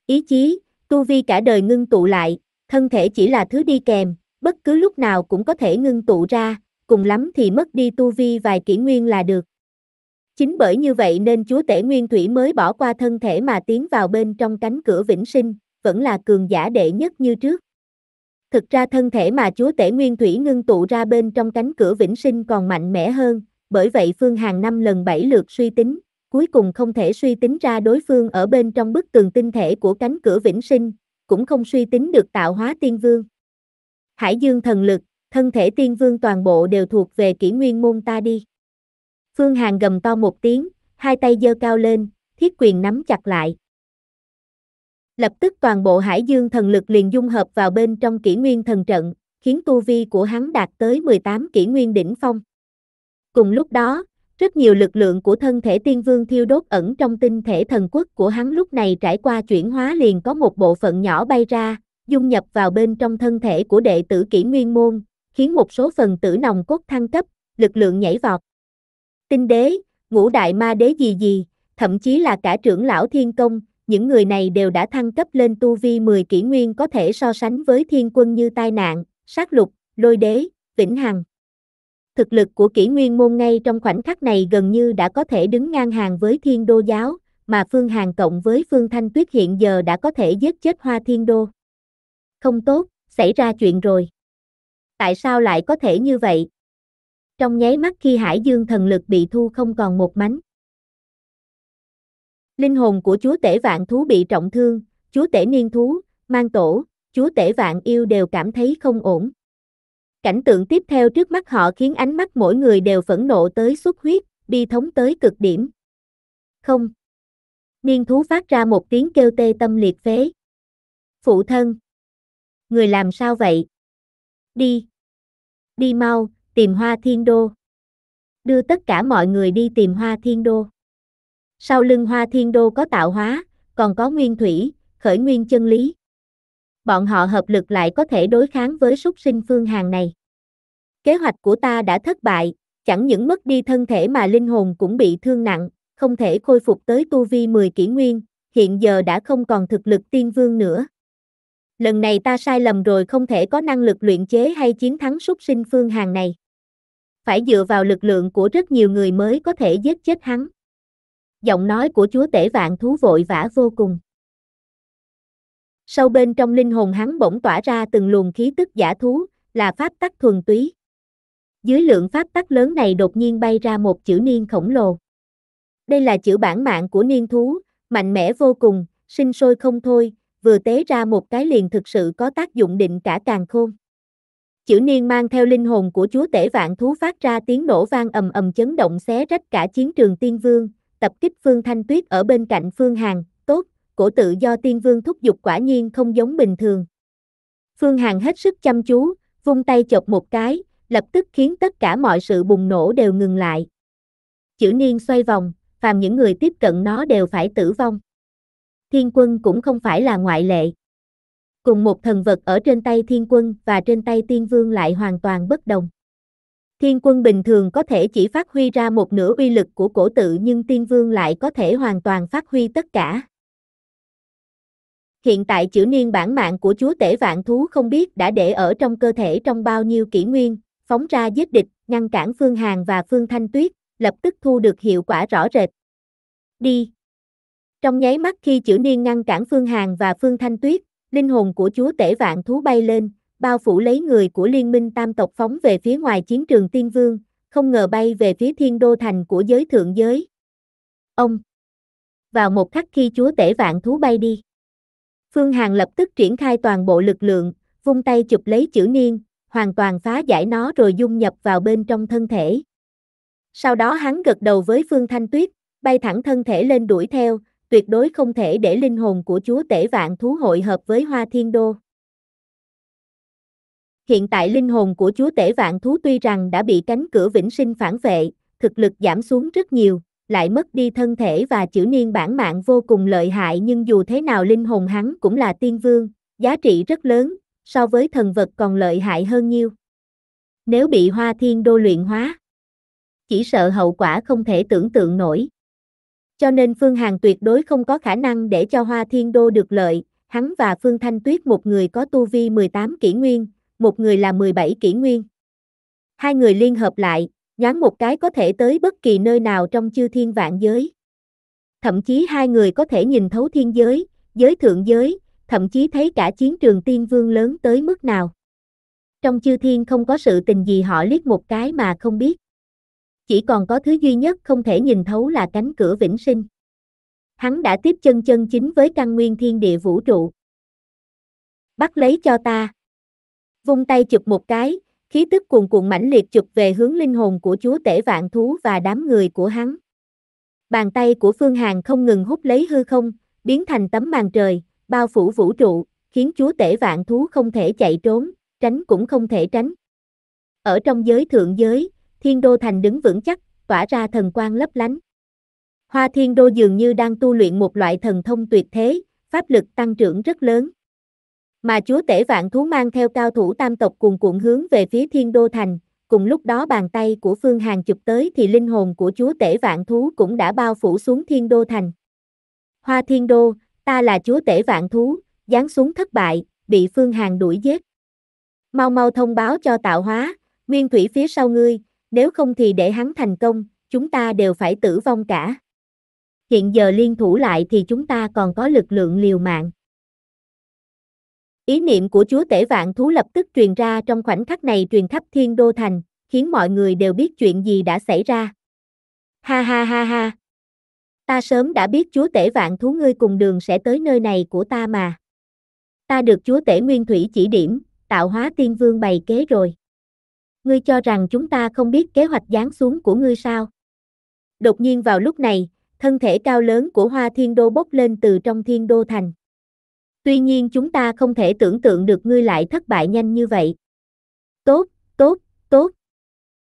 Ý chí, tu vi cả đời ngưng tụ lại, thân thể chỉ là thứ đi kèm, bất cứ lúc nào cũng có thể ngưng tụ ra, cùng lắm thì mất đi tu vi vài kỷ nguyên là được. Chính bởi như vậy nên chúa tể nguyên thủy mới bỏ qua thân thể mà tiến vào bên trong cánh cửa vĩnh sinh, vẫn là cường giả đệ nhất như trước. Thực ra thân thể mà chúa tể nguyên thủy ngưng tụ ra bên trong cánh cửa vĩnh sinh còn mạnh mẽ hơn, bởi vậy Phương Hàng năm lần bảy lượt suy tính, cuối cùng không thể suy tính ra đối phương ở bên trong bức tường tinh thể của cánh cửa vĩnh sinh, cũng không suy tính được tạo hóa tiên vương. Hải dương thần lực, thân thể tiên vương toàn bộ đều thuộc về kỷ nguyên môn ta đi. Phương Hàn gầm to một tiếng, hai tay giơ cao lên, thiết quyền nắm chặt lại. Lập tức toàn bộ hải dương thần lực liền dung hợp vào bên trong kỷ nguyên thần trận, khiến tu vi của hắn đạt tới 18 kỷ nguyên đỉnh phong. Cùng lúc đó, rất nhiều lực lượng của thân thể tiên vương thiêu đốt ẩn trong tinh thể thần quốc của hắn lúc này trải qua chuyển hóa liền có một bộ phận nhỏ bay ra, dung nhập vào bên trong thân thể của đệ tử kỷ nguyên môn, khiến một số phần tử nồng cốt thăng cấp, lực lượng nhảy vọt. Tinh đế, ngũ đại ma đế gì gì, thậm chí là cả trưởng lão thiên công, những người này đều đã thăng cấp lên tu vi 10 kỷ nguyên có thể so sánh với thiên quân như tai nạn, sát lục, lôi đế, vĩnh hằng thực lực của kỷ nguyên môn ngay trong khoảnh khắc này gần như đã có thể đứng ngang hàng với thiên đô giáo, mà Phương Hàng cộng với Phương Thanh Tuyết hiện giờ đã có thể giết chết hoa thiên đô. Không tốt, xảy ra chuyện rồi. Tại sao lại có thể như vậy? Trong nháy mắt khi Hải Dương thần lực bị thu không còn một mánh. Linh hồn của chúa tể vạn thú bị trọng thương, chúa tể niên thú, mang tổ, chúa tể vạn yêu đều cảm thấy không ổn. Cảnh tượng tiếp theo trước mắt họ khiến ánh mắt mỗi người đều phẫn nộ tới xuất huyết, bi thống tới cực điểm. Không. Niên thú phát ra một tiếng kêu tê tâm liệt phế. Phụ thân. Người làm sao vậy? Đi. Đi mau, tìm hoa thiên đô. Đưa tất cả mọi người đi tìm hoa thiên đô. Sau lưng hoa thiên đô có tạo hóa, còn có nguyên thủy, khởi nguyên chân lý bọn họ hợp lực lại có thể đối kháng với súc sinh phương hàng này. Kế hoạch của ta đã thất bại, chẳng những mất đi thân thể mà linh hồn cũng bị thương nặng, không thể khôi phục tới tu vi 10 kỷ nguyên, hiện giờ đã không còn thực lực tiên vương nữa. Lần này ta sai lầm rồi không thể có năng lực luyện chế hay chiến thắng súc sinh phương hàng này. Phải dựa vào lực lượng của rất nhiều người mới có thể giết chết hắn. Giọng nói của chúa tể vạn thú vội vã vô cùng. Sau bên trong linh hồn hắn bỗng tỏa ra từng luồng khí tức giả thú, là pháp tắc thuần túy. Dưới lượng pháp tắc lớn này đột nhiên bay ra một chữ niên khổng lồ. Đây là chữ bản mạng của niên thú, mạnh mẽ vô cùng, sinh sôi không thôi, vừa tế ra một cái liền thực sự có tác dụng định cả càng khôn. Chữ niên mang theo linh hồn của chúa tể vạn thú phát ra tiếng nổ vang ầm ầm chấn động xé rách cả chiến trường tiên vương, tập kích Phương Thanh Tuyết ở bên cạnh Phương hàng cổ tự do tiên vương thúc giục quả nhiên không giống bình thường. Phương Hằng hết sức chăm chú, vung tay chọc một cái, lập tức khiến tất cả mọi sự bùng nổ đều ngừng lại. Chữ niên xoay vòng, phàm những người tiếp cận nó đều phải tử vong. Thiên quân cũng không phải là ngoại lệ. Cùng một thần vật ở trên tay thiên quân và trên tay tiên vương lại hoàn toàn bất đồng. Thiên quân bình thường có thể chỉ phát huy ra một nửa uy lực của cổ tự nhưng tiên vương lại có thể hoàn toàn phát huy tất cả. Hiện tại chữ niên bản mạng của chúa tể vạn thú không biết đã để ở trong cơ thể trong bao nhiêu kỷ nguyên, phóng ra giết địch, ngăn cản Phương Hàng và Phương Thanh Tuyết, lập tức thu được hiệu quả rõ rệt. Đi! Trong nháy mắt khi chữ niên ngăn cản Phương Hàng và Phương Thanh Tuyết, linh hồn của chúa tể vạn thú bay lên, bao phủ lấy người của liên minh tam tộc phóng về phía ngoài chiến trường tiên vương, không ngờ bay về phía thiên đô thành của giới thượng giới. Ông! Vào một khắc khi chúa tể vạn thú bay đi. Phương Hàn lập tức triển khai toàn bộ lực lượng, vung tay chụp lấy chữ niên, hoàn toàn phá giải nó rồi dung nhập vào bên trong thân thể. Sau đó hắn gật đầu với Phương Thanh Tuyết, bay thẳng thân thể lên đuổi theo, tuyệt đối không thể để linh hồn của chúa tể vạn thú hội hợp với hoa thiên đô. Hiện tại linh hồn của chúa tể vạn thú tuy rằng đã bị cánh cửa vĩnh sinh phản vệ, thực lực giảm xuống rất nhiều, lại mất đi thân thể và chữ niên bản mạng vô cùng lợi hại nhưng dù thế nào linh hồn hắn cũng là tiên vương, giá trị rất lớn, so với thần vật còn lợi hại hơn nhiều Nếu bị hoa thiên đô luyện hóa, chỉ sợ hậu quả không thể tưởng tượng nổi. Cho nên Phương Hàn tuyệt đối không có khả năng để cho Hoa Thiên Đô được lợi, hắn và Phương Thanh Tuyết một người có tu vi 18 kỷ nguyên, một người là 17 kỷ nguyên. Hai người liên hợp lại, nhoáng một cái có thể tới bất kỳ nơi nào trong chư thiên vạn giới. Thậm chí hai người có thể nhìn thấu thiên giới, giới thượng giới, thậm chí thấy cả chiến trường tiên vương lớn tới mức nào. Trong chư thiên không có sự tình gì họ liếc một cái mà không biết. Chỉ còn có thứ duy nhất không thể nhìn thấu là cánh cửa vĩnh sinh. Hắn đã tiếp chân chân chính với căn nguyên thiên địa vũ trụ. Bắt lấy cho ta. Vung tay chụp một cái, Khí tức cuồn cuộn mãnh liệt chụp về hướng linh hồn của chúa tể vạn thú và đám người của hắn. Bàn tay của Phương Hàn không ngừng hút lấy hư không, biến thành tấm màn trời, bao phủ vũ trụ, khiến chúa tể vạn thú không thể chạy trốn, tránh cũng không thể tránh. Ở trong giới thượng giới, thiên đô thành đứng vững chắc, tỏa ra thần quang lấp lánh. Hoa thiên đô dường như đang tu luyện một loại thần thông tuyệt thế, pháp lực tăng trưởng rất lớn. Mà chúa tể vạn thú mang theo cao thủ tam tộc cùng cuộn hướng về phía thiên đô thành, cùng lúc đó bàn tay của Phương Hàng chụp tới thì linh hồn của chúa tể vạn thú cũng đã bao phủ xuống thiên đô thành. Hoa thiên đô, ta là chúa tể vạn thú, giáng xuống thất bại, bị Phương Hàng đuổi giết. Mau mau thông báo cho tạo hóa, nguyên thủy phía sau ngươi, nếu không thì để hắn thành công, chúng ta đều phải tử vong cả. Hiện giờ liên thủ lại thì chúng ta còn có lực lượng liều mạng. Ý niệm của Chúa Tể Vạn Thú lập tức truyền ra trong khoảnh khắc này truyền khắp Thiên Đô Thành, khiến mọi người đều biết chuyện gì đã xảy ra. Ha ha ha ha. Ta sớm đã biết Chúa Tể Vạn Thú ngươi cùng đường sẽ tới nơi này của ta mà. Ta được Chúa Tể Nguyên Thủy chỉ điểm, tạo hóa tiên vương bày kế rồi. Ngươi cho rằng chúng ta không biết kế hoạch giáng xuống của ngươi sao? Đột nhiên vào lúc này, thân thể cao lớn của Hoa Thiên Đô bốc lên từ trong Thiên Đô Thành. Tuy nhiên chúng ta không thể tưởng tượng được ngươi lại thất bại nhanh như vậy. Tốt, tốt, tốt.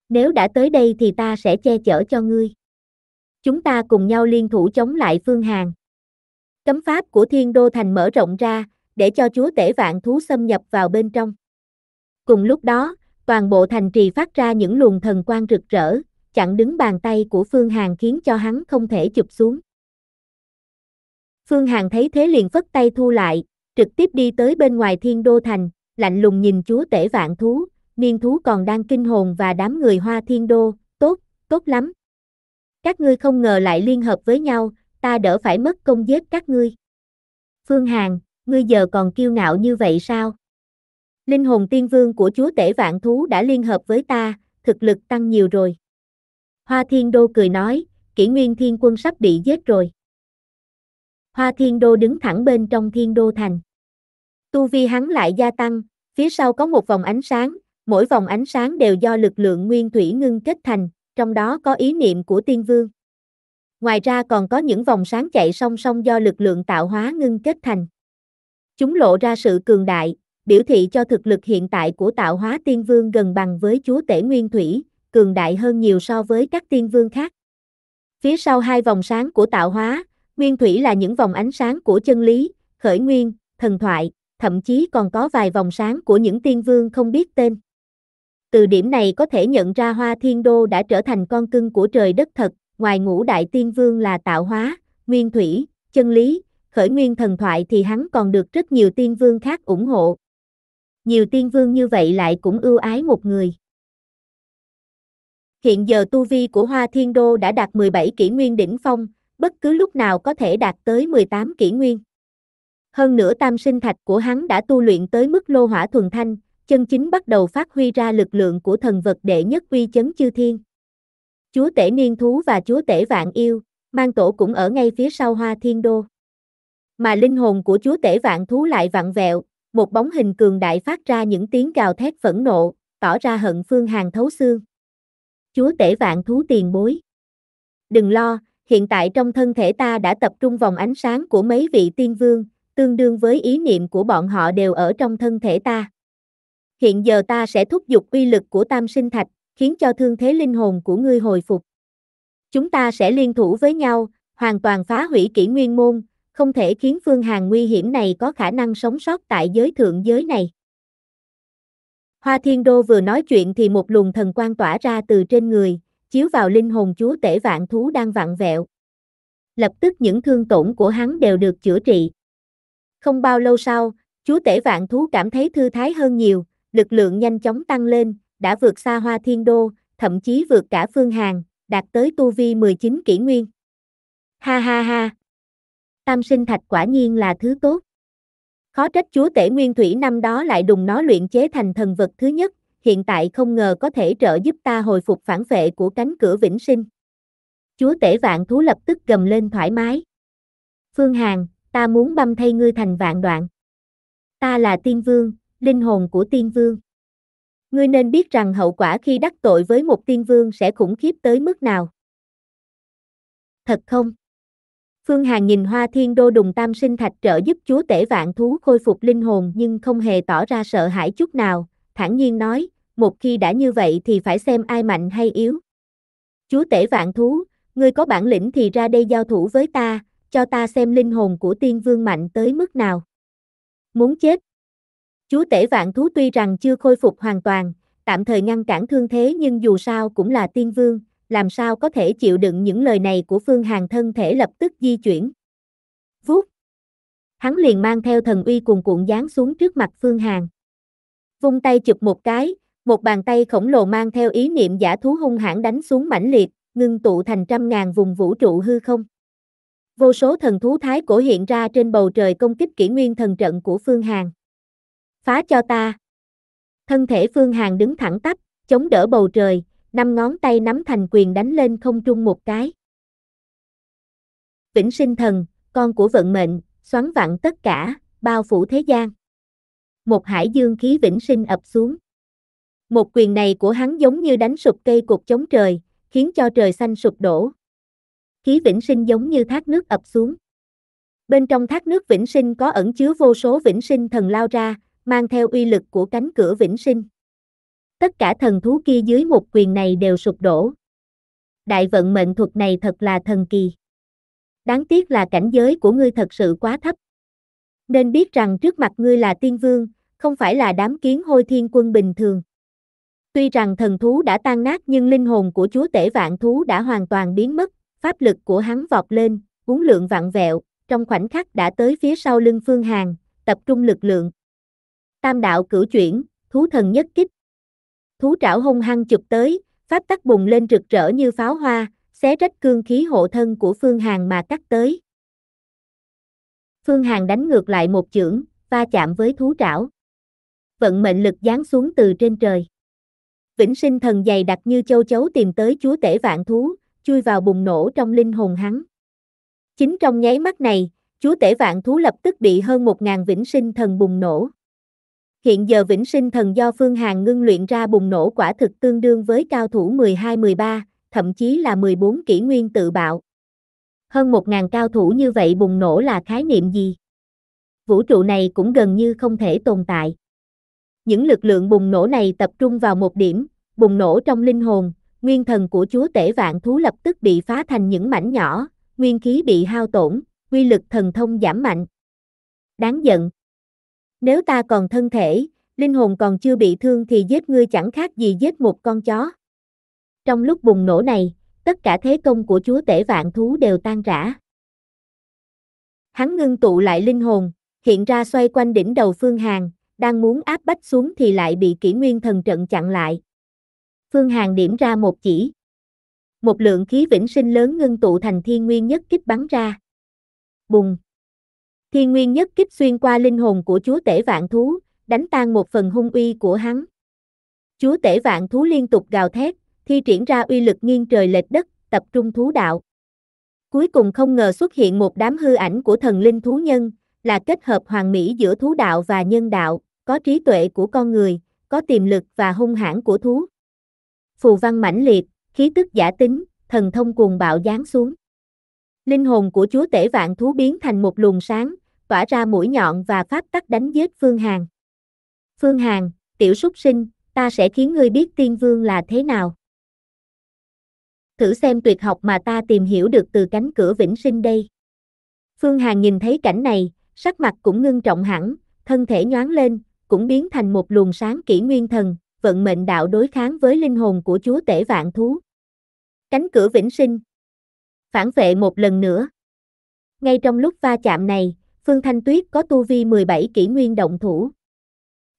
Nếu đã tới đây thì ta sẽ che chở cho ngươi. Chúng ta cùng nhau liên thủ chống lại Phương Hàn. Cấm pháp của Thiên Đô Thành mở rộng ra, để cho chúa tể vạn thú xâm nhập vào bên trong. Cùng lúc đó, toàn bộ thành trì phát ra những luồng thần quang rực rỡ, chặn đứng bàn tay của Phương Hàn khiến cho hắn không thể chụp xuống. Phương Hằng thấy thế liền phất tay thu lại, trực tiếp đi tới bên ngoài thiên đô thành, lạnh lùng nhìn chúa tể vạn thú, niên thú còn đang kinh hồn và đám người hoa thiên đô, tốt, tốt lắm. Các ngươi không ngờ lại liên hợp với nhau, ta đỡ phải mất công giết các ngươi. Phương Hằng, ngươi giờ còn kiêu ngạo như vậy sao? Linh hồn tiên vương của chúa tể vạn thú đã liên hợp với ta, thực lực tăng nhiều rồi. Hoa thiên đô cười nói, kỷ nguyên thiên quân sắp bị giết rồi. Hoa Thiên Đô đứng thẳng bên trong Thiên Đô Thành. Tu vi hắn lại gia tăng, phía sau có một vòng ánh sáng, mỗi vòng ánh sáng đều do lực lượng nguyên thủy ngưng kết thành, trong đó có ý niệm của tiên vương. Ngoài ra còn có những vòng sáng chạy song song do lực lượng tạo hóa ngưng kết thành. Chúng lộ ra sự cường đại, biểu thị cho thực lực hiện tại của tạo hóa tiên vương gần bằng với chúa tể nguyên thủy, cường đại hơn nhiều so với các tiên vương khác. Phía sau hai vòng sáng của tạo hóa, Nguyên thủy là những vòng ánh sáng của chân lý, khởi nguyên, thần thoại, thậm chí còn có vài vòng sáng của những tiên vương không biết tên. Từ điểm này có thể nhận ra Hoa Thiên Đô đã trở thành con cưng của trời đất thật, ngoài ngũ đại tiên vương là tạo hóa, nguyên thủy, chân lý, khởi nguyên thần thoại thì hắn còn được rất nhiều tiên vương khác ủng hộ. Nhiều tiên vương như vậy lại cũng ưu ái một người. Hiện giờ tu vi của Hoa Thiên Đô đã đạt 17 kỷ nguyên đỉnh phong, bất cứ lúc nào có thể đạt tới 18 kỷ nguyên. Hơn nữa tam sinh thạch của hắn đã tu luyện tới mức lô hỏa thuần thanh, chân chính bắt đầu phát huy ra lực lượng của thần vật đệ nhất uy chấn chư thiên. Chúa tể niên thú và chúa tể vạn yêu, mang tổ cũng ở ngay phía sau hoa thiên đô. Mà linh hồn của chúa tể vạn thú lại vặn vẹo, một bóng hình cường đại phát ra những tiếng gào thét phẫn nộ, tỏ ra hận phương hàng thấu xương. Chúa tể vạn thú tiền bối. Đừng lo, hiện tại trong thân thể ta đã tập trung vòng ánh sáng của mấy vị tiên vương, tương đương với ý niệm của bọn họ đều ở trong thân thể ta. Hiện giờ ta sẽ thúc giục uy lực của tam sinh thạch, khiến cho thương thế linh hồn của ngươi hồi phục. Chúng ta sẽ liên thủ với nhau, hoàn toàn phá hủy kỷ nguyên môn, không thể khiến phương hàng nguy hiểm này có khả năng sống sót tại giới thượng giới này. Hoa Thiên Đô vừa nói chuyện thì một luồng thần quang tỏa ra từ trên người, chiếu vào linh hồn chúa tể vạn thú đang vặn vẹo. Lập tức những thương tổn của hắn đều được chữa trị. Không bao lâu sau, chúa tể vạn thú cảm thấy thư thái hơn nhiều, lực lượng nhanh chóng tăng lên, đã vượt xa hoa thiên đô, thậm chí vượt cả phương hàng, đạt tới tu vi 19 kỷ nguyên. Ha ha ha! Tam sinh thạch quả nhiên là thứ tốt. Khó trách chúa tể nguyên thủy năm đó lại đùng nó luyện chế thành thần vật thứ nhất, hiện tại không ngờ có thể trợ giúp ta hồi phục phản vệ của cánh cửa vĩnh sinh. Chúa tể vạn thú lập tức gầm lên thoải mái. Phương Hàn, ta muốn băm thay ngươi thành vạn đoạn. Ta là tiên vương, linh hồn của tiên vương. Ngươi nên biết rằng hậu quả khi đắc tội với một tiên vương sẽ khủng khiếp tới mức nào. Thật không? Phương Hàn nhìn hoa thiên đô đùng tam sinh thạch trợ giúp chúa tể vạn thú khôi phục linh hồn nhưng không hề tỏ ra sợ hãi chút nào, thản nhiên nói, một khi đã như vậy thì phải xem ai mạnh hay yếu. Chúa tể vạn thú, ngươi có bản lĩnh thì ra đây giao thủ với ta, cho ta xem linh hồn của tiên vương mạnh tới mức nào. Muốn chết. Chúa tể vạn thú tuy rằng chưa khôi phục hoàn toàn, tạm thời ngăn cản thương thế nhưng dù sao cũng là tiên vương, làm sao có thể chịu đựng những lời này của Phương Hàng thân thể lập tức di chuyển. Vút. Hắn liền mang theo thần uy cuồn cuộn giáng xuống trước mặt Phương Hàng. Vung tay chụp một cái, một bàn tay khổng lồ mang theo ý niệm giả thú hung hãn đánh xuống mãnh liệt, ngưng tụ thành trăm ngàn vùng vũ trụ hư không. Vô số thần thú thái cổ hiện ra trên bầu trời công kích kỷ nguyên thần trận của Phương Hàn. Phá cho ta. Thân thể Phương Hàn đứng thẳng tắp, chống đỡ bầu trời, năm ngón tay nắm thành quyền đánh lên không trung một cái. Vĩnh sinh thần, con của vận mệnh, xoắn vặn tất cả, bao phủ thế gian. Một hải dương khí vĩnh sinh ập xuống. Một quyền này của hắn giống như đánh sụp cây cột chống trời, khiến cho trời xanh sụp đổ. Khí vĩnh sinh giống như thác nước ập xuống. Bên trong thác nước vĩnh sinh có ẩn chứa vô số vĩnh sinh thần lao ra, mang theo uy lực của cánh cửa vĩnh sinh. Tất cả thần thú kia dưới một quyền này đều sụp đổ. Đại vận mệnh thuật này thật là thần kỳ. Đáng tiếc là cảnh giới của ngươi thật sự quá thấp. Nên biết rằng trước mặt ngươi là tiên vương, không phải là đám kiến hôi thiên quân bình thường. Tuy rằng thần thú đã tan nát nhưng linh hồn của chúa tể vạn thú đã hoàn toàn biến mất, pháp lực của hắn vọt lên, cuốn lượng vạn vẹo, trong khoảnh khắc đã tới phía sau lưng Phương Hàn, tập trung lực lượng. Tam đạo cửu chuyển, thú thần nhất kích. Thú trảo hung hăng chụp tới, pháp tắc bùng lên rực rỡ như pháo hoa, xé rách cương khí hộ thân của Phương Hàn mà cắt tới. Phương Hàn đánh ngược lại một chưởng, va chạm với thú trảo. Vận mệnh lực giáng xuống từ trên trời. Vĩnh sinh thần dày đặc như châu chấu tìm tới chúa tể vạn thú, chui vào bùng nổ trong linh hồn hắn. Chính trong nháy mắt này, chúa tể vạn thú lập tức bị hơn một ngàn vĩnh sinh thần bùng nổ. Hiện giờ vĩnh sinh thần do Phương Hàn ngưng luyện ra bùng nổ quả thực tương đương với cao thủ 12-13, thậm chí là 14 kỷ nguyên tự bạo. Hơn một ngàn cao thủ như vậy bùng nổ là khái niệm gì? Vũ trụ này cũng gần như không thể tồn tại những lực lượng bùng nổ này tập trung vào một điểm, bùng nổ trong linh hồn, nguyên thần của chúa tể vạn thú lập tức bị phá thành những mảnh nhỏ, nguyên khí bị hao tổn, quy lực thần thông giảm mạnh. Đáng giận. Nếu ta còn thân thể, linh hồn còn chưa bị thương thì giết ngươi chẳng khác gì giết một con chó. Trong lúc bùng nổ này, tất cả thế công của chúa tể vạn thú đều tan rã. Hắn ngưng tụ lại linh hồn, hiện ra xoay quanh đỉnh đầu Phương Hàng, đang muốn áp bách xuống thì lại bị kỷ nguyên thần trận chặn lại. Phương Hàng điểm ra một chỉ. Một lượng khí vĩnh sinh lớn ngưng tụ thành thiên nguyên nhất kích bắn ra. Bùng! Thiên nguyên nhất kích xuyên qua linh hồn của chúa tể vạn thú, đánh tan một phần hung uy của hắn. Chúa tể vạn thú liên tục gào thét, thi triển ra uy lực nghiêng trời lệch đất, tập trung thú đạo. Cuối cùng không ngờ xuất hiện một đám hư ảnh của thần linh thú nhân, là kết hợp hoàn mỹ giữa thú đạo và nhân đạo, có trí tuệ của con người, có tiềm lực và hung hãn của thú. Phù văn mãnh liệt, khí tức giả tính, thần thông cuồng bạo giáng xuống. Linh hồn của chúa tể vạn thú biến thành một luồng sáng, tỏa ra mũi nhọn và pháp tắc đánh giết Phương Hàn. Phương Hàn, tiểu súc sinh, ta sẽ khiến ngươi biết tiên vương là thế nào. Thử xem tuyệt học mà ta tìm hiểu được từ cánh cửa vĩnh sinh đây. Phương Hàn nhìn thấy cảnh này, sắc mặt cũng ngưng trọng hẳn, thân thể nhoáng lên, cũng biến thành một luồng sáng kỷ nguyên thần, vận mệnh đạo đối kháng với linh hồn của chúa tể vạn thú. Cánh cửa vĩnh sinh. Phản vệ một lần nữa. Ngay trong lúc va chạm này, Phương Thanh Tuyết có tu vi 17 kỷ nguyên động thủ.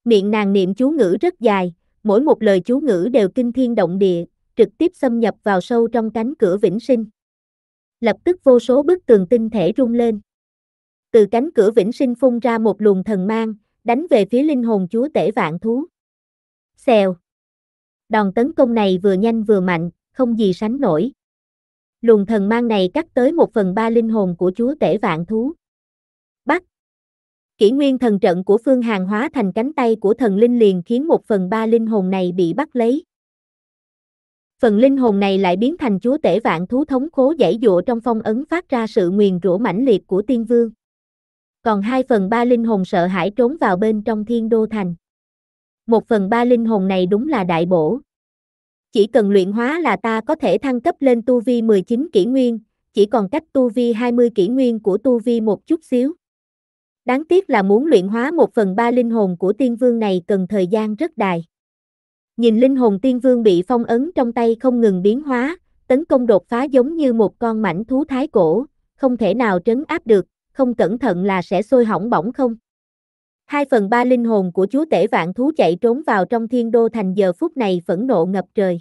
Miệng nàng niệm chú ngữ rất dài, mỗi một lời chú ngữ đều kinh thiên động địa, trực tiếp xâm nhập vào sâu trong cánh cửa vĩnh sinh. Lập tức vô số bức tường tinh thể rung lên. Từ cánh cửa vĩnh sinh phun ra một luồng thần mang, đánh về phía linh hồn chúa tể vạn thú. Xèo. Đòn tấn công này vừa nhanh vừa mạnh, không gì sánh nổi. Luồng thần mang này cắt tới một phần ba linh hồn của chúa tể vạn thú. Bắt. Kỷ nguyên thần trận của Phương Hàng hóa thành cánh tay của thần linh liền khiến một phần ba linh hồn này bị bắt lấy. Phần linh hồn này lại biến thành chúa tể vạn thú thống khố giải dụa trong phong ấn phát ra sự nguyền rủa mãnh liệt của tiên vương còn 2 phần 3 linh hồn sợ hãi trốn vào bên trong thiên đô thành. 1 phần 3 linh hồn này đúng là đại bổ. Chỉ cần luyện hóa là ta có thể thăng cấp lên tu vi 19 kỷ nguyên, chỉ còn cách tu vi 20 kỷ nguyên của tu vi một chút xíu. Đáng tiếc là muốn luyện hóa 1 phần 3 linh hồn của tiên vương này cần thời gian rất dài. Nhìn linh hồn tiên vương bị phong ấn trong tay không ngừng biến hóa, tấn công đột phá giống như một con mảnh thú thái cổ, không thể nào trấn áp được, không cẩn thận là sẽ sôi hỏng bỏng không? 2 phần 3 linh hồn của chúa tể vạn thú chạy trốn vào trong thiên đô thành giờ phút này phẫn nộ ngập trời.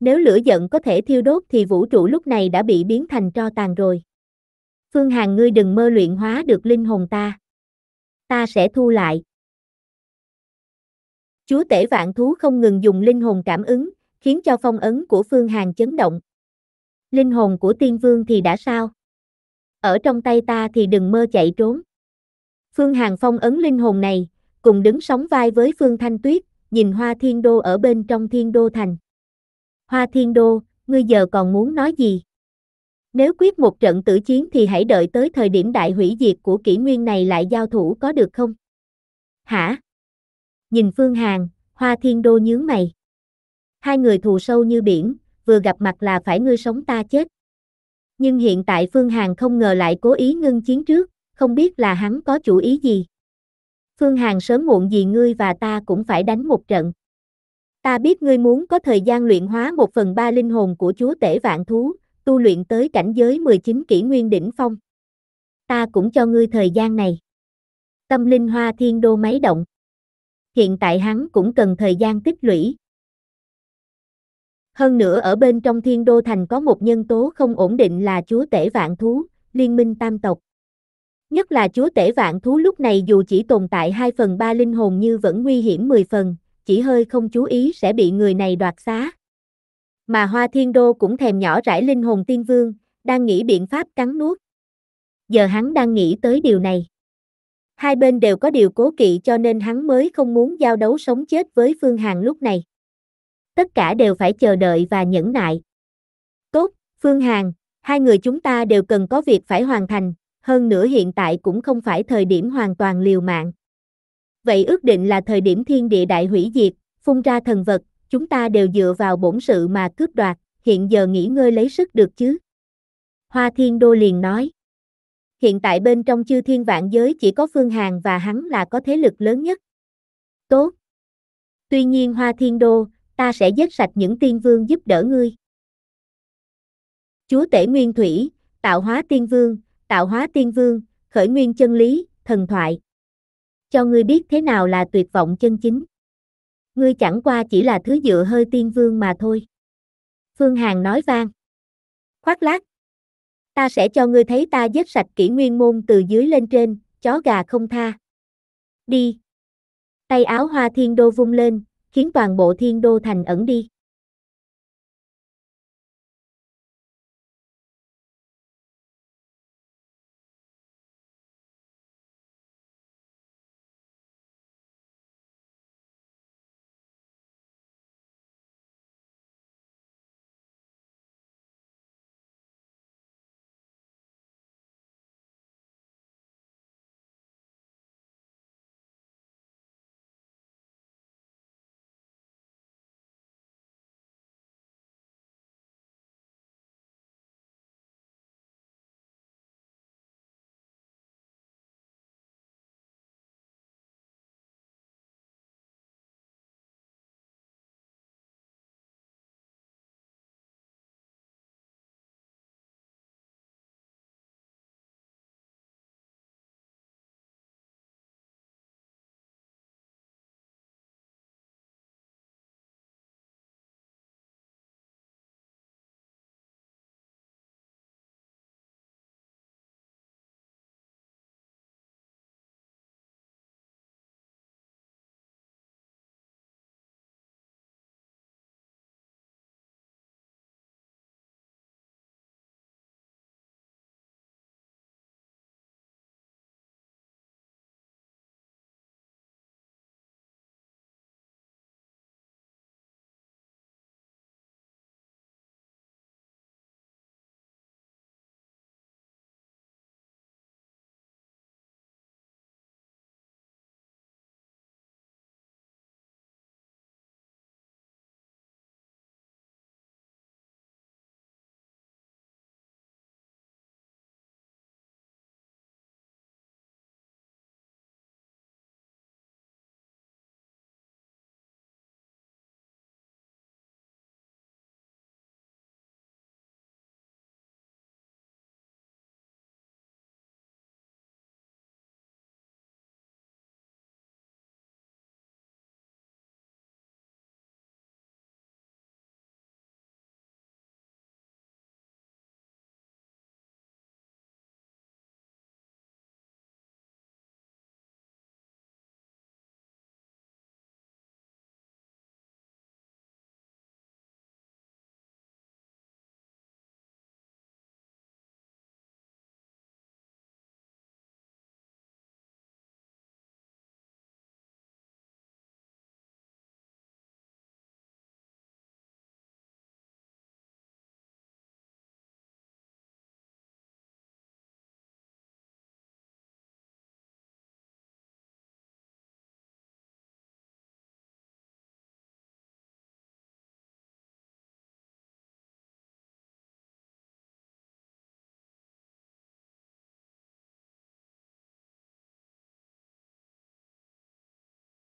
Nếu lửa giận có thể thiêu đốt thì vũ trụ lúc này đã bị biến thành tro tàn rồi. Phương Hàn ngươi đừng mơ luyện hóa được linh hồn ta. Ta sẽ thu lại. Chúa tể vạn thú không ngừng dùng linh hồn cảm ứng, khiến cho phong ấn của Phương Hàn chấn động. Linh hồn của tiên vương thì đã sao? ở trong tay ta thì đừng mơ chạy trốn. Phương Hàng Phong ấn linh hồn này, cùng đứng sóng vai với Phương Thanh Tuyết, nhìn Hoa Thiên Đô ở bên trong Thiên Đô Thành. Hoa Thiên Đô, ngươi giờ còn muốn nói gì? Nếu quyết một trận tử chiến thì hãy đợi tới thời điểm đại hủy diệt của kỷ nguyên này lại giao thủ có được không? Hả? Nhìn Phương Hàng, Hoa Thiên Đô nhướng mày. Hai người thù sâu như biển, vừa gặp mặt là phải ngươi sống ta chết nhưng hiện tại Phương Hàn không ngờ lại cố ý ngưng chiến trước, không biết là hắn có chủ ý gì. Phương Hàn sớm muộn gì ngươi và ta cũng phải đánh một trận. Ta biết ngươi muốn có thời gian luyện hóa một phần ba linh hồn của chúa tể vạn thú, tu luyện tới cảnh giới 19 kỷ nguyên đỉnh phong. Ta cũng cho ngươi thời gian này. Tâm linh hoa thiên đô máy động. Hiện tại hắn cũng cần thời gian tích lũy. Hơn nữa ở bên trong thiên đô thành có một nhân tố không ổn định là chúa tể vạn thú, liên minh tam tộc. Nhất là chúa tể vạn thú lúc này dù chỉ tồn tại 2 phần 3 linh hồn như vẫn nguy hiểm 10 phần, chỉ hơi không chú ý sẽ bị người này đoạt xá. Mà hoa thiên đô cũng thèm nhỏ rãi linh hồn tiên vương, đang nghĩ biện pháp cắn nuốt. Giờ hắn đang nghĩ tới điều này. Hai bên đều có điều cố kỵ cho nên hắn mới không muốn giao đấu sống chết với Phương Hàn lúc này tất cả đều phải chờ đợi và nhẫn nại. Tốt, Phương Hàn, hai người chúng ta đều cần có việc phải hoàn thành, hơn nữa hiện tại cũng không phải thời điểm hoàn toàn liều mạng. Vậy ước định là thời điểm thiên địa đại hủy diệt, phun ra thần vật, chúng ta đều dựa vào bổn sự mà cướp đoạt, hiện giờ nghỉ ngơi lấy sức được chứ. Hoa Thiên Đô liền nói. Hiện tại bên trong chư thiên vạn giới chỉ có Phương Hàn và hắn là có thế lực lớn nhất. Tốt. Tuy nhiên Hoa Thiên Đô, ta sẽ giết sạch những tiên vương giúp đỡ ngươi. Chúa tể Nguyên Thủy, Tạo hóa Tiên Vương, Tạo hóa Tiên Vương, Khởi nguyên chân lý, thần thoại. Cho ngươi biết thế nào là tuyệt vọng chân chính. Ngươi chẳng qua chỉ là thứ dựa hơi tiên vương mà thôi. Phương Hàn nói vang. Khoác lác. Ta sẽ cho ngươi thấy ta giết sạch kỹ nguyên môn từ dưới lên trên, chó gà không tha. Đi. Tay áo hoa thiên đô vung lên, khiến toàn bộ thiên đô thành ẩn đi.